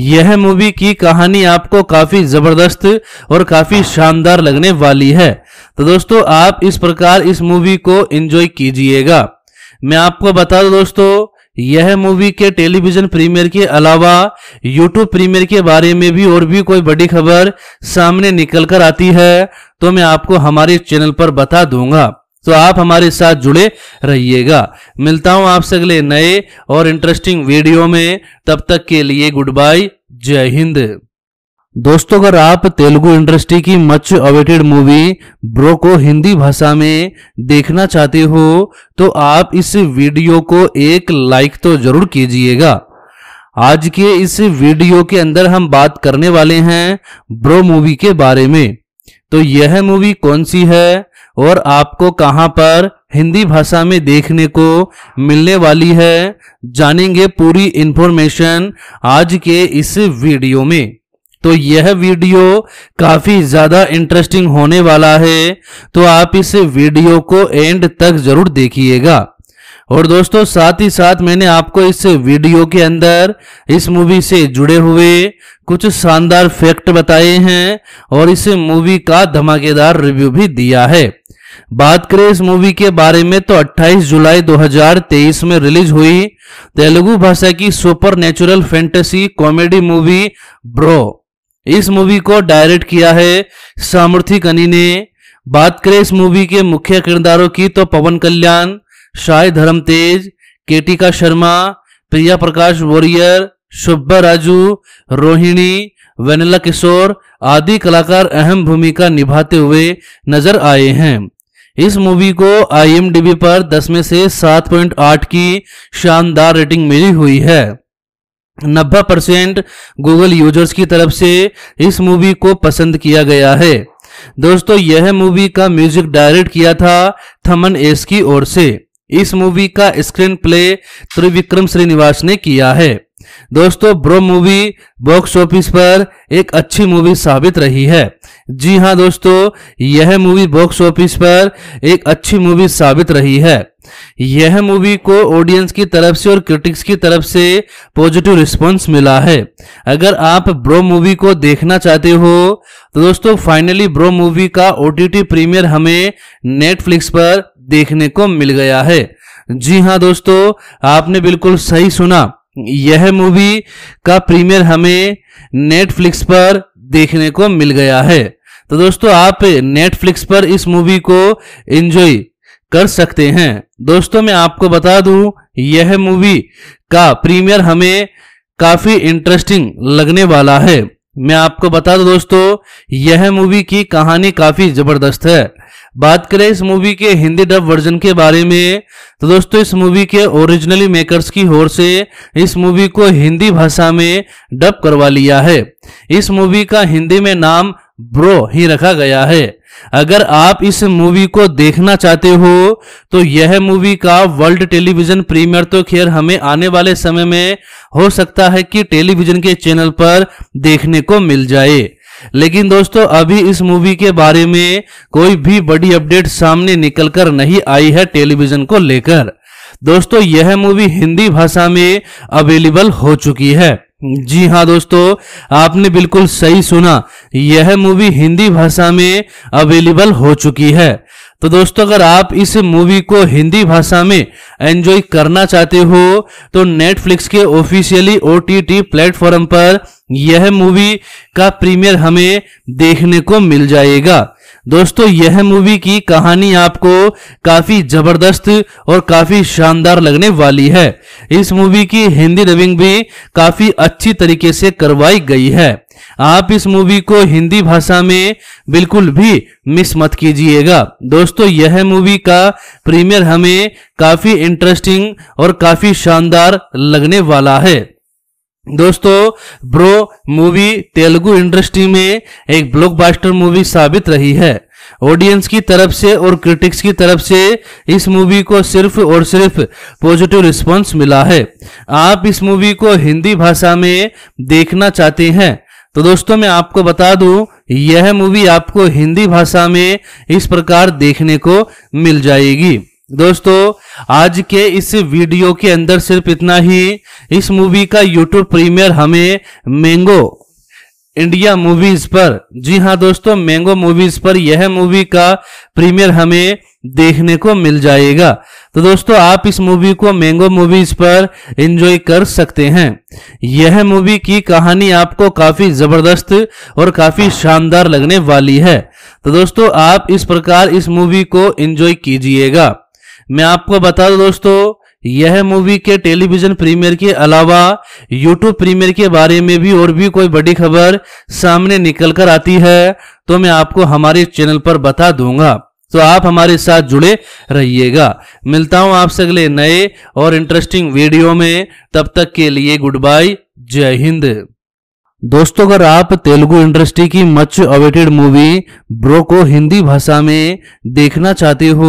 Speaker 2: यह मूवी की कहानी आपको काफी जबरदस्त और काफी शानदार लगने वाली है तो दोस्तों आप इस प्रकार इस मूवी को एंजॉय कीजिएगा मैं आपको बता दूं दोस्तों यह मूवी के टेलीविजन प्रीमियर के अलावा यूट्यूब प्रीमियर के बारे में भी और भी कोई बड़ी खबर सामने निकल कर आती है तो मैं आपको हमारे चैनल पर बता दूंगा तो आप हमारे साथ जुड़े रहिएगा मिलता हूं आपसे अगले नए और इंटरेस्टिंग वीडियो में तब तक के लिए गुड बाय जय हिंद
Speaker 1: दोस्तों अगर आप तेलुगु इंडस्ट्री की
Speaker 2: मच अवेटेड मूवी ब्रो को हिंदी भाषा में देखना चाहते हो तो आप इस वीडियो को एक लाइक तो जरूर कीजिएगा आज के इस वीडियो के अंदर हम बात करने वाले हैं ब्रो मूवी के बारे में तो यह मूवी कौन सी है और आपको कहां पर हिंदी भाषा में देखने को मिलने वाली है जानेंगे पूरी इंफॉर्मेशन आज के इस वीडियो में तो यह वीडियो काफी ज्यादा इंटरेस्टिंग होने वाला है तो आप इस वीडियो को एंड तक जरूर देखिएगा और दोस्तों साथ ही साथ मैंने आपको इस वीडियो के अंदर इस मूवी से जुड़े हुए कुछ शानदार फैक्ट बताए हैं और इस मूवी का धमाकेदार रिव्यू भी दिया है बात करें इस मूवी के बारे में तो 28 जुलाई 2023 में रिलीज हुई तेलुगु भाषा की super natural fantasy comedy movie Bro इस मूवी को डायरेक्ट किया है सामर्थी कनी ने बात करें इस मूवी के मुख्य किरदारों की तो पवन कल्याण शाय धर्म तेज केटिका शर्मा प्रिया प्रकाश वॉरियर सुब्बा राजू रोहिणी वेनिला किशोर आदि कलाकार अहम भूमिका निभाते हुए नजर आए हैं इस मूवी को आईएमडीबी पर 10 में से 7.8 की शानदार रेटिंग मिली हुई है नब्बे परसेंट गूगल यूजर्स की तरफ से इस मूवी को पसंद किया गया है दोस्तों यह मूवी का म्यूजिक डायरेक्ट किया था थमन एस की ओर से इस मूवी का स्क्रीन प्ले त्रिविक्रम श्रीनिवास ने किया है दोस्तों ब्रो मूवी बॉक्स ऑफिस पर एक अच्छी मूवी साबित रही है जी हाँ दोस्तों यह मूवी बॉक्स ऑफिस पर एक अच्छी मूवी साबित रही है यह मूवी को ऑडियंस की तरफ से और क्रिटिक्स की तरफ से पॉजिटिव रिस्पांस मिला है अगर आप ब्रो मूवी को देखना चाहते हो तो दोस्तों फाइनली ब्रो मूवी का ओ प्रीमियर हमें नेटफ्लिक्स पर देखने को मिल गया है जी हाँ दोस्तों आपने बिल्कुल सही सुना यह मूवी का प्रीमियर हमें नेटफ्लिक्स पर देखने को मिल गया है तो दोस्तों आप नेटफ्लिक्स पर इस मूवी को एंजॉय कर सकते हैं दोस्तों मैं आपको बता दूं यह मूवी का प्रीमियर हमें काफी इंटरेस्टिंग लगने वाला है मैं आपको बता दूं दोस्तों यह मूवी की कहानी काफी जबरदस्त है बात करें इस मूवी के हिंदी डब वर्जन के बारे में तो दोस्तों इस मूवी के ओरिजिनली मेकर्स की ओर से इस मूवी को हिंदी भाषा में डब करवा लिया है इस मूवी का हिंदी में नाम ब्रो ही रखा गया है अगर आप इस मूवी को देखना चाहते हो तो यह मूवी का वर्ल्ड टेलीविजन प्रीमियर तो खैर हमें आने वाले समय में हो सकता है कि टेलीविजन के चैनल पर देखने को मिल जाए लेकिन दोस्तों अभी इस मूवी के बारे में कोई भी बड़ी अपडेट सामने निकलकर नहीं आई है टेलीविजन को लेकर दोस्तों यह मूवी हिंदी भाषा में अवेलेबल हो चुकी है जी हाँ दोस्तों आपने बिल्कुल सही सुना यह मूवी हिंदी भाषा में अवेलेबल हो चुकी है तो दोस्तों अगर आप इस मूवी को हिंदी भाषा में एंजॉय करना चाहते हो तो नेटफ्लिक्स के officially O T T platform पर यह मूवी का प्रीमियर हमें देखने को मिल जाएगा दोस्तों यह मूवी की कहानी आपको काफी जबरदस्त और काफी शानदार लगने वाली है इस मूवी की हिंदी डबिंग भी काफी अच्छी तरीके से करवाई गई है आप इस मूवी को हिंदी भाषा में बिल्कुल भी मिस मत कीजिएगा दोस्तों यह मूवी का प्रीमियर हमें काफी इंटरेस्टिंग और काफी शानदार लगने वाला है दोस्तों ब्रो मूवी तेलुगु इंडस्ट्री में एक ब्लॉकबस्टर मूवी साबित रही है ऑडियंस की तरफ से और क्रिटिक्स की तरफ से इस मूवी को सिर्फ और सिर्फ पॉजिटिव रिस्पांस मिला है आप इस मूवी को हिंदी भाषा में देखना चाहते हैं तो दोस्तों मैं आपको बता दूं यह मूवी आपको हिंदी भाषा में इस प्रकार देखने को मिल जाएगी दोस्तों आज के इस वीडियो के अंदर सिर्फ इतना ही इस मूवी का यूट्यूब प्रीमियर हमें मैंगो इंडिया मूवीज पर जी हाँ दोस्तों मैंगो मूवीज पर यह मूवी का प्रीमियर हमें देखने को मिल जाएगा तो दोस्तों आप इस मूवी को मैंगो मूवीज पर एंजॉय कर सकते हैं यह मूवी की कहानी आपको काफी जबरदस्त और काफी शानदार लगने वाली है तो दोस्तों आप इस प्रकार इस मूवी को एंजॉय कीजिएगा मैं आपको बता दूं दोस्तों यह मूवी के टेलीविजन प्रीमियर के अलावा यूट्यूब प्रीमियर के बारे में भी और भी कोई बड़ी खबर सामने निकल कर आती है तो मैं आपको हमारे चैनल पर बता दूंगा तो आप हमारे साथ जुड़े रहिएगा मिलता हूं आपसे अगले नए और इंटरेस्टिंग वीडियो में तब तक के लिए गुड बाय जय हिंद
Speaker 1: दोस्तों अगर आप तेलुगु इंडस्ट्री की मच अवेटेड मूवी
Speaker 2: ब्रो को हिंदी भाषा में देखना चाहते हो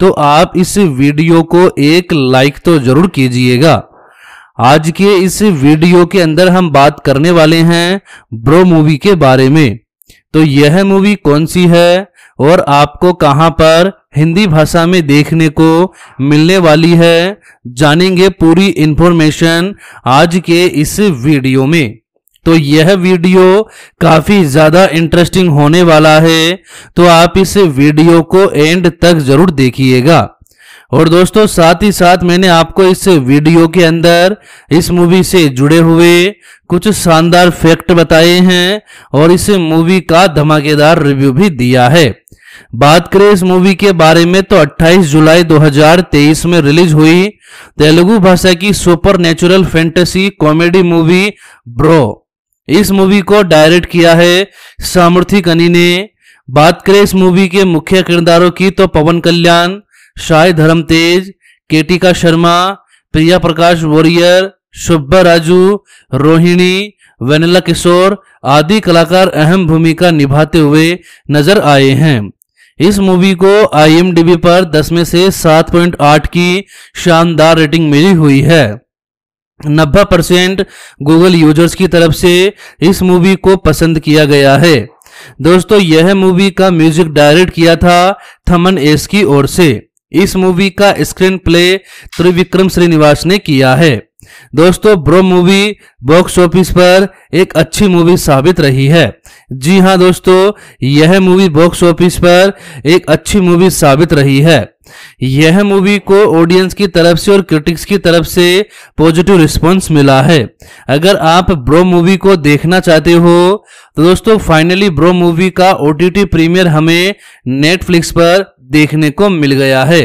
Speaker 2: तो आप इस वीडियो को एक लाइक तो जरूर कीजिएगा आज के इस वीडियो के अंदर हम बात करने वाले हैं ब्रो मूवी के बारे में तो यह मूवी कौन सी है और आपको कहां पर हिंदी भाषा में देखने को मिलने वाली है जानेंगे पूरी इंफॉर्मेशन आज के इस वीडियो में तो यह वीडियो काफी ज्यादा इंटरेस्टिंग होने वाला है तो आप इस वीडियो को एंड तक जरूर देखिएगा और दोस्तों साथ ही साथ मैंने आपको इस वीडियो के अंदर इस मूवी से जुड़े हुए कुछ शानदार फैक्ट बताए हैं और इस मूवी का धमाकेदार रिव्यू भी दिया है बात करें इस मूवी के बारे में तो 28 जुलाई 2023 में रिलीज हुई तेलुगु भाषा की super natural fantasy comedy movie Bro इस मूवी को डायरेक्ट किया है सामर्थी कनी ने बात करें इस मूवी के मुख्य किरदारों की तो पवन कल्याण शाय धर्म तेज केटिका शर्मा प्रिया प्रकाश वॉरियर शुभ्बा राजू रोहिणी वेनिला किशोर आदि कलाकार अहम भूमिका निभाते हुए नजर आए हैं इस मूवी को आईएमडीबी पर 10 में से 7.8 की शानदार रेटिंग मिली हुई है नब्बे परसेंट गूगल यूजर्स की तरफ से इस मूवी को पसंद किया गया है दोस्तों यह मूवी का म्यूजिक डायरेक्ट किया था थमन एस की ओर से इस मूवी का स्क्रीन प्ले त्रिविक्रम श्रीनिवास ने किया है दोस्तों ब्रो मूवी बॉक्स ऑफिस पर एक अच्छी मूवी साबित रही है जी हाँ दोस्तों यह मूवी बॉक्स ऑफिस पर एक अच्छी मूवी साबित रही है यह मूवी को ऑडियंस की तरफ से और क्रिटिक्स की तरफ से पॉजिटिव रिस्पांस मिला है अगर आप ब्रो मूवी को देखना चाहते हो तो दोस्तों फाइनली ब्रो मूवी का ओ प्रीमियर हमें नेटफ्लिक्स पर देखने को मिल गया है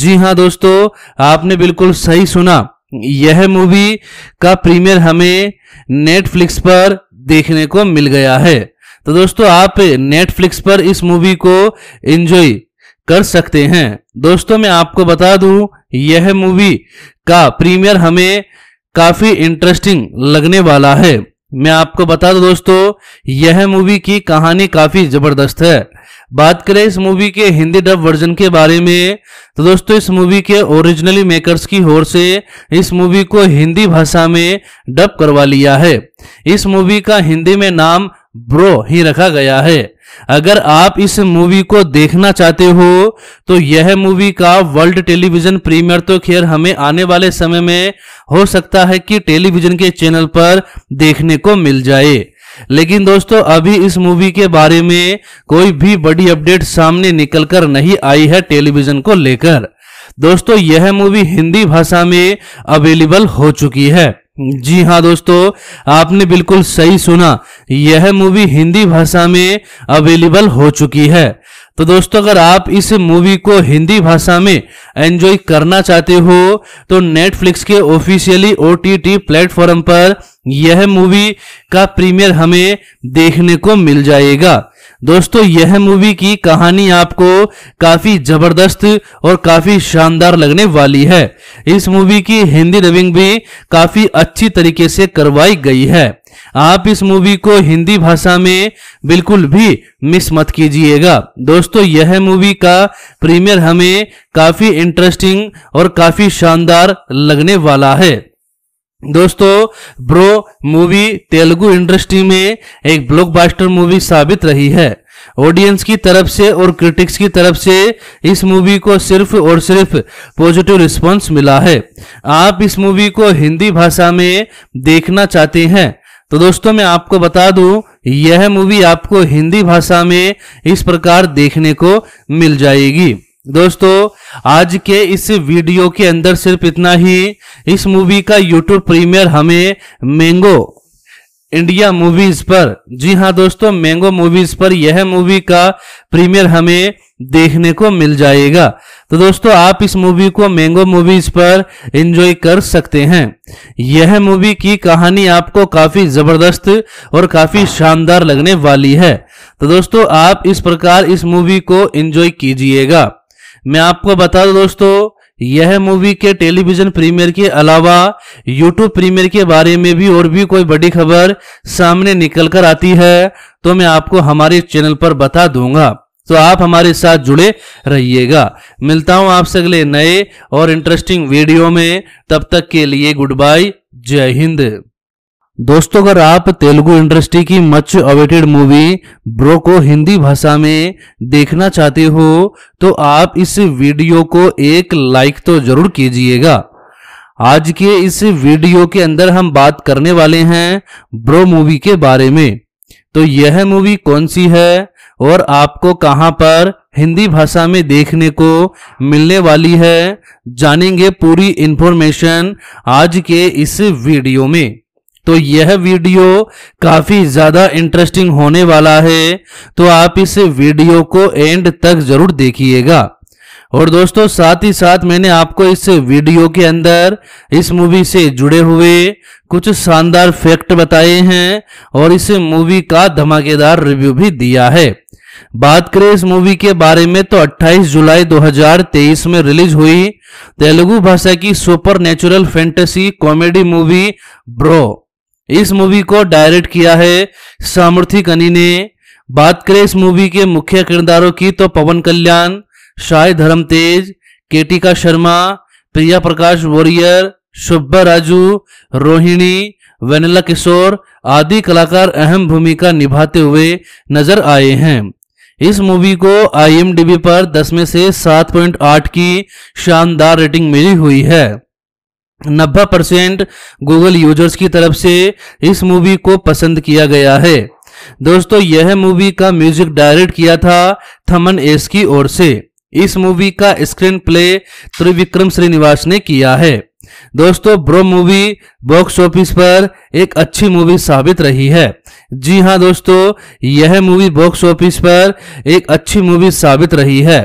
Speaker 2: जी हाँ दोस्तों आपने बिल्कुल सही सुना यह मूवी का प्रीमियर हमें नेटफ्लिक्स पर देखने को मिल गया है तो दोस्तों आप नेटफ्लिक्स पर इस मूवी को एंजॉय कर सकते हैं दोस्तों मैं आपको बता दूं यह मूवी का प्रीमियर हमें काफी इंटरेस्टिंग लगने वाला है मैं आपको बता दूं दोस्तों यह मूवी की कहानी काफी जबरदस्त है बात करें इस मूवी के हिंदी डब वर्जन के बारे में तो दोस्तों इस मूवी के ओरिजिनली मेकर्स की ओर से इस मूवी को हिंदी भाषा में डब करवा लिया है इस मूवी का हिंदी में नाम ब्रो ही रखा गया है अगर आप इस मूवी को देखना चाहते हो तो यह मूवी का वर्ल्ड टेलीविजन प्रीमियर तो खैर हमें आने वाले समय में हो सकता है कि टेलीविजन के चैनल पर देखने को मिल जाए लेकिन दोस्तों अभी इस मूवी के बारे में कोई भी बड़ी अपडेट सामने निकल कर नहीं आई है टेलीविजन को लेकर दोस्तों यह मूवी हिंदी भाषा में अवेलेबल हो चुकी है जी हाँ दोस्तों आपने बिल्कुल सही सुना यह मूवी हिंदी भाषा में अवेलेबल हो चुकी है तो दोस्तों अगर आप इस मूवी को हिंदी भाषा में एंजॉय करना चाहते हो तो नेटफ्लिक्स के ऑफिशियली ओ प्लेटफॉर्म पर यह मूवी का प्रीमियर हमें देखने को मिल जाएगा दोस्तों यह मूवी की कहानी आपको काफी जबरदस्त और काफी शानदार लगने वाली है इस मूवी की हिंदी डबिंग भी काफी अच्छी तरीके से करवाई गई है आप इस मूवी को हिंदी भाषा में बिल्कुल भी मिस मत कीजिएगा दोस्तों यह मूवी का प्रीमियर हमें काफी इंटरेस्टिंग और काफी शानदार लगने वाला है दोस्तों ब्रो मूवी तेलुगु इंडस्ट्री में एक ब्लॉकबस्टर मूवी साबित रही है ऑडियंस की तरफ से और क्रिटिक्स की तरफ से इस मूवी को सिर्फ और सिर्फ पॉजिटिव रिस्पांस मिला है आप इस मूवी को हिंदी भाषा में देखना चाहते हैं तो दोस्तों मैं आपको बता दूं यह मूवी आपको हिंदी भाषा में इस प्रकार देखने को मिल जाएगी दोस्तों आज के इस वीडियो के अंदर सिर्फ इतना ही इस मूवी का यूट्यूब प्रीमियर हमें मैंगो इंडिया मूवीज पर जी हाँ दोस्तों मैंगो मूवीज पर यह मूवी का प्रीमियर हमें देखने को मिल जाएगा तो दोस्तों आप इस मूवी को मैंगो मूवीज पर एंजॉय कर सकते हैं यह मूवी की कहानी आपको काफी जबरदस्त और काफी शानदार लगने वाली है तो दोस्तों आप इस प्रकार इस मूवी को एंजॉय कीजिएगा मैं आपको बता दूं दोस्तों यह मूवी के टेलीविजन प्रीमियर के अलावा यूट्यूब प्रीमियर के बारे में भी और भी कोई बड़ी खबर सामने निकल कर आती है तो मैं आपको हमारे चैनल पर बता दूंगा तो आप हमारे साथ जुड़े रहिएगा मिलता हूं आपसे अगले नए और इंटरेस्टिंग वीडियो में तब तक के लिए गुड बाय जय हिंद दोस्तों अगर आप तेलुगु इंडस्ट्री की मच अवेटेड मूवी ब्रो को हिंदी भाषा में देखना चाहते हो तो आप इस वीडियो को एक लाइक तो जरूर कीजिएगा आज के इस वीडियो के अंदर हम बात करने वाले हैं ब्रो मूवी के बारे में तो यह मूवी कौन सी है और आपको कहां पर हिंदी भाषा में देखने को मिलने वाली है जानेंगे पूरी इन्फॉर्मेशन आज के इस वीडियो में तो यह वीडियो काफ़ी ज़्यादा इंटरेस्टिंग होने वाला है तो आप इस वीडियो को एंड तक ज़रूर देखिएगा और दोस्तों साथ ही साथ मैंने आपको इस वीडियो के अंदर इस मूवी से जुड़े हुए कुछ शानदार फैक्ट बताए हैं और इस मूवी का धमाकेदार रिव्यू भी दिया है बात करें इस मूवी के बारे में तो 28 जुलाई 2023 में रिलीज हुई तेलुगु भाषा की super natural fantasy comedy movie Bro इस मूवी को डायरेक्ट किया है सामर्थी कनी ने बात करें इस मूवी के मुख्य किरदारों की तो पवन कल्याण शाय धर्म तेज केटिका शर्मा प्रिया प्रकाश वॉरियर सुब्बा राजू रोहिणी वेनिला किशोर आदि कलाकार अहम भूमिका निभाते हुए नजर आए हैं इस मूवी को आईएमडीबी पर 10 में से 7.8 की शानदार रेटिंग मिली हुई है नब्बे परसेंट गूगल यूजर्स की तरफ से इस मूवी को पसंद किया गया है दोस्तों यह मूवी का म्यूजिक डायरेक्ट किया था थमन एस की ओर से इस मूवी का स्क्रीन प्ले त्रिविक्रम श्रीनिवास ने किया है दोस्तों ब्रो मूवी बॉक्स ऑफिस पर एक अच्छी मूवी साबित रही है जी हाँ दोस्तों यह मूवी बॉक्स ऑफिस पर एक अच्छी मूवी साबित रही है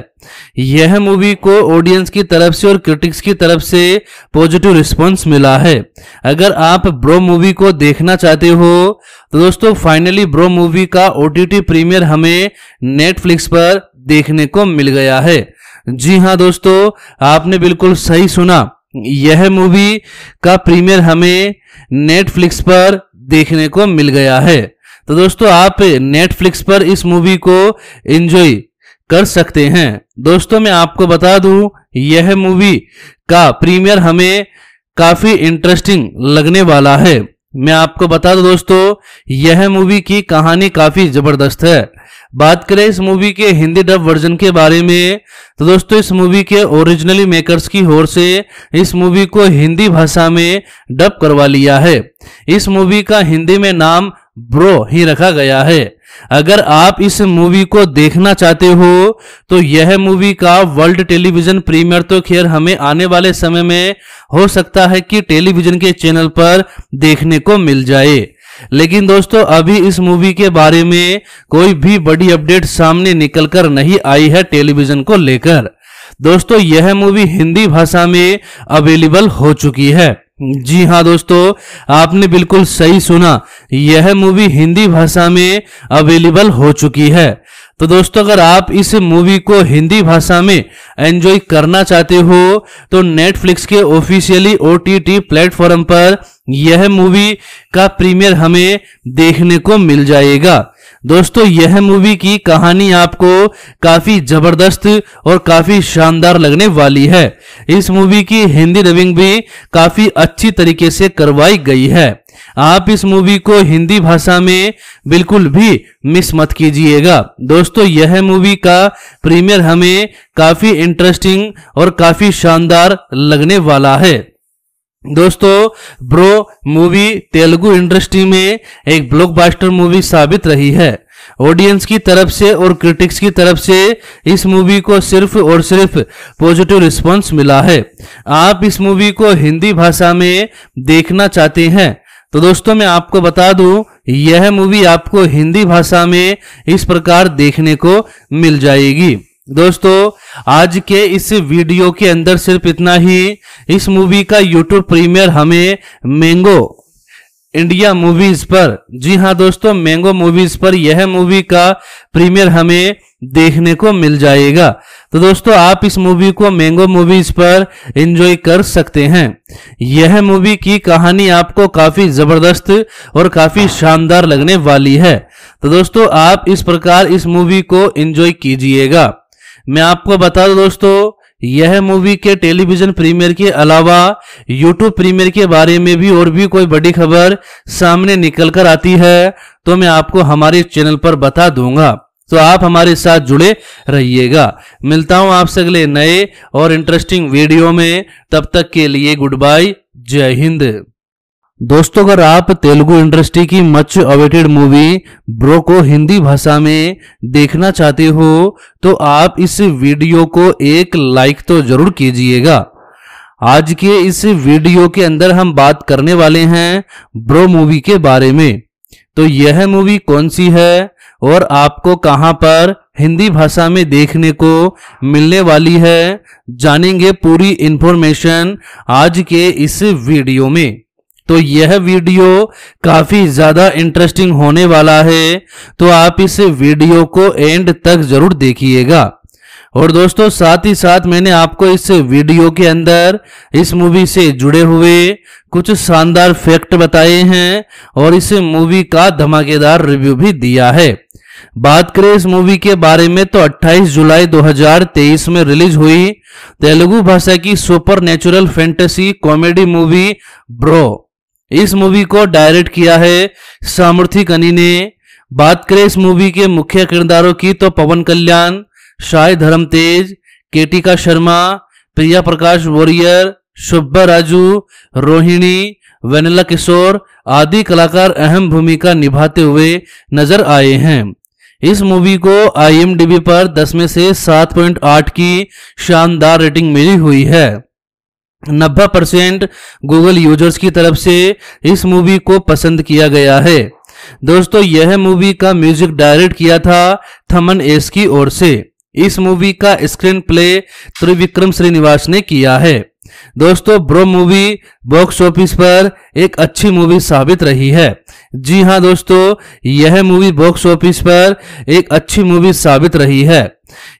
Speaker 2: यह मूवी को ऑडियंस की तरफ से और क्रिटिक्स की तरफ से पॉजिटिव रिस्पांस मिला है अगर आप ब्रो मूवी को देखना चाहते हो तो दोस्तों फाइनली ब्रो मूवी का ओ प्रीमियर हमें नेटफ्लिक्स पर देखने को मिल गया है जी हाँ दोस्तों आपने बिल्कुल सही सुना यह मूवी का प्रीमियर हमें नेटफ्लिक्स पर देखने को मिल गया है तो दोस्तों आप नेटफ्लिक्स पर इस मूवी को एंजॉय कर सकते हैं दोस्तों मैं आपको बता दूं यह मूवी का प्रीमियर हमें काफी इंटरेस्टिंग लगने वाला है मैं आपको बता दूं दोस्तों यह मूवी की कहानी काफी जबरदस्त है बात करें इस मूवी के हिंदी डब वर्जन के बारे में तो दोस्तों इस मूवी के ओरिजिनली मेकर्स की ओर से इस मूवी को हिंदी भाषा में डब करवा लिया है इस मूवी का हिंदी में नाम ब्रो ही रखा गया है अगर आप इस मूवी को देखना चाहते हो तो यह मूवी का वर्ल्ड टेलीविजन प्रीमियर तो खैर हमें आने वाले समय में हो सकता है कि टेलीविजन के चैनल पर देखने को मिल जाए लेकिन दोस्तों अभी इस मूवी के बारे में कोई भी बड़ी अपडेट सामने निकलकर नहीं आई है टेलीविजन को लेकर दोस्तों यह मूवी हिंदी भाषा में अवेलेबल हो चुकी है जी हाँ दोस्तों आपने बिल्कुल सही सुना यह मूवी हिंदी भाषा में अवेलेबल हो चुकी है तो दोस्तों अगर आप इस मूवी को हिंदी भाषा में एंजॉय करना चाहते हो तो नेटफ्लिक्स के ऑफिशियली ओ टी प्लेटफॉर्म पर यह मूवी का प्रीमियर हमें देखने को मिल जाएगा दोस्तों यह मूवी की कहानी आपको काफी जबरदस्त और काफी शानदार लगने वाली है इस मूवी की हिंदी डबिंग भी काफी अच्छी तरीके से करवाई गई है आप इस मूवी को हिंदी भाषा में बिल्कुल भी मिस मत कीजिएगा दोस्तों यह मूवी का प्रीमियर हमें काफी इंटरेस्टिंग और काफी शानदार लगने वाला है दोस्तों ब्रो मूवी तेलुगु इंडस्ट्री में एक ब्लॉकबस्टर मूवी साबित रही है ऑडियंस की तरफ से और क्रिटिक्स की तरफ से इस मूवी को सिर्फ और सिर्फ पॉजिटिव रिस्पांस मिला है आप इस मूवी को हिंदी भाषा में देखना चाहते हैं तो दोस्तों मैं आपको बता दूं यह मूवी आपको हिंदी भाषा में इस प्रकार देखने को मिल जाएगी दोस्तों आज के इस वीडियो के अंदर सिर्फ इतना ही इस मूवी का यूट्यूब प्रीमियर हमें मैंगो इंडिया मूवीज पर जी हाँ दोस्तों मैंगो मूवीज पर यह मूवी का प्रीमियर हमें देखने को मिल जाएगा तो दोस्तों आप इस मूवी को मैंगो मूवीज पर एंजॉय कर सकते हैं यह मूवी की कहानी आपको काफी जबरदस्त और काफी शानदार लगने वाली है तो दोस्तों आप इस प्रकार इस मूवी को एंजॉय कीजिएगा मैं आपको बता दूं दोस्तों यह मूवी के टेलीविजन प्रीमियर के अलावा यूट्यूब प्रीमियर के बारे में भी और भी कोई बड़ी खबर सामने निकल कर आती है तो मैं आपको हमारे चैनल पर बता दूंगा तो आप हमारे साथ जुड़े रहिएगा मिलता हूं आपसे अगले नए और इंटरेस्टिंग वीडियो में तब तक के लिए गुड बाय जय हिंद
Speaker 1: दोस्तों अगर आप तेलुगु इंडस्ट्री
Speaker 2: की मच अवेटेड मूवी ब्रो को हिंदी भाषा में देखना चाहते हो तो आप इस वीडियो को एक लाइक तो जरूर कीजिएगा आज के इस वीडियो के अंदर हम बात करने वाले हैं ब्रो मूवी के बारे में तो यह मूवी कौन सी है और आपको कहां पर हिंदी भाषा में देखने को मिलने वाली है जानेंगे पूरी इन्फॉर्मेशन आज के इस वीडियो में तो यह वीडियो काफी ज्यादा इंटरेस्टिंग होने वाला है तो आप इस वीडियो को एंड तक जरूर देखिएगा और दोस्तों साथ ही साथ मैंने आपको इस वीडियो के अंदर इस मूवी से जुड़े हुए कुछ शानदार फैक्ट बताए हैं और इस मूवी का धमाकेदार रिव्यू भी दिया है बात करें इस मूवी के बारे में तो 28 जुलाई 2023 में रिलीज हुई तेलुगु भाषा की super natural fantasy comedy movie Bro इस मूवी को डायरेक्ट किया है सामर्थी कनी ने बात करें इस मूवी के मुख्य किरदारों की तो पवन कल्याण शाय धर्म तेज केटिका शर्मा प्रिया प्रकाश वॉरियर शुभा राजू रोहिणी वेनिला किशोर आदि कलाकार अहम भूमिका निभाते हुए नजर आए हैं इस मूवी को आईएमडीबी पर 10 में से 7.8 की शानदार रेटिंग मिली हुई है नब्बे परसेंट गूगल यूजर्स की तरफ से इस मूवी को पसंद किया गया है दोस्तों यह मूवी का म्यूजिक डायरेक्ट किया था थमन एस की ओर से इस मूवी का स्क्रीन प्ले त्रिविक्रम श्रीनिवास ने किया है दोस्तों ब्रो मूवी बॉक्स ऑफिस पर एक अच्छी मूवी साबित रही है जी हाँ दोस्तों यह मूवी बॉक्स ऑफिस पर एक अच्छी मूवी साबित रही है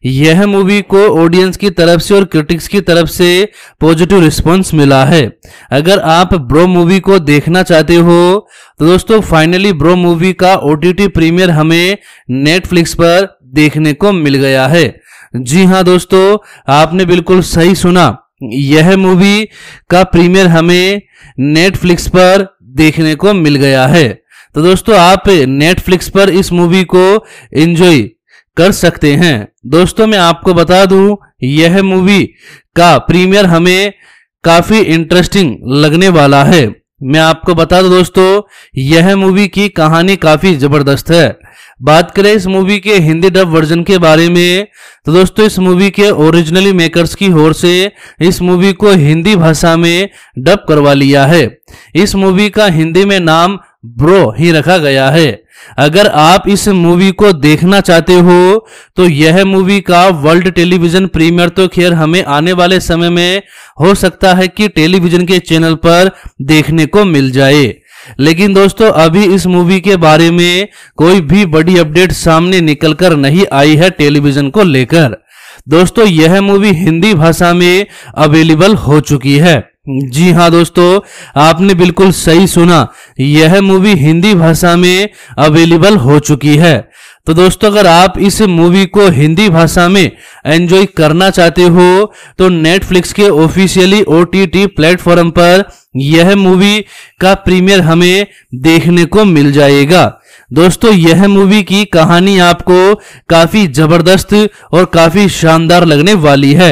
Speaker 2: यह मूवी को ऑडियंस की तरफ से और क्रिटिक्स की तरफ से पॉजिटिव रिस्पांस मिला है अगर आप ब्रो मूवी को देखना चाहते हो तो दोस्तों फाइनली ब्रो मूवी का ओ प्रीमियर हमें नेटफ्लिक्स पर देखने को मिल गया है जी हाँ दोस्तों आपने बिल्कुल सही सुना यह मूवी का प्रीमियर हमें नेटफ्लिक्स पर देखने को मिल गया है तो दोस्तों आप नेटफ्लिक्स पर इस मूवी को एंजॉय कर सकते हैं दोस्तों मैं आपको बता दूं यह मूवी का प्रीमियर हमें काफी इंटरेस्टिंग लगने वाला है मैं आपको बता दूं दोस्तों यह मूवी की कहानी काफी जबरदस्त है बात करें इस मूवी के हिंदी डब वर्जन के बारे में तो दोस्तों इस मूवी के ओरिजिनली मेकर्स की ओर से इस मूवी को हिंदी भाषा में डब करवा लिया है इस मूवी का हिंदी में नाम ब्रो ही रखा गया है अगर आप इस मूवी को देखना चाहते हो तो यह मूवी का वर्ल्ड टेलीविजन प्रीमियर तो खैर हमें आने वाले समय में हो सकता है कि टेलीविजन के चैनल पर देखने को मिल जाए लेकिन दोस्तों अभी इस मूवी के बारे में कोई भी बड़ी अपडेट सामने निकलकर नहीं आई है टेलीविजन को लेकर दोस्तों यह मूवी हिंदी भाषा में अवेलेबल हो चुकी है जी हाँ दोस्तों आपने बिल्कुल सही सुना यह मूवी हिंदी भाषा में अवेलेबल हो चुकी है तो दोस्तों अगर आप इस मूवी को हिंदी भाषा में एंजॉय करना चाहते हो तो नेटफ्लिक्स के officially O T T platform पर यह मूवी का प्रीमियर हमें देखने को मिल जाएगा दोस्तों यह मूवी की कहानी आपको काफी जबरदस्त और काफी शानदार लगने वाली है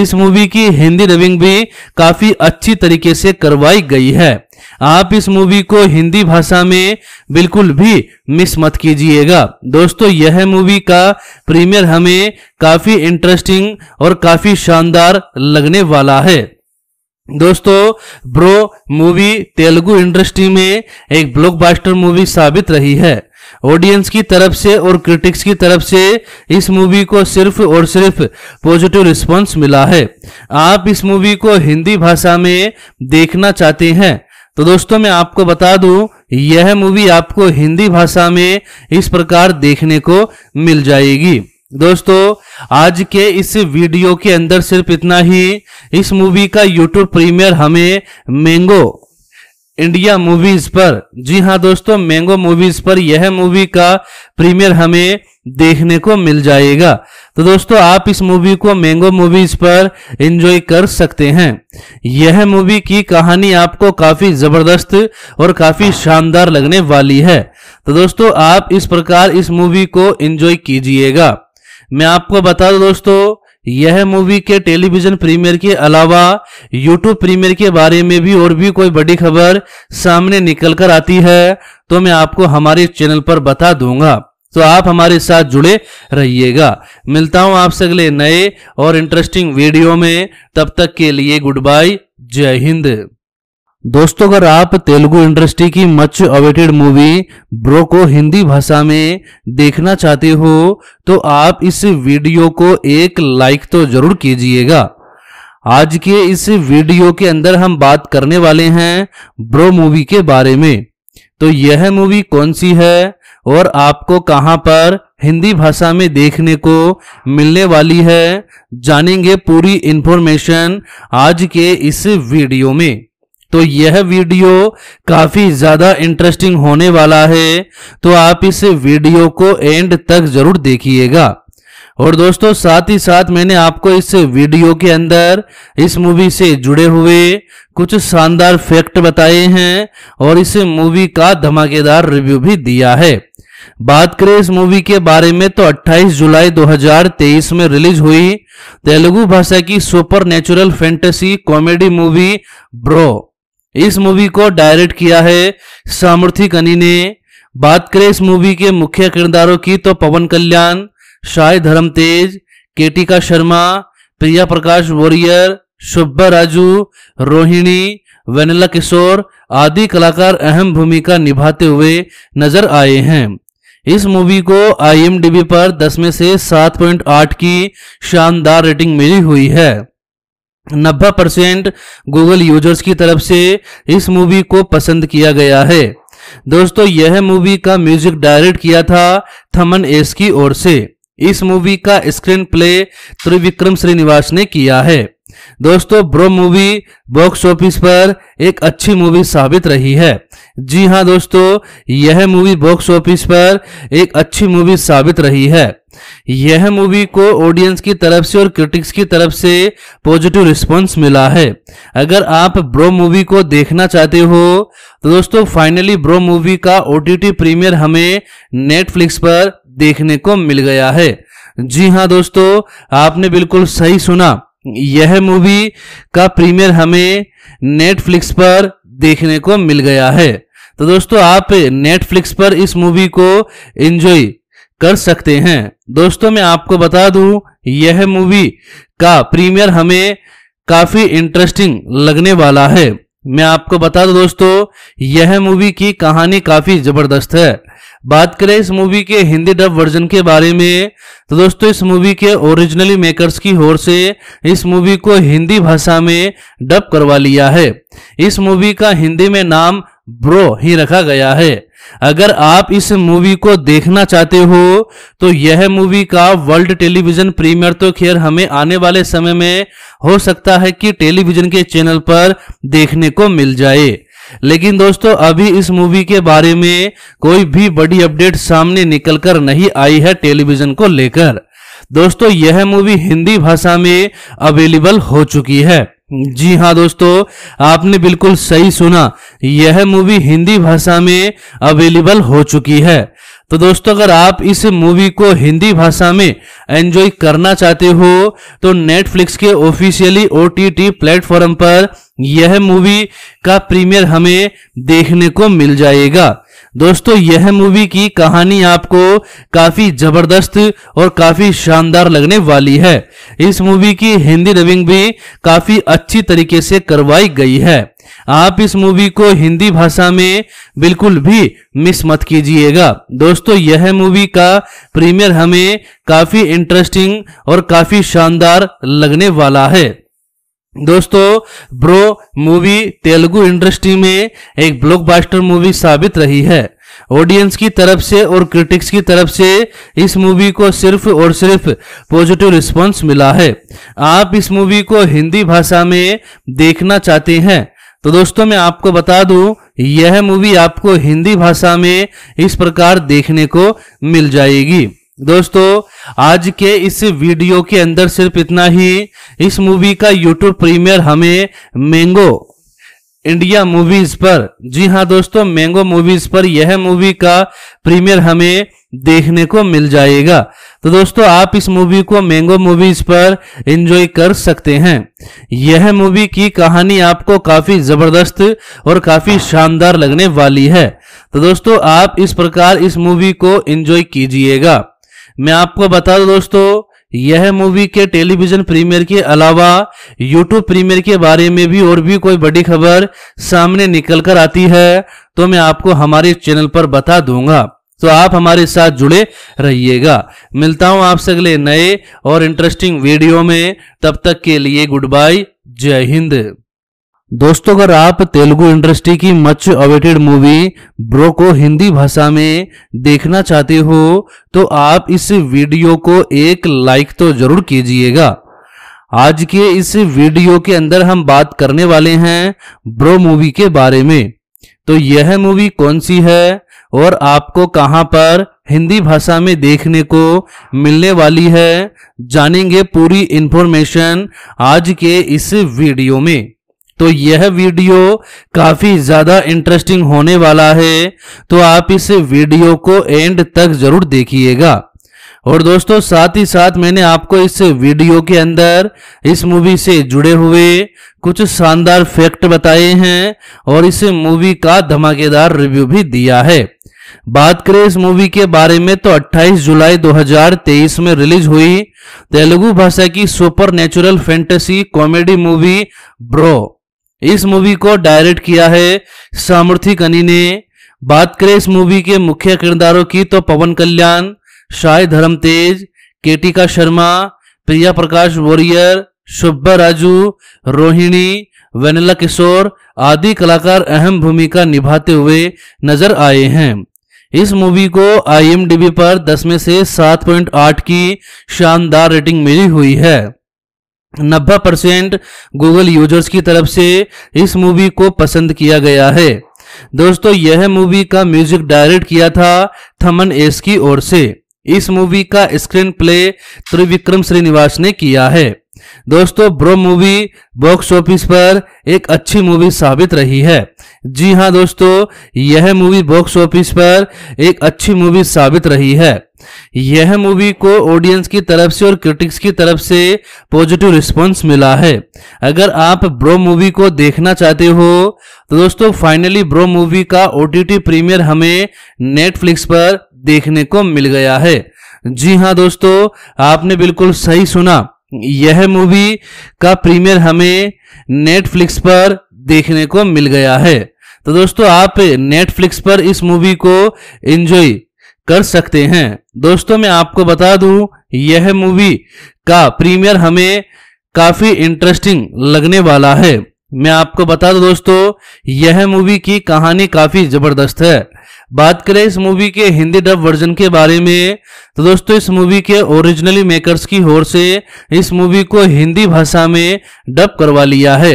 Speaker 2: इस मूवी की हिंदी डबिंग भी काफी अच्छी तरीके से करवाई गई है आप इस मूवी को हिंदी भाषा में बिल्कुल भी मिस मत कीजिएगा दोस्तों यह मूवी का प्रीमियर हमें काफी इंटरेस्टिंग और काफी शानदार लगने वाला है दोस्तों ब्रो मूवी तेलुगु इंडस्ट्री में एक ब्लॉकबस्टर मूवी साबित रही है ऑडियंस की तरफ से और क्रिटिक्स की तरफ से इस मूवी को सिर्फ और सिर्फ पॉजिटिव रिस्पांस मिला है आप इस मूवी को हिंदी भाषा में देखना चाहते हैं तो दोस्तों मैं आपको बता दूं यह मूवी आपको हिंदी भाषा में इस प्रकार देखने को मिल जाएगी दोस्तों आज के इस वीडियो के अंदर सिर्फ इतना ही इस मूवी का यूट्यूब प्रीमियर हमें मैंगो इंडिया मूवीज पर जी हाँ दोस्तों मैंगो मूवीज पर यह मूवी का प्रीमियर हमें देखने को मिल जाएगा तो दोस्तों आप इस मूवी को मैंगो मूवीज पर एंजॉय कर सकते हैं यह मूवी की कहानी आपको काफी जबरदस्त और काफी शानदार लगने वाली है तो दोस्तों आप इस प्रकार इस मूवी को एंजॉय कीजिएगा मैं आपको बता दूं दोस्तों यह मूवी के टेलीविजन प्रीमियर के अलावा यूट्यूब प्रीमियर के बारे में भी और भी कोई बड़ी खबर सामने निकल कर आती है तो मैं आपको हमारे चैनल पर बता दूंगा तो आप हमारे साथ जुड़े रहिएगा मिलता हूं आपसे अगले नए और इंटरेस्टिंग वीडियो में तब तक के लिए गुड बाय जय हिंद
Speaker 1: दोस्तों अगर आप तेलुगु इंडस्ट्री की मच अवेटेड मूवी
Speaker 2: ब्रो को हिंदी भाषा में देखना चाहते हो तो आप इस वीडियो को एक लाइक तो जरूर कीजिएगा आज के इस वीडियो के अंदर हम बात करने वाले हैं ब्रो मूवी के बारे में तो यह मूवी कौन सी है और आपको कहां पर हिंदी भाषा में देखने को मिलने वाली है जानेंगे पूरी इंफॉर्मेशन आज के इस वीडियो में तो यह वीडियो काफी ज्यादा इंटरेस्टिंग होने वाला है तो आप इस वीडियो को एंड तक जरूर देखिएगा और दोस्तों साथ ही साथ मैंने आपको इस वीडियो के अंदर इस मूवी से जुड़े हुए कुछ शानदार फैक्ट बताए हैं और इस मूवी का धमाकेदार रिव्यू भी दिया है बात करें इस मूवी के बारे में तो 28 जुलाई 2023 में रिलीज हुई तेलुगु भाषा की super natural fantasy comedy movie Bro इस मूवी को डायरेक्ट किया है सामर्थी कनी ने बात करें इस मूवी के मुख्य किरदारों की तो पवन कल्याण शाय धर्म तेज केटिका शर्मा प्रिया प्रकाश वॉरियर सुब्बा राजू रोहिणी वेनिला किशोर आदि कलाकार अहम भूमिका निभाते हुए नजर आए हैं इस मूवी को आईएमडीबी पर 10 में से 7.8 की शानदार रेटिंग मिली हुई है नब्बे परसेंट गूगल यूजर्स की तरफ से इस मूवी को पसंद किया गया है दोस्तों यह मूवी का म्यूजिक डायरेक्ट किया था थमन एस की ओर से इस मूवी का स्क्रीन प्ले त्रिविक्रम श्रीनिवास ने किया है दोस्तों ब्रो मूवी बॉक्स ऑफिस पर एक अच्छी मूवी साबित रही है जी हाँ दोस्तों यह मूवी बॉक्स ऑफिस पर एक अच्छी मूवी साबित रही है यह मूवी को ऑडियंस की तरफ से और क्रिटिक्स की तरफ से पॉजिटिव रिस्पांस मिला है अगर आप ब्रो मूवी को देखना चाहते हो तो दोस्तों फाइनली ब्रो मूवी का ओ प्रीमियर हमें नेटफ्लिक्स पर देखने को मिल गया है जी हाँ दोस्तों आपने बिल्कुल सही सुना यह मूवी का प्रीमियर हमें नेटफ्लिक्स पर देखने को मिल गया है तो दोस्तों आप नेटफ्लिक्स पर इस मूवी को एंजॉय कर सकते हैं दोस्तों मैं आपको बता दूं यह मूवी का प्रीमियर हमें काफी इंटरेस्टिंग लगने वाला है मैं आपको बता दूं दोस्तों यह मूवी की कहानी काफी जबरदस्त है बात करें इस मूवी के हिंदी डब वर्जन के बारे में तो दोस्तों इस मूवी के ओरिजिनली मेकर्स की ओर से इस मूवी को हिंदी भाषा में डब करवा लिया है इस मूवी का हिंदी में नाम ब्रो ही रखा गया है अगर आप इस मूवी को देखना चाहते हो तो यह मूवी का वर्ल्ड टेलीविजन प्रीमियर तो खैर हमें आने वाले समय में हो सकता है कि टेलीविजन के चैनल पर देखने को मिल जाए लेकिन दोस्तों अभी इस मूवी के बारे में कोई भी बड़ी अपडेट सामने निकलकर नहीं आई है टेलीविजन को लेकर दोस्तों यह मूवी हिंदी भाषा में अवेलेबल हो चुकी है जी हाँ दोस्तों आपने बिल्कुल सही सुना यह मूवी हिंदी भाषा में अवेलेबल हो चुकी है तो दोस्तों अगर आप इस मूवी को हिंदी भाषा में एंजॉय करना चाहते हो तो नेटफ्लिक्स के ऑफिशियली ओ प्लेटफॉर्म पर यह मूवी का प्रीमियर हमें देखने को मिल जाएगा दोस्तों यह मूवी की कहानी आपको काफी जबरदस्त और काफी शानदार लगने वाली है इस मूवी की हिंदी डबिंग भी काफी अच्छी तरीके से करवाई गई है आप इस मूवी को हिंदी भाषा में बिल्कुल भी मिस मत कीजिएगा दोस्तों यह मूवी का प्रीमियर हमें काफी इंटरेस्टिंग और काफी शानदार लगने वाला है दोस्तों ब्रो मूवी तेलुगु इंडस्ट्री में एक ब्लॉकबस्टर मूवी साबित रही है ऑडियंस की तरफ से और क्रिटिक्स की तरफ से इस मूवी को सिर्फ और सिर्फ पॉजिटिव रिस्पांस मिला है आप इस मूवी को हिंदी भाषा में देखना चाहते हैं तो दोस्तों मैं आपको बता दूं यह मूवी आपको हिंदी भाषा में इस प्रकार देखने को मिल जाएगी दोस्तों आज के इस वीडियो के अंदर सिर्फ इतना ही इस मूवी का यूट्यूब प्रीमियर हमें मैंगो इंडिया मूवीज पर जी हाँ दोस्तों मैंगो मूवीज पर यह मूवी का प्रीमियर हमें देखने को मिल जाएगा तो दोस्तों आप इस मूवी को मैंगो मूवीज पर एंजॉय कर सकते हैं यह मूवी की कहानी आपको काफी जबरदस्त और काफी शानदार लगने वाली है तो दोस्तों आप इस प्रकार इस मूवी को एंजॉय कीजिएगा मैं आपको बता दूं दोस्तों यह मूवी के टेलीविजन प्रीमियर के अलावा यूट्यूब प्रीमियर के बारे में भी और भी कोई बड़ी खबर सामने निकल कर आती है तो मैं आपको हमारे चैनल पर बता दूंगा तो आप हमारे साथ जुड़े रहिएगा मिलता हूं आपसे अगले नए और इंटरेस्टिंग वीडियो में तब तक के लिए गुड बाय जय हिंद
Speaker 1: दोस्तों अगर आप तेलुगु इंडस्ट्री की मच अवेटेड मूवी ब्रो को हिंदी
Speaker 2: भाषा में देखना चाहते हो तो आप इस वीडियो को एक लाइक तो जरूर कीजिएगा आज के इस वीडियो के अंदर हम बात करने वाले हैं ब्रो मूवी के बारे में तो यह मूवी कौन सी है और आपको कहां पर हिंदी भाषा में देखने को मिलने वाली है जानेंगे पूरी इंफॉर्मेशन आज के इस वीडियो में तो यह वीडियो काफी ज्यादा इंटरेस्टिंग होने वाला है तो आप इस वीडियो को एंड तक जरूर देखिएगा और दोस्तों साथ ही साथ मैंने आपको इस वीडियो के अंदर इस मूवी से जुड़े हुए कुछ शानदार फैक्ट बताए हैं और इस मूवी का धमाकेदार रिव्यू भी दिया है बात करें इस मूवी के बारे में तो 28 जुलाई 2023 में रिलीज हुई तेलुगु भाषा की super natural fantasy comedy movie Bro इस मूवी को डायरेक्ट किया है सामर्थी कनी ने बात करें इस मूवी के मुख्य किरदारों की तो पवन कल्याण शाय धर्म तेज केटिका शर्मा प्रिया प्रकाश वॉरियर सुब्बा राजू रोहिणी वेनिला किशोर आदि कलाकार अहम भूमिका निभाते हुए नजर आए हैं इस मूवी को आईएमडीबी पर 10 में से 7.8 की शानदार रेटिंग मिली हुई है नब्बे परसेंट गूगल यूजर्स की तरफ से इस मूवी को पसंद किया गया है दोस्तों यह मूवी का म्यूजिक डायरेक्ट किया था थमन एस की ओर से इस मूवी का स्क्रीन प्ले त्रिविक्रम श्रीनिवास ने किया है दोस्तों ब्रो मूवी बॉक्स ऑफिस पर एक अच्छी मूवी साबित रही है जी हाँ दोस्तों यह मूवी बॉक्स ऑफिस पर एक अच्छी मूवी साबित रही है यह मूवी को ऑडियंस की तरफ से और क्रिटिक्स की तरफ से पॉजिटिव रिस्पांस मिला है अगर आप ब्रो मूवी को देखना चाहते हो तो दोस्तों फाइनली ब्रो मूवी का ओ प्रीमियर हमें नेटफ्लिक्स पर देखने को मिल गया है जी हाँ दोस्तों आपने बिल्कुल सही सुना यह मूवी का प्रीमियर हमें नेटफ्लिक्स पर देखने को मिल गया है तो दोस्तों आप नेटफ्लिक्स पर इस मूवी को एंजॉय कर सकते हैं दोस्तों मैं आपको बता दूं यह मूवी का प्रीमियर हमें काफी इंटरेस्टिंग लगने वाला है मैं आपको बता दूं दोस्तों यह मूवी की कहानी काफी जबरदस्त है बात करें इस मूवी के हिंदी डब वर्जन के बारे में तो दोस्तों इस मूवी के ओरिजिनली मेकर्स की ओर से इस मूवी को हिंदी भाषा में डब करवा लिया है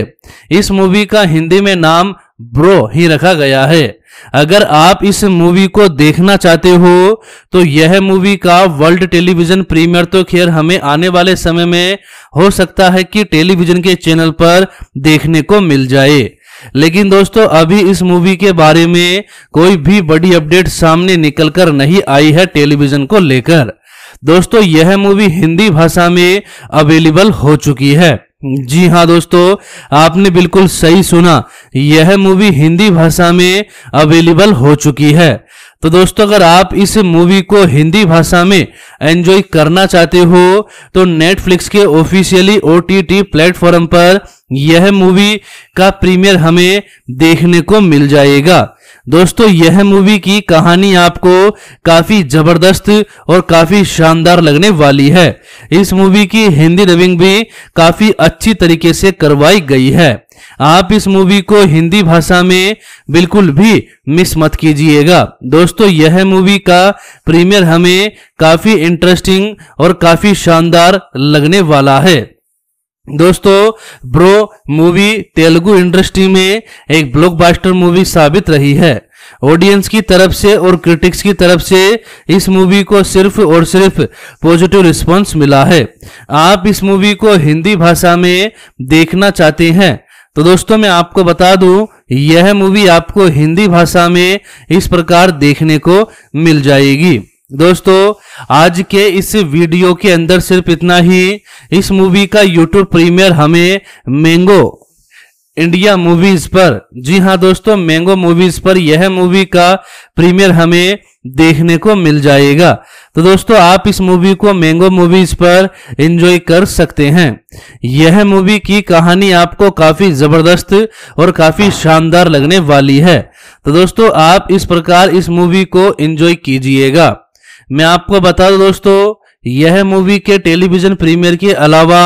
Speaker 2: इस मूवी का हिंदी में नाम ब्रो ही रखा गया है अगर आप इस मूवी को देखना चाहते हो तो यह मूवी का वर्ल्ड टेलीविजन प्रीमियर तो खैर हमें आने वाले समय में हो सकता है कि टेलीविजन के चैनल पर देखने को मिल जाए लेकिन दोस्तों अभी इस मूवी के बारे में कोई भी बड़ी अपडेट सामने निकलकर नहीं आई है टेलीविजन को लेकर दोस्तों यह मूवी हिंदी भाषा में अवेलेबल हो चुकी है जी हाँ दोस्तों आपने बिल्कुल सही सुना यह मूवी हिंदी भाषा में अवेलेबल हो चुकी है तो दोस्तों अगर आप इस मूवी को हिंदी भाषा में एंजॉय करना चाहते हो तो नेटफ्लिक्स के ऑफिशियली ओ टी प्लेटफॉर्म पर यह मूवी का प्रीमियर हमें देखने को मिल जाएगा दोस्तों यह मूवी की कहानी आपको काफी जबरदस्त और काफी शानदार लगने वाली है इस मूवी की हिंदी डबिंग भी काफी अच्छी तरीके से करवाई गई है आप इस मूवी को हिंदी भाषा में बिल्कुल भी मिस मत कीजिएगा दोस्तों यह मूवी का प्रीमियर हमें काफी इंटरेस्टिंग और काफी शानदार लगने वाला है दोस्तों ब्रो मूवी तेलुगु इंडस्ट्री में एक ब्लॉकबस्टर मूवी साबित रही है ऑडियंस की तरफ से और क्रिटिक्स की तरफ से इस मूवी को सिर्फ और सिर्फ पॉजिटिव रिस्पांस मिला है आप इस मूवी को हिंदी भाषा में देखना चाहते हैं तो दोस्तों मैं आपको बता दूं यह मूवी आपको हिंदी भाषा में इस प्रकार देखने को मिल जाएगी दोस्तों आज के इस वीडियो के अंदर सिर्फ इतना ही इस मूवी का यूट्यूब प्रीमियर हमें मैंगो इंडिया मूवीज पर जी हाँ दोस्तों मैंगो मूवीज पर यह मूवी का प्रीमियर हमें देखने को मिल जाएगा तो दोस्तों आप इस मूवी को मैंगो मूवीज पर एंजॉय कर सकते हैं यह मूवी की कहानी आपको काफी जबरदस्त और काफी शानदार लगने वाली है तो दोस्तों आप इस प्रकार इस मूवी को एंजॉय कीजिएगा मैं आपको बता दूं दोस्तों यह मूवी के टेलीविजन प्रीमियर के अलावा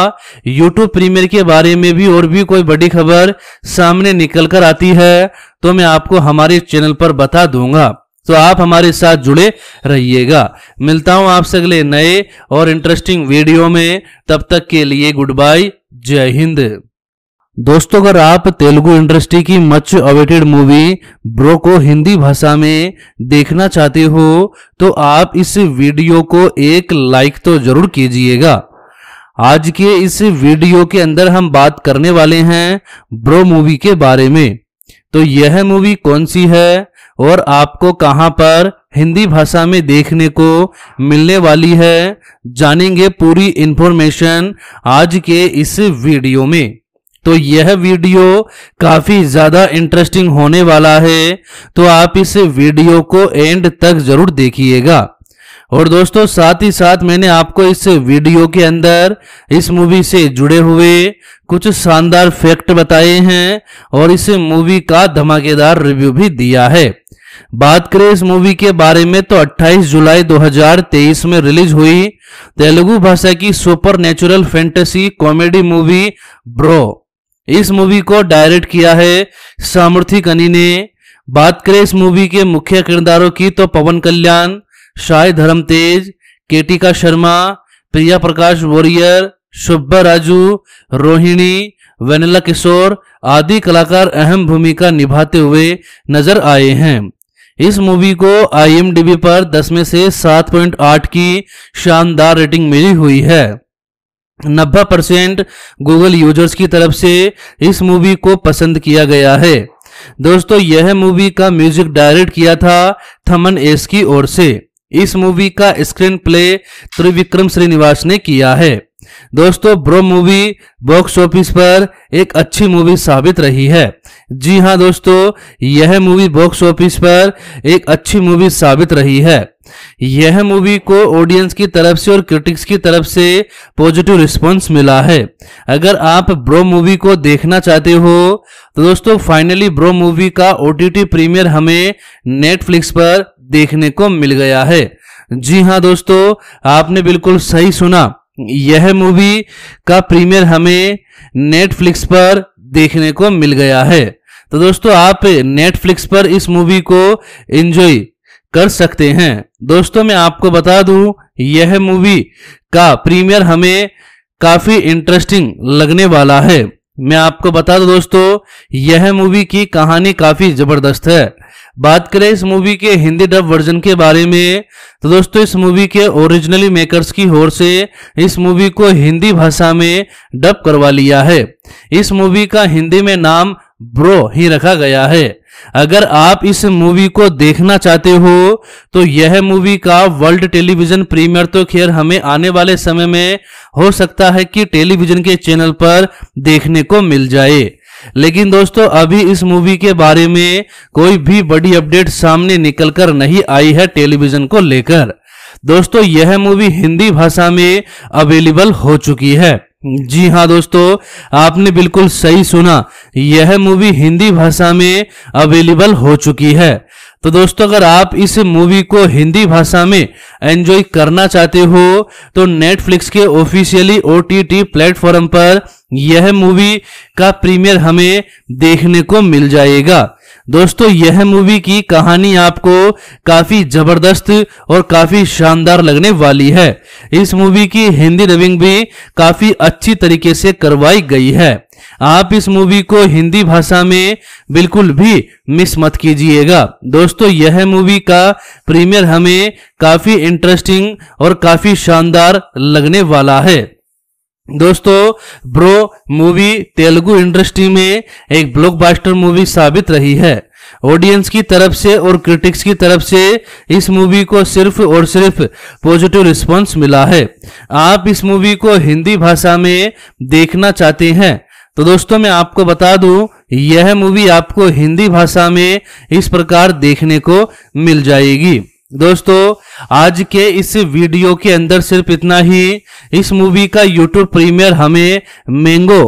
Speaker 2: यूट्यूब प्रीमियर के बारे में भी और भी कोई बड़ी खबर सामने निकल कर आती है तो मैं आपको हमारे चैनल पर बता दूंगा तो आप हमारे साथ जुड़े रहिएगा मिलता हूं आपसे अगले नए और इंटरेस्टिंग वीडियो में तब तक के लिए गुड बाय जय हिंद
Speaker 1: दोस्तों अगर आप तेलुगु
Speaker 2: इंडस्ट्री की मच अवेटेड मूवी ब्रो को हिंदी भाषा में देखना चाहते हो तो आप इस वीडियो को एक लाइक तो जरूर कीजिएगा आज के इस वीडियो के अंदर हम बात करने वाले हैं ब्रो मूवी के बारे में तो यह मूवी कौन सी है और आपको कहां पर हिंदी भाषा में देखने को मिलने वाली है जानेंगे पूरी इन्फॉर्मेशन आज के इस वीडियो में तो यह वीडियो काफी ज्यादा इंटरेस्टिंग होने वाला है तो आप इस वीडियो को एंड तक जरूर देखिएगा और दोस्तों साथ ही साथ मैंने आपको इस वीडियो के अंदर इस मूवी से जुड़े हुए कुछ शानदार फैक्ट बताए हैं और इस मूवी का धमाकेदार रिव्यू भी दिया है बात करें इस मूवी के बारे में तो 28 जुलाई 2023 में रिलीज हुई तेलुगु भाषा की super natural fantasy comedy movie Bro इस मूवी को डायरेक्ट किया है सामर्थी कनी ने बात करें इस मूवी के मुख्य किरदारों की तो पवन कल्याण शाय धर्म तेज केटिका शर्मा प्रिया प्रकाश वॉरियर सुब्बा राजू रोहिणी वेनला किशोर आदि कलाकार अहम भूमिका निभाते हुए नजर आए हैं इस मूवी को आईएमडीबी पर 10 में से 7.8 की शानदार रेटिंग मिली हुई है नब्बे परसेंट गूगल यूजर्स की तरफ से इस मूवी को पसंद किया गया है दोस्तों यह मूवी का म्यूजिक डायरेक्ट किया था थमन एस की ओर से इस मूवी का स्क्रीन प्ले त्रिविक्रम श्रीनिवास ने किया है दोस्तों ब्रो मूवी बॉक्स ऑफिस पर एक अच्छी मूवी साबित रही है जी हाँ दोस्तों यह मूवी बॉक्स ऑफिस पर एक अच्छी मूवी साबित रही है यह मूवी को ऑडियंस की तरफ से और क्रिटिक्स की तरफ से पॉजिटिव रिस्पांस मिला है अगर आप ब्रो मूवी को देखना चाहते हो तो दोस्तों फाइनली ब्रो मूवी का ओ प्रीमियर हमें नेटफ्लिक्स पर देखने को मिल गया है जी हाँ दोस्तों आपने बिल्कुल सही सुना यह मूवी का प्रीमियर हमें नेटफ्लिक्स पर देखने को मिल गया है तो दोस्तों आप नेटफ्लिक्स पर इस मूवी को एंजॉय कर सकते हैं दोस्तों मैं आपको बता दूं यह मूवी का प्रीमियर हमें काफी इंटरेस्टिंग लगने वाला है मैं आपको बता दूं दोस्तों यह मूवी की कहानी काफी जबरदस्त है बात करें इस मूवी के हिंदी डब वर्जन के बारे में तो दोस्तों इस मूवी के ओरिजिनली मेकर्स की ओर से इस मूवी को हिंदी भाषा में डब करवा लिया है इस मूवी का हिंदी में नाम ब्रो ही रखा गया है अगर आप इस मूवी को देखना चाहते हो तो यह मूवी का वर्ल्ड टेलीविजन प्रीमियर तो खैर हमें आने वाले समय में हो सकता है कि टेलीविजन के चैनल पर देखने को मिल जाए लेकिन दोस्तों अभी इस मूवी के बारे में कोई भी बड़ी अपडेट सामने निकलकर नहीं आई है टेलीविजन को लेकर दोस्तों यह मूवी हिंदी भाषा में अवेलेबल हो चुकी है जी हाँ दोस्तों आपने बिल्कुल सही सुना यह मूवी हिंदी भाषा में अवेलेबल हो चुकी है तो दोस्तों अगर आप इस मूवी को हिंदी भाषा में एंजॉय करना चाहते हो तो नेटफ्लिक्स के officially O T T platform पर यह मूवी का प्रीमियर हमें देखने को मिल जाएगा दोस्तों यह मूवी की कहानी आपको काफी जबरदस्त और काफी शानदार लगने वाली है इस मूवी की हिंदी डबिंग भी काफी अच्छी तरीके से करवाई गई है आप इस मूवी को हिंदी भाषा में बिल्कुल भी मिस मत कीजिएगा दोस्तों यह मूवी का प्रीमियर हमें काफी इंटरेस्टिंग और काफी शानदार लगने वाला है दोस्तों ब्रो मूवी तेलुगु इंडस्ट्री में एक ब्लॉकबस्टर मूवी साबित रही है ऑडियंस की तरफ से और क्रिटिक्स की तरफ से इस मूवी को सिर्फ और सिर्फ पॉजिटिव रिस्पांस मिला है आप इस मूवी को हिंदी भाषा में देखना चाहते हैं तो दोस्तों मैं आपको बता दूं यह मूवी आपको हिंदी भाषा में इस प्रकार देखने को मिल जाएगी दोस्तों आज के इस वीडियो के अंदर सिर्फ इतना ही इस मूवी का यूट्यूब प्रीमियर हमें मैंगो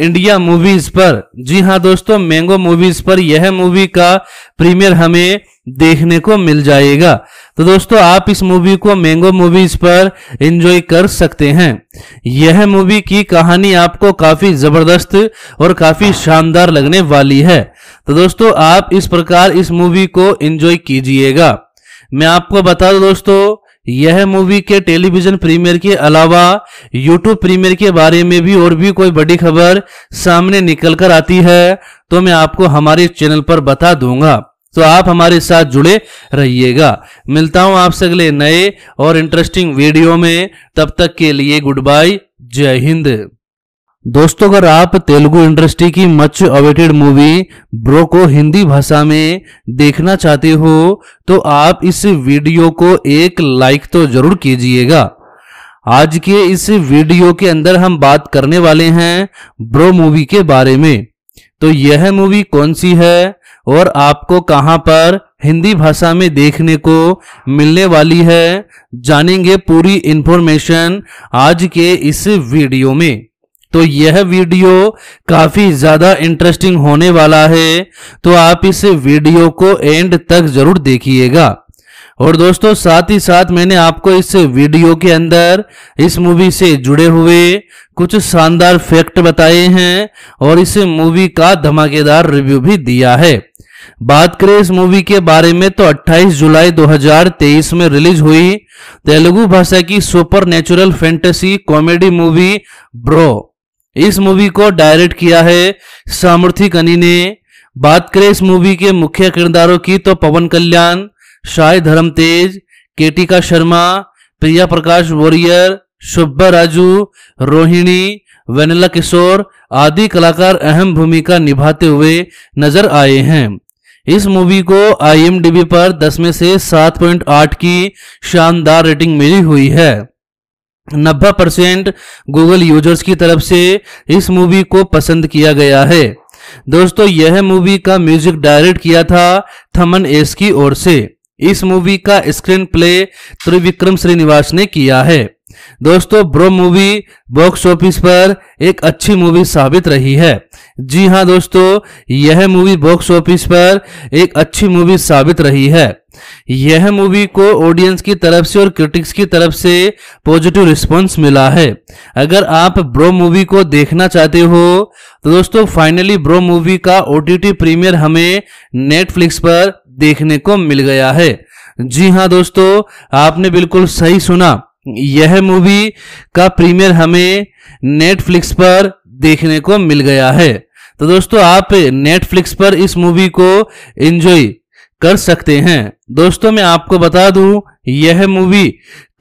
Speaker 2: इंडिया मूवीज पर जी हाँ दोस्तों मैंगो मूवीज पर यह मूवी का प्रीमियर हमें देखने को मिल जाएगा तो दोस्तों आप इस मूवी को मैंगो मूवीज पर एंजॉय कर सकते हैं यह मूवी की कहानी आपको काफी जबरदस्त और काफी शानदार लगने वाली है तो दोस्तों आप इस प्रकार इस मूवी को एंजॉय कीजिएगा मैं आपको बता दूं दोस्तों यह मूवी के टेलीविजन प्रीमियर के अलावा यूट्यूब प्रीमियर के बारे में भी और भी कोई बड़ी खबर सामने निकल कर आती है तो मैं आपको हमारे चैनल पर बता दूंगा तो आप हमारे साथ जुड़े रहिएगा मिलता हूं आपसे अगले नए और इंटरेस्टिंग वीडियो में तब तक के लिए गुड बाय जय हिंद
Speaker 1: दोस्तों अगर आप तेलुगु इंडस्ट्री की मच अवेटेड
Speaker 2: मूवी ब्रो को हिंदी भाषा में देखना चाहते हो तो आप इस वीडियो को एक लाइक तो जरूर कीजिएगा आज के इस वीडियो के अंदर हम बात करने वाले हैं ब्रो मूवी के बारे में तो यह मूवी कौन सी है और आपको कहां पर हिंदी भाषा में देखने को मिलने वाली है जानेंगे पूरी इंफॉर्मेशन आज के इस वीडियो में तो यह वीडियो काफी ज्यादा इंटरेस्टिंग होने वाला है तो आप इस वीडियो को एंड तक जरूर देखिएगा और दोस्तों साथ ही साथ मैंने आपको इस वीडियो के अंदर इस मूवी से जुड़े हुए कुछ शानदार फैक्ट बताए हैं और इस मूवी का धमाकेदार रिव्यू भी दिया है बात करें इस मूवी के बारे में तो 28 जुलाई 2023 में रिलीज हुई तेलुगु भाषा की super natural fantasy comedy movie Bro इस मूवी को डायरेक्ट किया है सामर्थी कनी ने बात करें इस मूवी के मुख्य किरदारों की तो पवन कल्याण शाय धर्म तेज केटिका शर्मा प्रिया प्रकाश वॉरियर शुभा राजू रोहिणी वेनिला किशोर आदि कलाकार अहम भूमिका निभाते हुए नजर आए हैं इस मूवी को आईएमडीबी पर 10 में से 7.8 की शानदार रेटिंग मिली हुई है नब्बे परसेंट गूगल यूजर्स की तरफ से इस मूवी को पसंद किया गया है दोस्तों यह मूवी का म्यूजिक डायरेक्ट किया था थमन एस की ओर से इस मूवी का स्क्रीन प्ले त्रिविक्रम श्रीनिवास ने किया है दोस्तों ब्रो मूवी बॉक्स ऑफिस पर एक अच्छी मूवी साबित रही है जी हाँ दोस्तों यह मूवी बॉक्स ऑफिस पर एक अच्छी मूवी साबित रही है यह मूवी को ऑडियंस की तरफ से और क्रिटिक्स की तरफ से पॉजिटिव रिस्पांस मिला है अगर आप ब्रो मूवी को देखना चाहते हो तो दोस्तों फाइनली ब्रो मूवी का ओटीटी प्रीमियर हमें नेटफ्लिक्स पर देखने को मिल गया है जी हाँ दोस्तों आपने बिल्कुल सही सुना यह मूवी का प्रीमियर हमें नेटफ्लिक्स पर देखने को मिल गया है तो दोस्तों आप नेटफ्लिक्स पर इस मूवी को एंजॉय कर सकते हैं दोस्तों मैं आपको बता दूं यह मूवी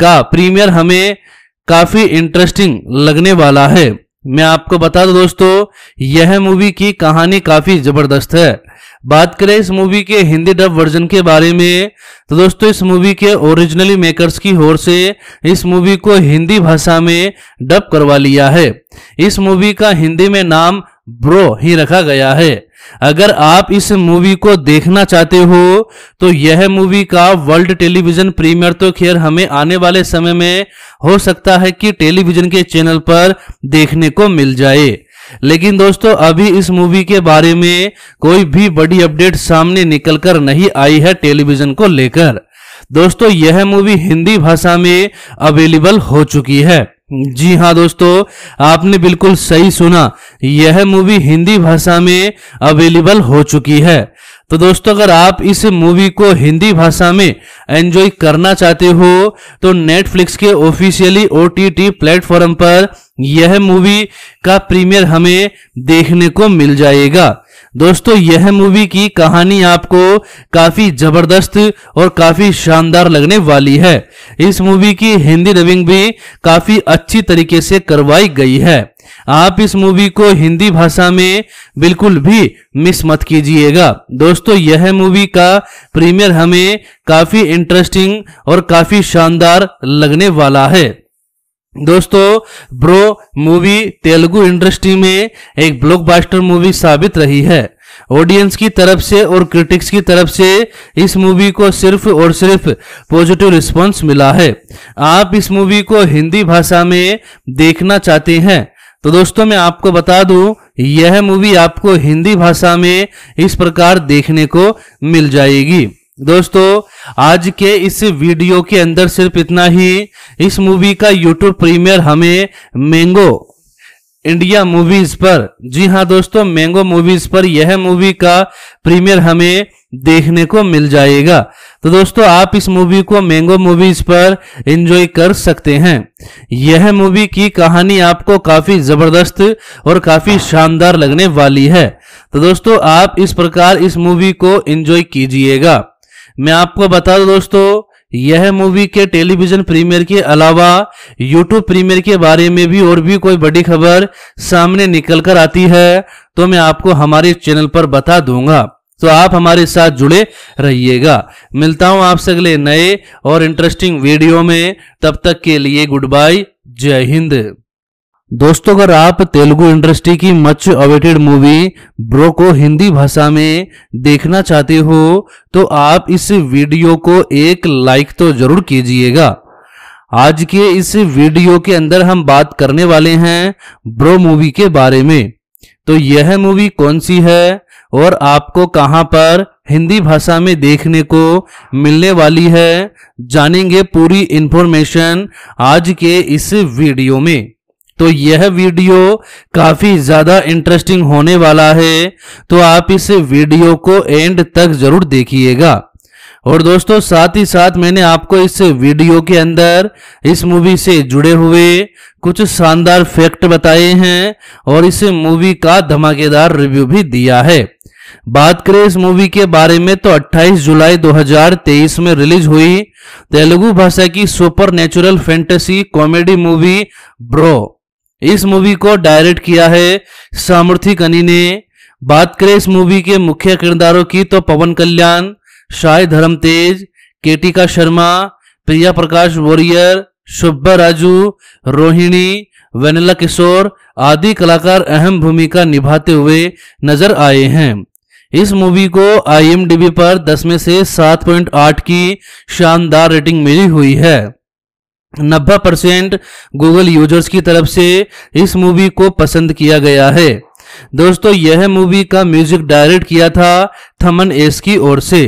Speaker 2: का प्रीमियर हमें काफी इंटरेस्टिंग लगने वाला है मैं आपको बता दूं दोस्तों यह मूवी की कहानी काफी जबरदस्त है बात करें इस मूवी के हिंदी डब वर्जन के बारे में तो दोस्तों इस मूवी के ओरिजिनली मेकर्स की ओर से इस मूवी को हिंदी भाषा में डब करवा लिया है इस मूवी का हिंदी में नाम ब्रो ही रखा गया है अगर आप इस मूवी को देखना चाहते हो तो यह मूवी का वर्ल्ड टेलीविजन प्रीमियर तो खैर हमें आने वाले समय में हो सकता है कि टेलीविजन के चैनल पर देखने को मिल जाए लेकिन दोस्तों अभी इस मूवी के बारे में कोई भी बड़ी अपडेट सामने निकलकर नहीं आई है टेलीविजन को लेकर दोस्तों यह मूवी हिंदी भाषा में अवेलेबल हो चुकी है जी हाँ दोस्तों आपने बिल्कुल सही सुना यह मूवी हिंदी भाषा में अवेलेबल हो चुकी है तो दोस्तों अगर आप इस मूवी को हिंदी भाषा में एंजॉय करना चाहते हो तो नेटफ्लिक्स के officially O T T platform पर यह मूवी का प्रीमियर हमें देखने को मिल जाएगा दोस्तों यह मूवी की कहानी आपको काफी जबरदस्त और काफी शानदार लगने वाली है इस मूवी की हिंदी डबिंग भी काफी अच्छी तरीके से करवाई गई है आप इस मूवी को हिंदी भाषा में बिल्कुल भी मिस मत कीजिएगा दोस्तों यह मूवी का प्रीमियर हमें काफी इंटरेस्टिंग और काफी शानदार लगने वाला है दोस्तों ब्रो मूवी तेलुगु इंडस्ट्री में एक ब्लॉकबस्टर मूवी साबित रही है ऑडियंस की तरफ से और क्रिटिक्स की तरफ से इस मूवी को सिर्फ और सिर्फ पॉजिटिव रिस्पांस मिला है आप इस मूवी को हिंदी भाषा में देखना चाहते हैं तो दोस्तों मैं आपको बता दूं यह मूवी आपको हिंदी भाषा में इस प्रकार देखने को मिल जाएगी दोस्तों आज के इस वीडियो के अंदर सिर्फ इतना ही इस मूवी का यूट्यूब प्रीमियर हमें मैंगो इंडिया मूवीज पर जी हाँ दोस्तों मैंगो मूवीज पर यह मूवी का प्रीमियर हमें देखने को मिल जाएगा तो दोस्तों आप इस मूवी को मैंगो मूवीज पर एंजॉय कर सकते हैं यह मूवी की कहानी आपको काफी जबरदस्त और काफी शानदार लगने वाली है तो दोस्तों आप इस प्रकार इस मूवी को एंजॉय कीजिएगा मैं आपको बता दूं दोस्तों यह मूवी के टेलीविजन प्रीमियर के अलावा यूट्यूब प्रीमियर के बारे में भी और भी कोई बड़ी खबर सामने निकल कर आती है तो मैं आपको हमारे चैनल पर बता दूंगा तो आप हमारे साथ जुड़े रहिएगा मिलता हूं आपसे अगले नए और इंटरेस्टिंग वीडियो में तब तक के लिए गुड बाय जय हिंद
Speaker 1: दोस्तों अगर आप तेलुगु इंडस्ट्री की मच अवेटेड मूवी ब्रो को
Speaker 2: हिंदी भाषा में देखना चाहते हो तो आप इस वीडियो को एक लाइक तो जरूर कीजिएगा आज के इस वीडियो के अंदर हम बात करने वाले हैं ब्रो मूवी के बारे में तो यह मूवी कौन सी है और आपको कहां पर हिंदी भाषा में देखने को मिलने वाली है जानेंगे पूरी इंफॉर्मेशन आज के इस वीडियो में तो यह वीडियो काफी ज्यादा इंटरेस्टिंग होने वाला है तो आप इस वीडियो को एंड तक जरूर देखिएगा और दोस्तों साथ ही साथ मैंने आपको इस वीडियो के अंदर इस मूवी से जुड़े हुए कुछ शानदार फैक्ट बताए हैं और इस मूवी का धमाकेदार रिव्यू भी दिया है बात करें इस मूवी के बारे में तो 28 जुलाई 2023 में रिलीज हुई तेलुगु भाषा की super natural fantasy comedy movie Bro इस मूवी को डायरेक्ट किया है सामर्थी कनी ने बात करें इस मूवी के मुख्य किरदारों की तो पवन कल्याण शाय धर्म तेज केटिका शर्मा प्रिया प्रकाश वॉरियर सुब्बा राजू रोहिणी वेनिला किशोर आदि कलाकार अहम भूमिका निभाते हुए नजर आए हैं इस मूवी को आईएमडीबी पर 10 में से 7.8 की शानदार रेटिंग मिली हुई है नब्बे परसेंट गूगल यूजर्स की तरफ से इस मूवी को पसंद किया गया है दोस्तों यह मूवी का म्यूजिक डायरेक्ट किया था थमन एस की ओर से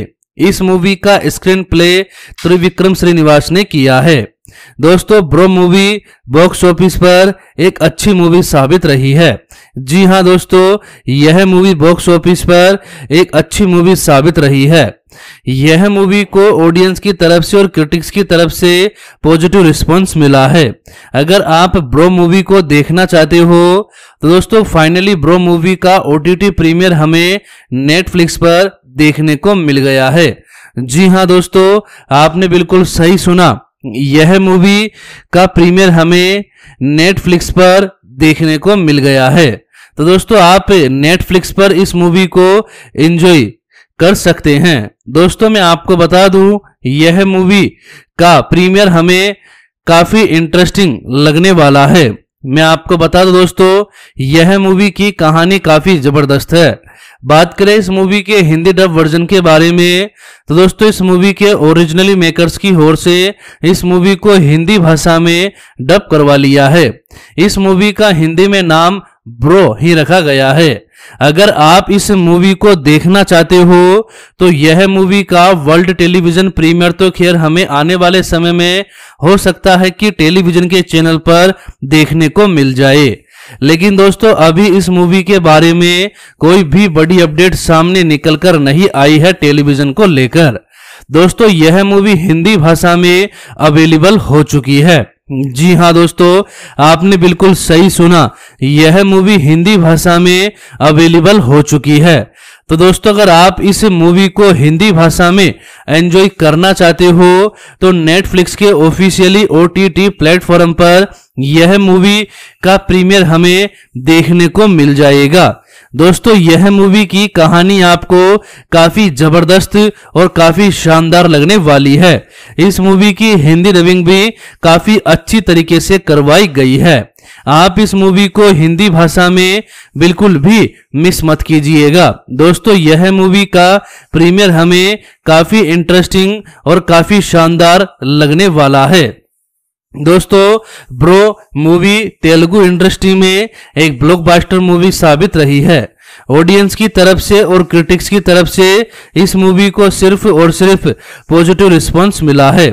Speaker 2: इस मूवी का स्क्रीन प्ले त्रिविक्रम श्रीनिवास ने किया है दोस्तों ब्रो मूवी बॉक्स ऑफिस पर एक अच्छी मूवी साबित रही है जी हाँ दोस्तों यह मूवी बॉक्स ऑफिस पर एक अच्छी मूवी साबित रही है यह मूवी को ऑडियंस की तरफ से और क्रिटिक्स की तरफ से पॉजिटिव रिस्पांस मिला है अगर आप ब्रो मूवी को देखना चाहते हो तो दोस्तों फाइनली ब्रो मूवी का ओ प्रीमियर हमें नेटफ्लिक्स पर देखने को मिल गया है जी हाँ दोस्तों आपने बिल्कुल सही सुना यह मूवी का प्रीमियर हमें नेटफ्लिक्स पर देखने को मिल गया है तो दोस्तों आप नेटफ्लिक्स पर इस मूवी को एंजॉय कर सकते हैं दोस्तों मैं आपको बता दूं यह मूवी का प्रीमियर हमें काफी इंटरेस्टिंग लगने वाला है मैं आपको बता दूं दोस्तों यह मूवी की कहानी काफी जबरदस्त है बात करें इस मूवी के हिंदी डब वर्जन के बारे में तो दोस्तों इस मूवी के ओरिजिनली मेकर्स की ओर से इस मूवी को हिंदी भाषा में डब करवा लिया है इस मूवी का हिंदी में नाम ब्रो ही रखा गया है अगर आप इस मूवी को देखना चाहते हो तो यह मूवी का वर्ल्ड टेलीविजन प्रीमियर तो खैर हमें आने वाले समय में हो सकता है कि टेलीविजन के चैनल पर देखने को मिल जाए लेकिन दोस्तों अभी इस मूवी के बारे में कोई भी बड़ी अपडेट सामने निकलकर नहीं आई है टेलीविजन को लेकर दोस्तों यह मूवी हिंदी भाषा में अवेलेबल हो चुकी है जी हाँ दोस्तों आपने बिल्कुल सही सुना यह मूवी हिंदी भाषा में अवेलेबल हो चुकी है तो दोस्तों अगर आप इस मूवी को हिंदी भाषा में एंजॉय करना चाहते हो तो नेटफ्लिक्स के ऑफिशियली ओ प्लेटफॉर्म पर यह मूवी का प्रीमियर हमें देखने को मिल जाएगा दोस्तों यह मूवी की कहानी आपको काफी जबरदस्त और काफी शानदार लगने वाली है इस मूवी की हिंदी डबिंग भी काफी अच्छी तरीके से करवाई गई है आप इस मूवी को हिंदी भाषा में बिल्कुल भी मिस मत कीजिएगा दोस्तों यह मूवी का प्रीमियर हमें काफी इंटरेस्टिंग और काफी शानदार लगने वाला है दोस्तों ब्रो मूवी तेलुगु इंडस्ट्री में एक ब्लॉकबस्टर मूवी साबित रही है ऑडियंस की तरफ से और क्रिटिक्स की तरफ से इस मूवी को सिर्फ और सिर्फ पॉजिटिव रिस्पांस मिला है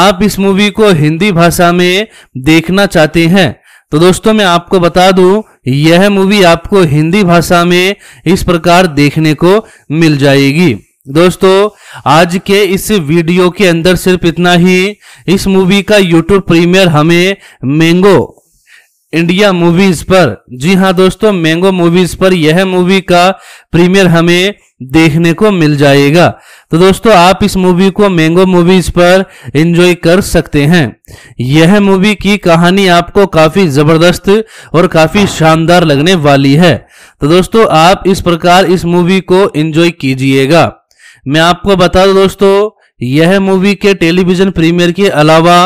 Speaker 2: आप इस मूवी को हिंदी भाषा में देखना चाहते हैं तो दोस्तों मैं आपको बता दूं यह मूवी आपको हिंदी भाषा में इस प्रकार देखने को मिल जाएगी दोस्तों आज के इस वीडियो के अंदर सिर्फ इतना ही इस मूवी का यूट्यूब प्रीमियर हमें मैंगो इंडिया मूवीज पर जी हाँ दोस्तों मैंगो मूवीज पर यह मूवी का प्रीमियर हमें देखने को मिल जाएगा तो दोस्तों आप इस मूवी को मैंगो मूवीज पर एंजॉय कर सकते हैं यह मूवी की कहानी आपको काफी जबरदस्त और काफी शानदार लगने वाली है तो दोस्तों आप इस प्रकार इस मूवी को एंजॉय कीजिएगा मैं आपको बता दूं दोस्तों यह मूवी के टेलीविजन प्रीमियर के अलावा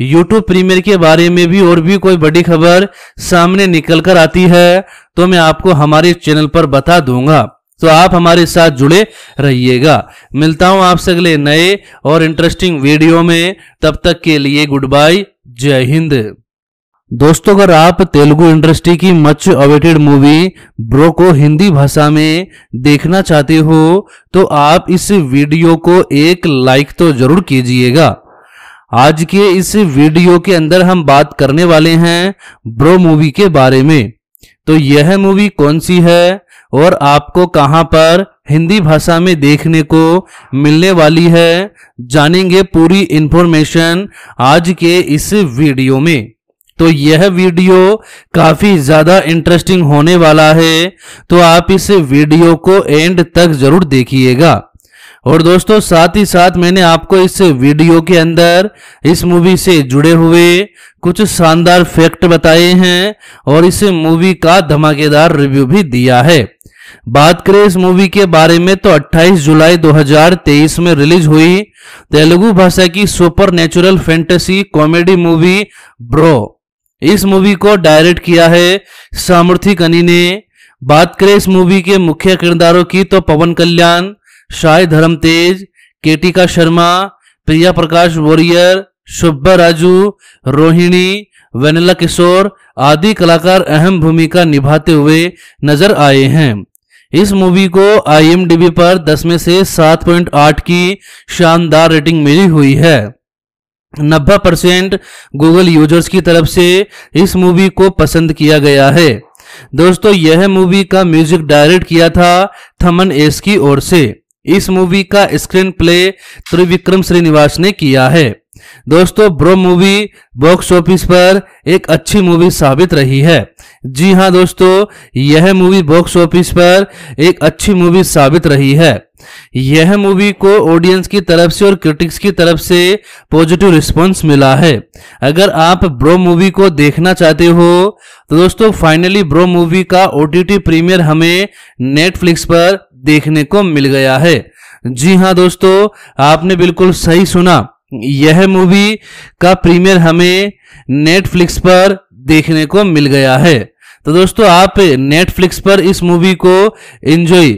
Speaker 2: यूट्यूब प्रीमियर के बारे में भी और भी कोई बड़ी खबर सामने निकल कर आती है तो मैं आपको हमारे चैनल पर बता दूंगा तो आप हमारे साथ जुड़े रहिएगा मिलता हूं आपसे अगले नए और इंटरेस्टिंग वीडियो में तब तक के लिए गुड बाय जय हिंद
Speaker 1: दोस्तों अगर आप
Speaker 2: तेलुगु इंडस्ट्री की मच अवेटेड मूवी ब्रो को हिंदी भाषा में देखना चाहते हो तो आप इस वीडियो को एक लाइक तो जरूर कीजिएगा आज के इस वीडियो के अंदर हम बात करने वाले हैं ब्रो मूवी के बारे में तो यह मूवी कौन सी है और आपको कहां पर हिंदी भाषा में देखने को मिलने वाली है जानेंगे पूरी इन्फॉर्मेशन आज के इस वीडियो में तो यह वीडियो काफी ज्यादा इंटरेस्टिंग होने वाला है तो आप इस वीडियो को एंड तक जरूर देखिएगा और दोस्तों साथ ही साथ मैंने आपको इस वीडियो के अंदर इस मूवी से जुड़े हुए कुछ शानदार फैक्ट बताए हैं और इस मूवी का धमाकेदार रिव्यू भी दिया है बात करें इस मूवी के बारे में तो 28 जुलाई 2023 में रिलीज हुई तेलुगु भाषा की super natural fantasy comedy movie Bro इस मूवी को डायरेक्ट किया है सामर्थी कनी ने बात करें इस मूवी के मुख्य किरदारों की तो पवन कल्याण शाय धर्म तेज केटिका शर्मा प्रिया प्रकाश वॉरियर शुभ्भा राजू रोहिणी वेनिला किशोर आदि कलाकार अहम भूमिका निभाते हुए नजर आए हैं इस मूवी को आईएमडीबी पर 10 में से 7.8 की शानदार रेटिंग मिली हुई है नब्बे परसेंट गूगल यूजर्स की तरफ से इस मूवी को पसंद किया गया है दोस्तों यह मूवी का म्यूजिक डायरेक्ट किया था थमन एस की ओर से इस मूवी का स्क्रीन प्ले त्रिविक्रम श्रीनिवास ने किया है दोस्तों ब्रो मूवी बॉक्स ऑफिस पर एक अच्छी मूवी साबित रही है जी हाँ दोस्तों यह मूवी बॉक्स ऑफिस पर एक अच्छी मूवी साबित रही है यह मूवी को ऑडियंस की तरफ से और क्रिटिक्स की तरफ से पॉजिटिव रिस्पांस मिला है अगर आप ब्रो मूवी को देखना चाहते हो तो दोस्तों फाइनली ब्रो मूवी का ओ प्रीमियर हमें नेटफ्लिक्स पर देखने को मिल गया है जी हाँ दोस्तों आपने बिल्कुल सही सुना यह मूवी का प्रीमियर हमें नेटफ्लिक्स पर देखने को मिल गया है तो दोस्तों आप नेटफ्लिक्स पर इस मूवी को एंजॉय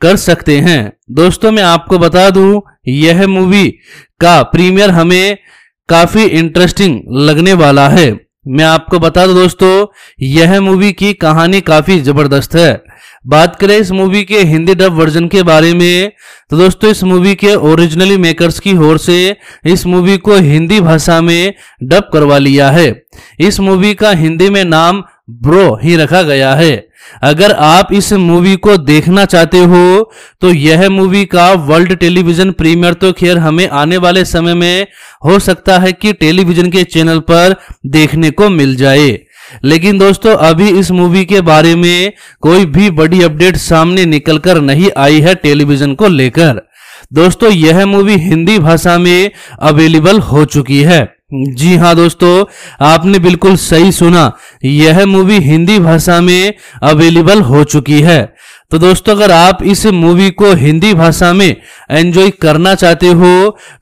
Speaker 2: कर सकते हैं दोस्तों मैं आपको बता दूं यह मूवी का प्रीमियर हमें काफी इंटरेस्टिंग लगने वाला है मैं आपको बता दूं दोस्तों यह मूवी की कहानी काफी जबरदस्त है बात करें इस मूवी के हिंदी डब वर्जन के बारे में तो दोस्तों इस मूवी के ओरिजिनली मेकर्स की ओर से इस मूवी को हिंदी भाषा में डब करवा लिया है इस मूवी का हिंदी में नाम ब्रो ही रखा गया है अगर आप इस मूवी को देखना चाहते हो तो यह मूवी का वर्ल्ड टेलीविजन प्रीमियर तो खैर हमें आने वाले समय में हो सकता है कि टेलीविजन के चैनल पर देखने को मिल जाए लेकिन दोस्तों अभी इस मूवी के बारे में कोई भी बड़ी अपडेट सामने निकलकर नहीं आई है टेलीविजन को लेकर दोस्तों यह मूवी हिंदी भाषा में अवेलेबल हो चुकी है जी हाँ दोस्तों आपने बिल्कुल सही सुना यह मूवी हिंदी भाषा में अवेलेबल हो चुकी है तो दोस्तों अगर आप इस मूवी को हिंदी भाषा में एंजॉय करना चाहते हो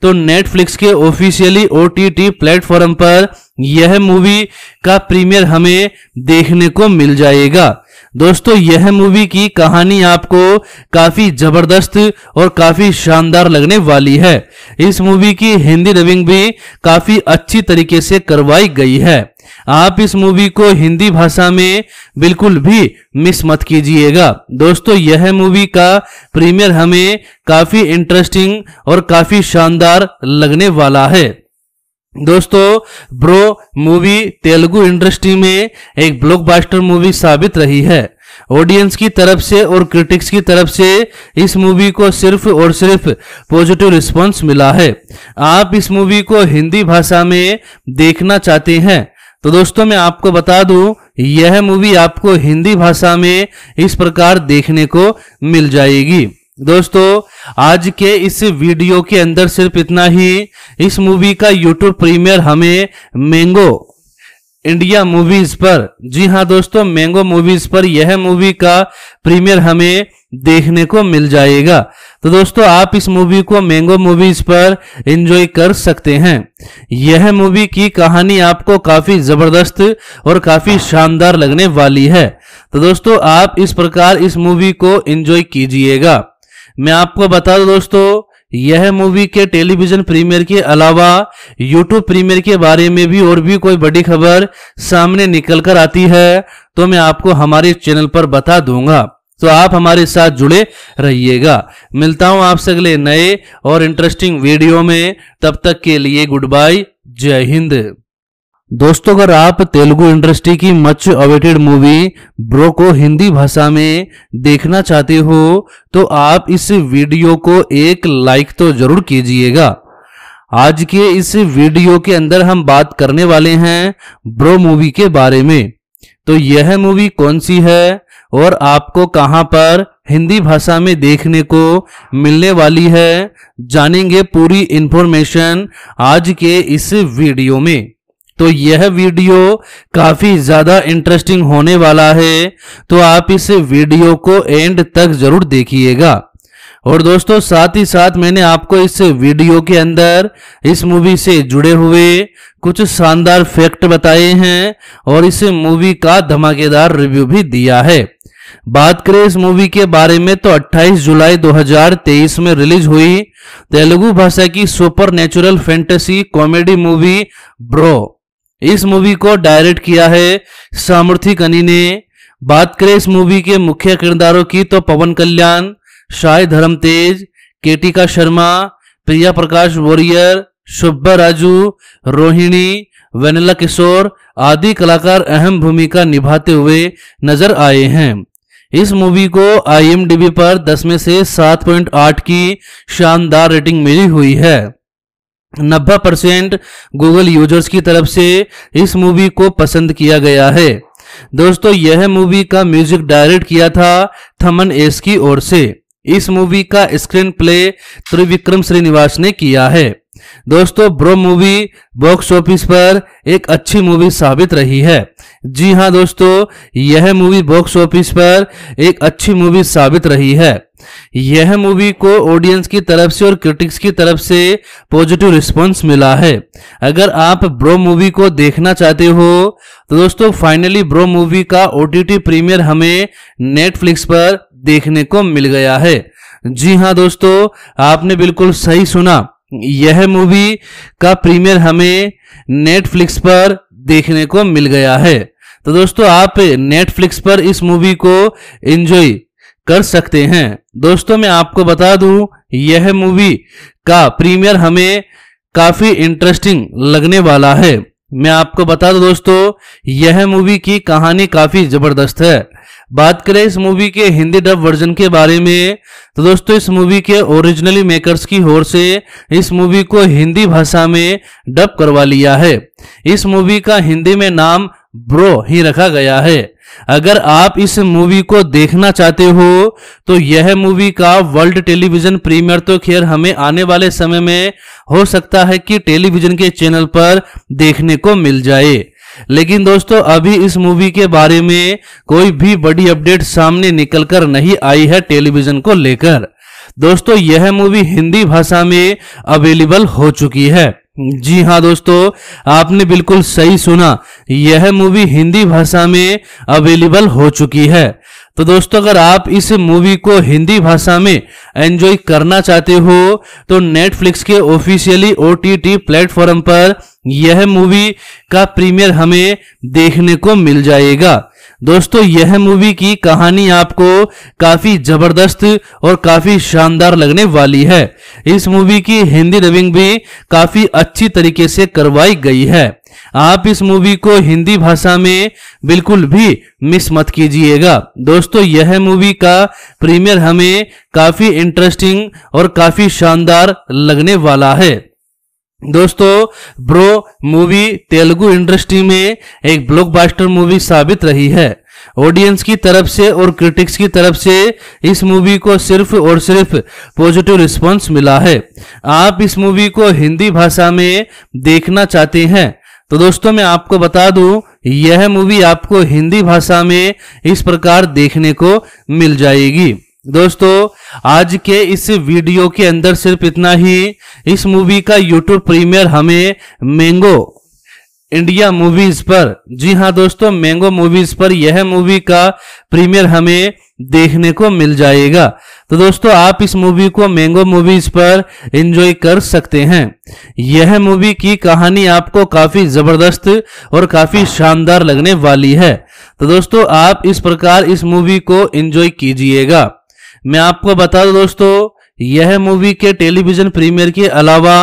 Speaker 2: तो नेटफ्लिक्स के ऑफिशियली ओ टी प्लेटफॉर्म पर यह मूवी का प्रीमियर हमें देखने को मिल जाएगा दोस्तों यह मूवी की कहानी आपको काफी जबरदस्त और काफी शानदार लगने वाली है इस मूवी की हिंदी डबिंग भी काफी अच्छी तरीके से करवाई गई है आप इस मूवी को हिंदी भाषा में बिल्कुल भी मिस मत कीजिएगा दोस्तों यह मूवी का प्रीमियर हमें काफी इंटरेस्टिंग और काफी शानदार लगने वाला है दोस्तों ब्रो मूवी तेलुगु इंडस्ट्री में एक ब्लॉकबस्टर मूवी साबित रही है ऑडियंस की तरफ से और क्रिटिक्स की तरफ से इस मूवी को सिर्फ और सिर्फ पॉजिटिव रिस्पांस मिला है आप इस मूवी को हिंदी भाषा में देखना चाहते हैं तो दोस्तों मैं आपको बता दूं यह मूवी आपको हिंदी भाषा में इस प्रकार देखने को मिल जाएगी दोस्तों आज के इस वीडियो के अंदर सिर्फ इतना ही इस मूवी का यूट्यूब प्रीमियर हमें मैंगो इंडिया मूवीज पर जी हाँ दोस्तों मैंगो मूवीज पर यह मूवी का प्रीमियर हमें देखने को मिल जाएगा तो दोस्तों आप इस मूवी को मैंगो मूवीज पर एंजॉय कर सकते हैं यह मूवी की कहानी आपको काफी जबरदस्त और काफी शानदार लगने वाली है तो दोस्तों आप इस प्रकार इस मूवी को एंजॉय कीजिएगा मैं आपको बता दूं दोस्तों यह मूवी के टेलीविजन प्रीमियर के अलावा यूट्यूब प्रीमियर के बारे में भी और भी कोई बड़ी खबर सामने निकल कर आती है तो मैं आपको हमारे चैनल पर बता दूंगा तो आप हमारे साथ जुड़े रहिएगा मिलता हूं आपसे अगले नए और इंटरेस्टिंग वीडियो में तब तक के लिए गुड बाय जय हिंद
Speaker 1: दोस्तों अगर आप तेलुगु इंडस्ट्री की मच
Speaker 2: अवेटेड मूवी ब्रो को हिंदी भाषा में देखना चाहते हो तो आप इस वीडियो को एक लाइक तो जरूर कीजिएगा आज के इस वीडियो के अंदर हम बात करने वाले हैं ब्रो मूवी के बारे में तो यह मूवी कौन सी है और आपको कहां पर हिंदी भाषा में देखने को मिलने वाली है जानेंगे पूरी इंफॉर्मेशन आज के इस वीडियो में तो यह वीडियो काफी ज्यादा इंटरेस्टिंग होने वाला है तो आप इस वीडियो को एंड तक जरूर देखिएगा और दोस्तों साथ ही साथ मैंने आपको इस वीडियो के अंदर इस मूवी से जुड़े हुए कुछ शानदार फैक्ट बताए हैं और इस मूवी का धमाकेदार रिव्यू भी दिया है बात करें इस मूवी के बारे में तो 28 जुलाई 2023 में रिलीज हुई तेलुगु भाषा की super natural fantasy comedy movie Bro इस मूवी को डायरेक्ट किया है सामर्थी कनी ने बात करें इस मूवी के मुख्य किरदारों की तो पवन कल्याण शाय धर्म तेज केटिका शर्मा प्रिया प्रकाश वॉरियर सुब्बा राजू रोहिणी वेनिला किशोर आदि कलाकार अहम भूमिका निभाते हुए नजर आए हैं इस मूवी को आईएमडीबी पर 10 में से 7.8 की शानदार रेटिंग मिली हुई है नब्बे परसेंट गूगल यूजर्स की तरफ से इस मूवी को पसंद किया गया है दोस्तों यह मूवी का म्यूजिक डायरेक्ट किया था थमन एस की ओर से इस मूवी का स्क्रीन प्ले त्रिविक्रम श्रीनिवास ने किया है दोस्तों ब्रो मूवी बॉक्स ऑफिस पर एक अच्छी मूवी साबित रही है जी हाँ दोस्तों यह मूवी बॉक्स ऑफिस पर एक अच्छी मूवी साबित रही है यह मूवी को ऑडियंस की तरफ से और क्रिटिक्स की तरफ से पॉजिटिव रिस्पॉन्स मिला है अगर आप ब्रो मूवी को देखना चाहते हो तो दोस्तों फाइनली ब्रो मूवी का ओ प्रीमियर हमें नेटफ्लिक्स पर देखने को मिल गया है जी हाँ दोस्तों आपने बिल्कुल सही सुना यह मूवी का प्रीमियर हमें नेटफ्लिक्स पर देखने को मिल गया है तो दोस्तों आप नेटफ्लिक्स पर इस मूवी को एंजॉय कर सकते हैं दोस्तों मैं आपको बता दूं यह मूवी का प्रीमियर हमें काफ़ी इंटरेस्टिंग लगने वाला है मैं आपको बता दूं दोस्तों यह मूवी की कहानी काफ़ी ज़बरदस्त है बात करें इस मूवी के हिंदी डब वर्जन के बारे में तो दोस्तों इस मूवी के ओरिजिनली मेकर्स की ओर से इस मूवी को हिंदी भाषा में डब करवा लिया है इस मूवी का हिंदी में नाम ब्रो ही रखा गया है अगर आप इस मूवी को देखना चाहते हो तो यह मूवी का वर्ल्ड टेलीविजन प्रीमियर तो खैर हमें आने वाले समय में हो सकता है कि टेलीविजन के चैनल पर देखने को मिल जाए लेकिन दोस्तों अभी इस मूवी के बारे में कोई भी बड़ी अपडेट सामने निकलकर नहीं आई है टेलीविजन को लेकर दोस्तों यह मूवी हिंदी भाषा में अवेलेबल हो चुकी है जी हाँ दोस्तों आपने बिल्कुल सही सुना यह मूवी हिंदी भाषा में अवेलेबल हो चुकी है तो दोस्तों अगर आप इस मूवी को हिंदी भाषा में एंजॉय करना चाहते हो तो नेटफ्लिक्स के officially O T T platform पर यह मूवी का प्रीमियर हमें देखने को मिल जाएगा दोस्तों यह मूवी की कहानी आपको काफी जबरदस्त और काफी शानदार लगने वाली है इस मूवी की हिंदी डबिंग भी काफी अच्छी तरीके से करवाई गई है आप इस मूवी को हिंदी भाषा में बिल्कुल भी मिस मत कीजिएगा दोस्तों यह मूवी का प्रीमियर हमें काफी इंटरेस्टिंग और काफी शानदार लगने वाला है दोस्तों ब्रो मूवी तेलुगु इंडस्ट्री में एक ब्लॉकबस्टर मूवी साबित रही है ऑडियंस की तरफ से और क्रिटिक्स की तरफ से इस मूवी को सिर्फ और सिर्फ पॉजिटिव रिस्पांस मिला है आप इस मूवी को हिंदी भाषा में देखना चाहते हैं तो दोस्तों मैं आपको बता दूं यह मूवी आपको हिंदी भाषा में इस प्रकार देखने को मिल जाएगी दोस्तों आज के इस वीडियो के अंदर सिर्फ इतना ही इस मूवी का यूट्यूब प्रीमियर हमें मैंगो इंडिया मूवीज पर जी हाँ दोस्तों मैंगो मूवीज पर यह मूवी का प्रीमियर हमें देखने को मिल जाएगा तो दोस्तों आप इस मूवी को मैंगो मूवीज पर एंजॉय कर सकते हैं यह मूवी की कहानी आपको काफी जबरदस्त और काफी शानदार लगने वाली है तो दोस्तों आप इस प्रकार इस मूवी को एंजॉय कीजिएगा मैं आपको बता दूं दोस्तों यह मूवी के टेलीविजन प्रीमियर के अलावा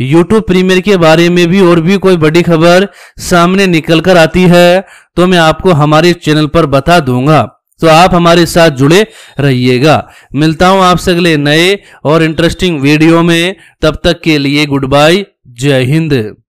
Speaker 2: यूट्यूब प्रीमियर के बारे में भी और भी कोई बड़ी खबर सामने निकल कर आती है तो मैं आपको हमारे चैनल पर बता दूंगा तो आप हमारे साथ जुड़े रहिएगा मिलता हूं आपसे
Speaker 1: अगले नए और इंटरेस्टिंग वीडियो में तब तक के लिए गुड बाय जय हिंद